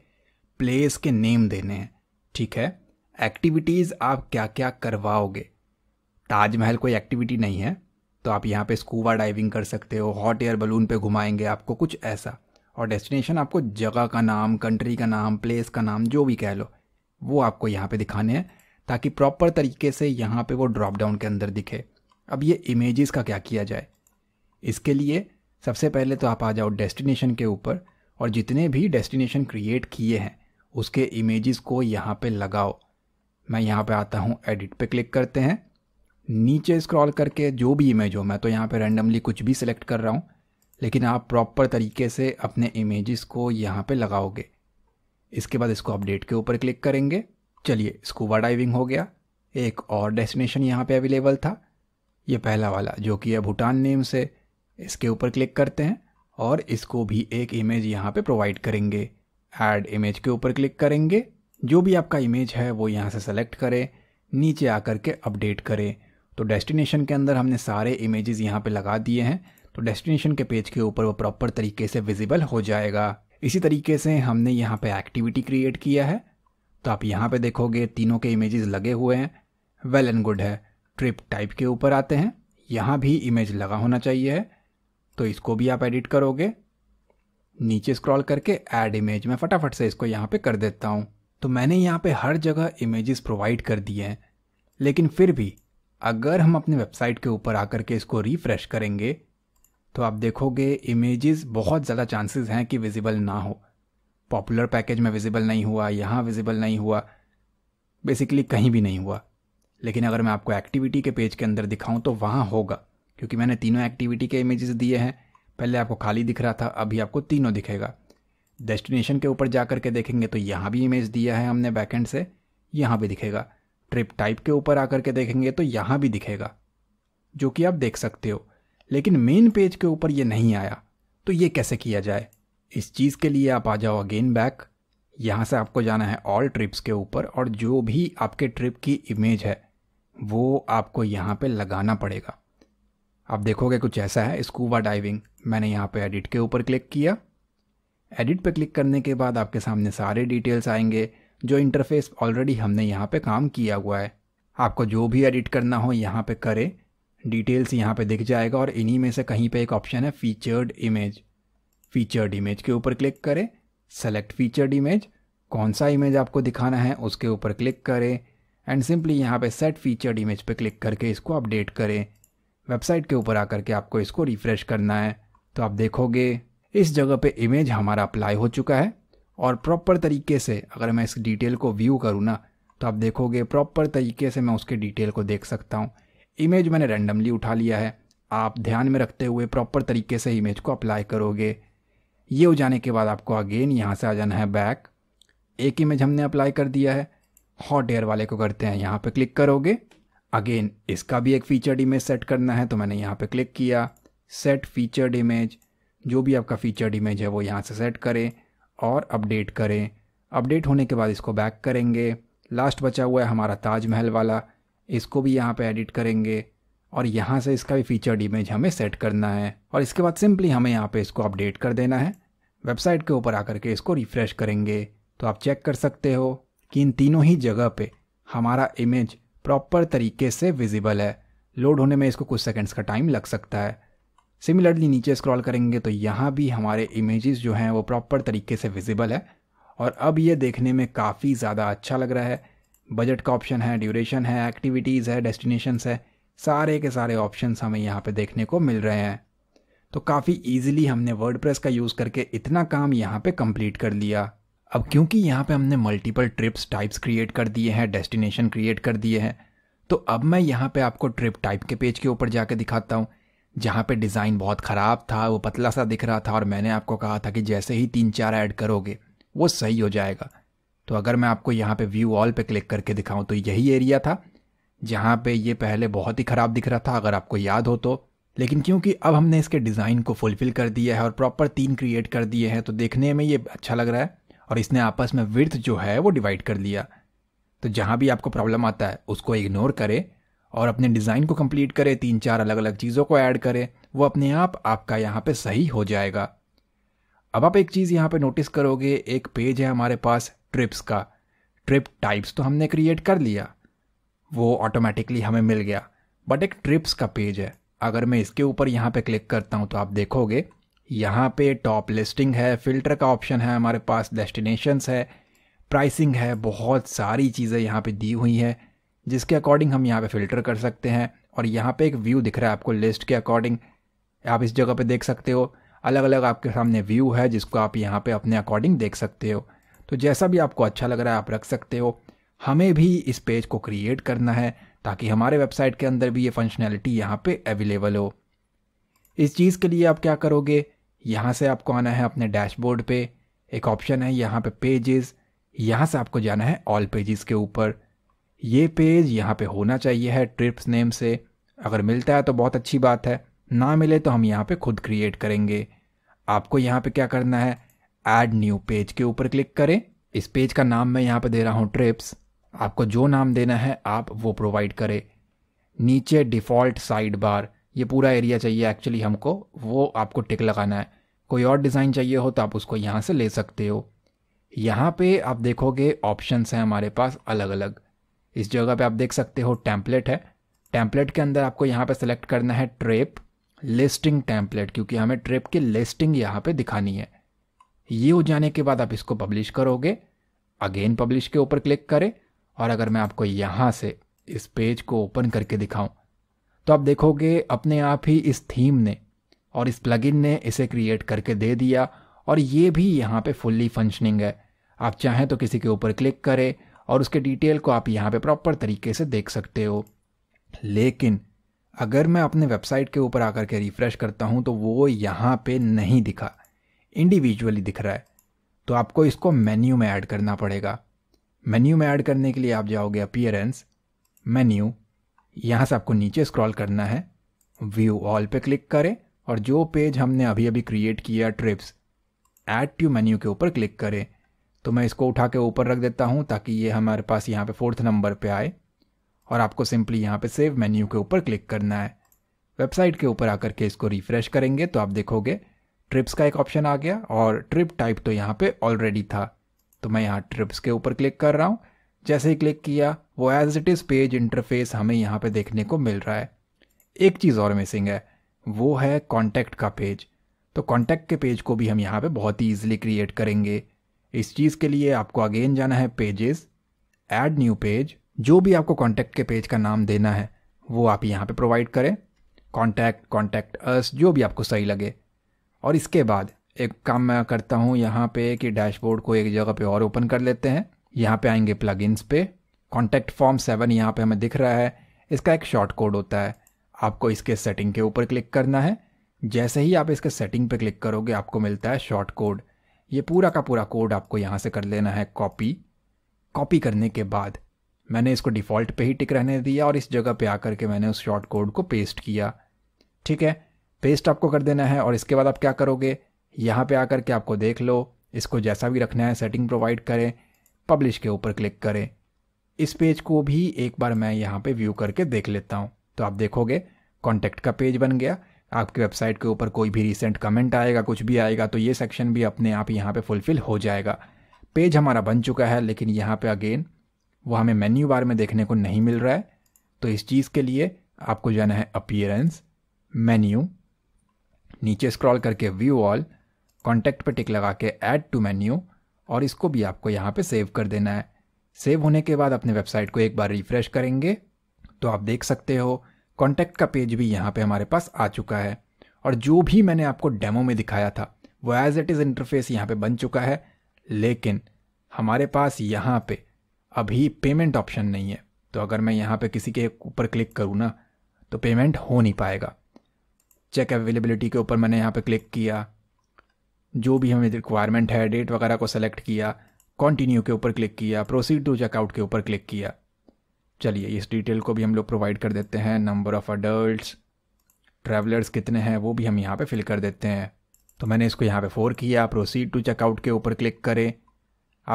प्लेस के नेम देने हैं ठीक है एक्टिविटीज़ आप क्या क्या करवाओगे ताजमहल कोई एक्टिविटी नहीं है तो आप यहाँ पे स्कूबा डाइविंग कर सकते हो हॉट एयर बलून पे घुमाएंगे आपको कुछ ऐसा और डेस्टिनेशन आपको जगह का नाम कंट्री का नाम प्लेस का नाम जो भी कह लो वो आपको यहाँ पे दिखाने हैं ताकि प्रॉपर तरीके से यहाँ पे वो ड्रॉप डाउन के अंदर दिखे अब ये इमेजेस का क्या किया जाए इसके लिए सबसे पहले तो आप आ जाओ डेस्टिनेशन के ऊपर और जितने भी डेस्टिनेशन क्रिएट किए हैं उसके इमेजेस को यहाँ पे लगाओ मैं यहाँ पे आता हूँ एडिट पे क्लिक करते हैं नीचे स्क्रॉल करके जो भी इमेज हो मैं तो यहाँ पे रैंडमली कुछ भी सिलेक्ट कर रहा हूँ लेकिन आप प्रॉपर तरीके से अपने इमेजेस को यहाँ पे लगाओगे इसके बाद इसको अपडेट के ऊपर क्लिक करेंगे चलिए स्कूबा डाइविंग हो गया एक और डेस्टिनेशन यहाँ पे अवेलेबल था ये पहला वाला जो कि है भूटान नेम से इसके ऊपर क्लिक करते हैं और इसको भी एक इमेज यहाँ पर प्रोवाइड करेंगे एड इमेज के ऊपर क्लिक करेंगे जो भी आपका इमेज है वो यहाँ से सेलेक्ट करें नीचे आकर के अपडेट करें तो डेस्टिनेशन के अंदर हमने सारे इमेजेस यहाँ पे लगा दिए हैं तो डेस्टिनेशन के पेज के ऊपर वो प्रॉपर तरीके से विजिबल हो जाएगा इसी तरीके से हमने यहाँ पे एक्टिविटी क्रिएट किया है तो आप यहाँ पे देखोगे तीनों के इमेजेस लगे हुए हैं वेल एंड गुड है ट्रिप टाइप के ऊपर आते हैं यहाँ भी इमेज लगा होना चाहिए तो इसको भी आप एडिट करोगे नीचे स्क्रॉल करके ऐड इमेज में फटाफट से इसको यहाँ पे कर देता हूँ तो मैंने यहाँ पे हर जगह इमेजेस प्रोवाइड कर दिए हैं लेकिन फिर भी अगर हम अपने वेबसाइट के ऊपर आकर के इसको रिफ्रेश करेंगे तो आप देखोगे इमेजेस बहुत ज़्यादा चांसेस हैं कि विजिबल ना हो पॉपुलर पैकेज में विजिबल नहीं हुआ यहाँ विजिबल नहीं हुआ बेसिकली कहीं भी नहीं हुआ लेकिन अगर मैं आपको एक्टिविटी के पेज के अंदर दिखाऊं तो वहाँ होगा क्योंकि मैंने तीनों एक्टिविटी के इमेजेस दिए हैं पहले आपको खाली दिख रहा था अभी आपको तीनों दिखेगा डेस्टिनेशन के ऊपर जा कर के देखेंगे तो यहाँ भी इमेज दिया है हमने बैकेंड से यहाँ भी दिखेगा ट्रिप टाइप के ऊपर आकर के देखेंगे तो यहाँ भी दिखेगा जो कि आप देख सकते हो लेकिन मेन पेज के ऊपर ये नहीं आया तो ये कैसे किया जाए इस चीज़ के लिए आप आ जाओ अगेन बैक यहाँ से आपको जाना है ऑल ट्रिप्स के ऊपर और जो भी आपके ट्रिप की इमेज है वो आपको यहाँ पे लगाना पड़ेगा आप देखोगे कुछ ऐसा है स्कूबा डाइविंग मैंने यहाँ पे एडिट के ऊपर क्लिक किया एडिट पे क्लिक करने के बाद आपके सामने सारे डिटेल्स आएंगे जो इंटरफेस ऑलरेडी हमने यहाँ पे काम किया हुआ है आपको जो भी एडिट करना हो यहाँ पे करें डिटेल्स यहाँ पे दिख जाएगा और इन्हीं में से कहीं पे एक ऑप्शन है फीचर्ड इमेज फीचर्ड इमेज के ऊपर क्लिक करें सेलेक्ट फीचर्ड इमेज कौन सा इमेज आपको दिखाना है उसके ऊपर क्लिक करें एंड सिंपली यहाँ पे सेट फीचर्ड इमेज पे क्लिक करके इसको अपडेट करें वेबसाइट के ऊपर आकर के आपको इसको रिफ्रेश करना है तो आप देखोगे इस जगह पे इमेज हमारा अप्लाई हो चुका है और प्रॉपर तरीके से अगर मैं इस डिटेल को व्यू करूँ ना तो आप देखोगे प्रॉपर तरीके से मैं उसके डिटेल को देख सकता हूँ इमेज मैंने रैंडमली उठा लिया है आप ध्यान में रखते हुए प्रॉपर तरीके से इमेज को अप्लाई करोगे ये हो जाने के बाद आपको अगेन यहाँ से आ जाना है बैक एक इमेज हमने अप्लाई कर दिया है हॉट एयर वाले को करते हैं यहाँ पे क्लिक करोगे अगेन इसका भी एक फीचर्ड इमेज सेट करना है तो मैंने यहाँ पे क्लिक किया सेट फीचर्ड इमेज जो भी आपका फीचर्ड इमेज है वो यहाँ से सेट करें और अपडेट करें अपडेट होने के बाद इसको बैक करेंगे लास्ट बचा हुआ है हमारा ताजमहल वाला इसको भी यहाँ पे एडिट करेंगे और यहाँ से इसका भी फीचर्ड इमेज हमें सेट करना है और इसके बाद सिंपली हमें यहाँ पे इसको अपडेट कर देना है वेबसाइट के ऊपर आकर के इसको रिफ़्रेश करेंगे तो आप चेक कर सकते हो कि इन तीनों ही जगह पे हमारा इमेज प्रॉपर तरीके से विजिबल है लोड होने में इसको कुछ सेकेंड्स का टाइम लग सकता है सिमिलरली नीचे स्क्रॉल करेंगे तो यहाँ भी हमारे इमेजेस जो हैं वो प्रॉपर तरीके से विजिबल है और अब ये देखने में काफ़ी ज़्यादा अच्छा लग रहा है बजट का ऑप्शन है ड्यूरेशन है एक्टिविटीज़ है डेस्टिनेशंस है सारे के सारे ऑप्शन हमें यहाँ पे देखने को मिल रहे हैं तो काफ़ी इजीली हमने वर्डप्रेस का यूज़ करके इतना काम यहाँ पे कंप्लीट कर लिया अब क्योंकि यहाँ पे हमने मल्टीपल ट्रिप्स टाइप्स क्रिएट कर दिए हैं डेस्टिनेशन क्रिएट कर दिए हैं तो अब मैं यहाँ पे आपको ट्रिप टाइप के पेज के ऊपर जाके दिखाता हूँ जहाँ पे डिज़ाइन बहुत ख़राब था वो पतला सा दिख रहा था और मैंने आपको कहा था कि जैसे ही तीन चार ऐड करोगे वो सही हो जाएगा तो अगर मैं आपको यहाँ पे व्यू ऑल पे क्लिक करके दिखाऊं तो यही एरिया था जहाँ पे ये पहले बहुत ही ख़राब दिख रहा था अगर आपको याद हो तो लेकिन क्योंकि अब हमने इसके डिज़ाइन को फुलफ़िल कर दिया है और प्रॉपर तीन क्रिएट कर दिए हैं तो देखने में ये अच्छा लग रहा है और इसने आपस में विर्थ जो है वो डिवाइड कर लिया तो जहाँ भी आपको प्रॉब्लम आता है उसको इग्नोर करें और अपने डिज़ाइन को कंप्लीट करें तीन चार अलग अलग चीज़ों को ऐड करें वो अपने आप आपका यहाँ पे सही हो जाएगा अब आप एक चीज़ यहाँ पे नोटिस करोगे एक पेज है हमारे पास ट्रिप्स का ट्रिप टाइप्स तो हमने क्रिएट कर लिया वो ऑटोमेटिकली हमें मिल गया बट एक ट्रिप्स का पेज है अगर मैं इसके ऊपर यहाँ पे क्लिक करता हूँ तो आप देखोगे यहाँ पे टॉप लिस्टिंग है फिल्टर का ऑप्शन है हमारे पास डेस्टिनेशंस है प्राइसिंग है बहुत सारी चीज़ें यहाँ पे दी हुई हैं जिसके अकॉर्डिंग हम यहाँ पे फिल्टर कर सकते हैं और यहाँ पे एक व्यू दिख रहा है आपको लिस्ट के अकॉर्डिंग आप इस जगह पे देख सकते हो अलग अलग आपके सामने व्यू है जिसको आप यहाँ पे अपने अकॉर्डिंग देख सकते हो तो जैसा भी आपको अच्छा लग रहा है आप रख सकते हो हमें भी इस पेज को क्रिएट करना है ताकि हमारे वेबसाइट के अंदर भी ये फंक्शनैलिटी यहाँ पर अवेलेबल हो इस चीज़ के लिए आप क्या करोगे यहाँ से आपको आना है अपने डैशबोर्ड पर एक ऑप्शन है यहाँ पर पेजेज यहाँ से आपको जाना है ऑल पेजेस के ऊपर ये पेज यहाँ पे होना चाहिए है ट्रिप्स नेम से अगर मिलता है तो बहुत अच्छी बात है ना मिले तो हम यहाँ पे खुद क्रिएट करेंगे आपको यहाँ पे क्या करना है ऐड न्यू पेज के ऊपर क्लिक करें इस पेज का नाम मैं यहाँ पे दे रहा हूँ ट्रिप्स आपको जो नाम देना है आप वो प्रोवाइड करें नीचे डिफ़ॉल्ट साइड बार ये पूरा एरिया चाहिए एक्चुअली हमको वो आपको टिक लगाना है कोई और डिज़ाइन चाहिए हो तो आप उसको यहाँ से ले सकते हो यहाँ पे आप देखोगे ऑप्शंस हैं हमारे पास अलग अलग इस जगह पे आप देख सकते हो टैंपलेट है टैंपलेट के अंदर आपको यहाँ पे सेलेक्ट करना है ट्रेप लिस्टिंग टैंपलेट क्योंकि हमें ट्रेप की लिस्टिंग यहाँ पे दिखानी है ये हो जाने के बाद आप इसको पब्लिश करोगे अगेन पब्लिश के ऊपर क्लिक करें और अगर मैं आपको यहाँ से इस पेज को ओपन करके दिखाऊं तो आप देखोगे अपने आप ही इस थीम ने और इस प्लगइन ने इसे क्रिएट करके दे दिया और ये भी यहाँ पे फुल्ली फंक्शनिंग है आप चाहें तो किसी के ऊपर क्लिक करें और उसके डिटेल को आप यहाँ पे प्रॉपर तरीके से देख सकते हो लेकिन अगर मैं अपने वेबसाइट के ऊपर आकर के रिफ़्रेश करता हूँ तो वो यहाँ पे नहीं दिखा इंडिविजुअली दिख रहा है तो आपको इसको मेन्यू में ऐड करना पड़ेगा मेन्यू में ऐड करने के लिए आप जाओगे अपियरेंस मेन्यू यहाँ से आपको नीचे स्क्रॉल करना है व्यू ऑल पे क्लिक करें और जो पेज हमने अभी अभी क्रिएट किया ट्रिप्स एड टू मेन्यू के ऊपर क्लिक करें तो मैं इसको उठा के ऊपर रख देता हूँ ताकि ये हमारे पास यहाँ पे फोर्थ नंबर पे आए और आपको सिंपली यहाँ पे सेव मेन्यू के ऊपर क्लिक करना है वेबसाइट के ऊपर आकर के इसको रिफ्रेश करेंगे तो आप देखोगे ट्रिप्स का एक ऑप्शन आ गया और ट्रिप टाइप तो यहाँ पर ऑलरेडी था तो मैं यहाँ ट्रिप्स के ऊपर क्लिक कर रहा हूँ जैसे ही क्लिक किया वो as it is page interface हमें यहाँ पर देखने को मिल रहा है एक चीज़ और मिसिंग है वो है कॉन्टैक्ट का पेज तो कॉन्टैक्ट के पेज को भी हम यहाँ पे बहुत ही ईजिली क्रिएट करेंगे इस चीज़ के लिए आपको अगेन जाना है पेजेस एड न्यू पेज जो भी आपको कॉन्टैक्ट के पेज का नाम देना है वो आप यहाँ पे प्रोवाइड करें कॉन्टैक्ट कॉन्टैक्ट अस जो भी आपको सही लगे और इसके बाद एक काम मैं करता हूँ यहाँ पे कि डैशबोर्ड को एक जगह पे और ओपन कर लेते हैं यहाँ पे आएंगे प्लगइन्स पे कॉन्टैक्ट फॉर्म सेवन यहाँ पे हमें दिख रहा है इसका एक शॉर्ट कोड होता है आपको इसके सेटिंग के ऊपर क्लिक करना है जैसे ही आप इसके सेटिंग पे क्लिक करोगे आपको मिलता है शॉर्ट कोड ये पूरा का पूरा कोड आपको यहाँ से कर लेना है कॉपी कॉपी करने के बाद मैंने इसको डिफ़ॉल्ट पे ही टिक रहने दिया और इस जगह पे आकर के मैंने उस शॉर्ट कोड को पेस्ट किया ठीक है पेस्ट आपको कर देना है और इसके बाद आप क्या करोगे यहाँ पे आकर के आपको देख लो इसको जैसा भी रखना है सेटिंग प्रोवाइड करें पब्लिश के ऊपर क्लिक करें इस पेज को भी एक बार मैं यहाँ पे व्यू करके देख लेता हूँ तो आप देखोगे कॉन्टैक्ट का पेज बन गया आपकी वेबसाइट के ऊपर कोई भी रिसेंट कमेंट आएगा कुछ भी आएगा तो ये सेक्शन भी अपने आप यहाँ पे फुलफ़िल हो जाएगा पेज हमारा बन चुका है लेकिन यहाँ पे अगेन वो हमें मेन्यू बार में देखने को नहीं मिल रहा है तो इस चीज़ के लिए आपको जाना है अपियरेंस मेन्यू नीचे स्क्रॉल करके व्यू ऑल कॉन्टैक्ट पर टिक लगा के ऐड टू मेन्यू और इसको भी आपको यहाँ पे सेव कर देना है सेव होने के बाद अपने वेबसाइट को एक बार रिफ्रेश करेंगे तो आप देख सकते हो कॉन्टैक्ट का पेज भी यहाँ पे हमारे पास आ चुका है और जो भी मैंने आपको डेमो में दिखाया था वो एज इट इज़ इंटरफेस यहाँ पे बन चुका है लेकिन हमारे पास यहाँ पे अभी पेमेंट ऑप्शन नहीं है तो अगर मैं यहाँ पे किसी के ऊपर क्लिक करूँ ना तो पेमेंट हो नहीं पाएगा चेक अवेलेबिलिटी के ऊपर मैंने यहाँ पे क्लिक किया जो भी हमें रिक्वायरमेंट है डेट वगैरह को सेलेक्ट किया कंटिन्यू के ऊपर क्लिक किया प्रोसीड टू चेकआउट के ऊपर क्लिक किया चलिए इस डिटेल को भी हम लोग प्रोवाइड कर देते हैं नंबर ऑफ़ अडल्ट ट्रैवलर्स कितने हैं वो भी हम यहाँ पे फिल कर देते हैं तो मैंने इसको यहाँ पे फोर किया प्रोसीड टू चेकआउट के ऊपर क्लिक करें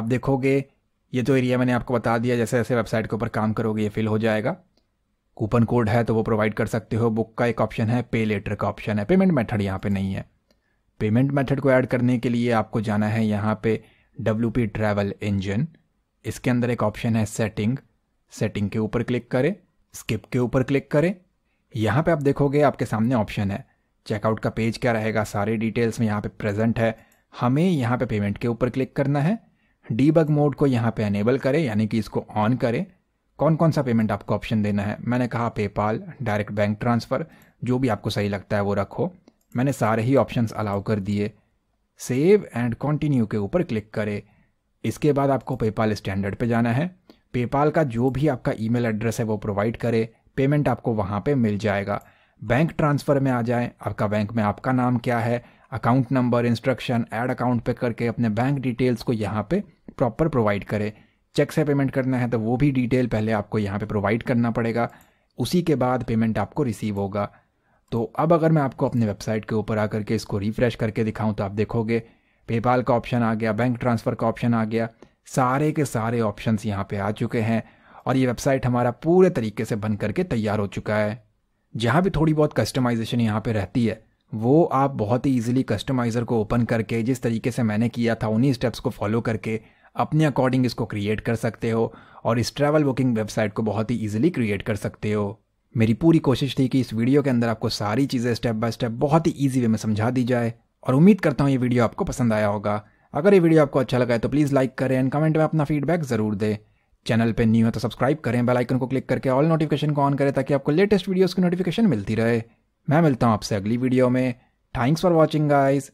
आप देखोगे ये तो एरिया मैंने आपको बता दिया जैसे जैसे वेबसाइट के ऊपर काम करोगे ये फिल हो जाएगा कूपन कोड है तो वो प्रोवाइड कर सकते हो बुक का एक ऑप्शन है पे लेटर का ऑप्शन है पेमेंट मेथड यहाँ पे नहीं है पेमेंट मेथड को ऐड करने के लिए आपको जाना है यहाँ पे डब्ल्यू पी ट्रैवल इंजन इसके अंदर एक ऑप्शन है सेटिंग सेटिंग के ऊपर क्लिक करें स्किप के ऊपर क्लिक करें यहाँ पे आप देखोगे आपके सामने ऑप्शन है चेकआउट का पेज क्या रहेगा सारे डिटेल्स में यहाँ पे प्रेजेंट है हमें यहाँ पे पेमेंट के ऊपर क्लिक करना है डीबग मोड को यहाँ पे अनेबल करें यानी कि इसको ऑन करें कौन कौन सा पेमेंट आपको ऑप्शन देना है मैंने कहा पेपाल डायरेक्ट बैंक ट्रांसफ़र जो भी आपको सही लगता है वो रखो मैंने सारे ही ऑप्शन अलाउ कर दिए सेव एंड कॉन्टिन्यू के ऊपर क्लिक करें इसके बाद आपको पेपाल स्टैंडर्ड पे जाना है पेपाल का जो भी आपका ईमेल एड्रेस है वो प्रोवाइड करे पेमेंट आपको वहाँ पे मिल जाएगा बैंक ट्रांसफ़र में आ जाए आपका बैंक में आपका नाम क्या है account number instruction add account पे करके अपने बैंक डिटेल्स को यहाँ पे प्रॉपर प्रोवाइड करें चेक से पेमेंट करना है तो वो भी डिटेल पहले आपको यहाँ पे प्रोवाइड करना पड़ेगा उसी के बाद पेमेंट आपको रिसीव होगा तो अब अगर मैं आपको अपने वेबसाइट के ऊपर आकर के इसको रिफ्रेश करके दिखाऊं तो आप देखोगे पेपाल का ऑप्शन आ गया बैंक ट्रांसफ़र का ऑप्शन आ गया सारे के सारे ऑप्शंस यहाँ पे आ चुके हैं और ये वेबसाइट हमारा पूरे तरीके से बन करके तैयार हो चुका है जहाँ भी थोड़ी बहुत कस्टमाइजेशन यहाँ पे रहती है वो आप बहुत ही ईजिली कस्टमाइज़र को ओपन करके जिस तरीके से मैंने किया था उन्हीं स्टेप्स को फॉलो करके अपने अकॉर्डिंग इसको क्रिएट कर सकते हो और इस ट्रैवल बुकिंग वेबसाइट को बहुत ही ईजिली क्रिएट कर सकते हो मेरी पूरी कोशिश थी कि इस वीडियो के अंदर आपको सारी चीज़ें स्टेप बाय स्टेप बहुत ही ईजी वे में समझा दी जाए और उम्मीद करता हूँ ये वीडियो आपको पसंद आया होगा अगर ये वीडियो आपको अच्छा लगा है तो प्लीज़ लाइक करें एंड कमेंट में अपना फीडबैक ज़रूर दें चैनल पे न्यू है तो सब्सक्राइब करें बेल आइकन को क्लिक करके ऑल नोटिफिकेशन को ऑन करें ताकि आपको लेटेस्ट वीडियोस की नोटिफिकेशन मिलती रहे मैं मिलता हूँ आपसे अगली वीडियो में थैंक्स फॉर वॉचिंग गाइज़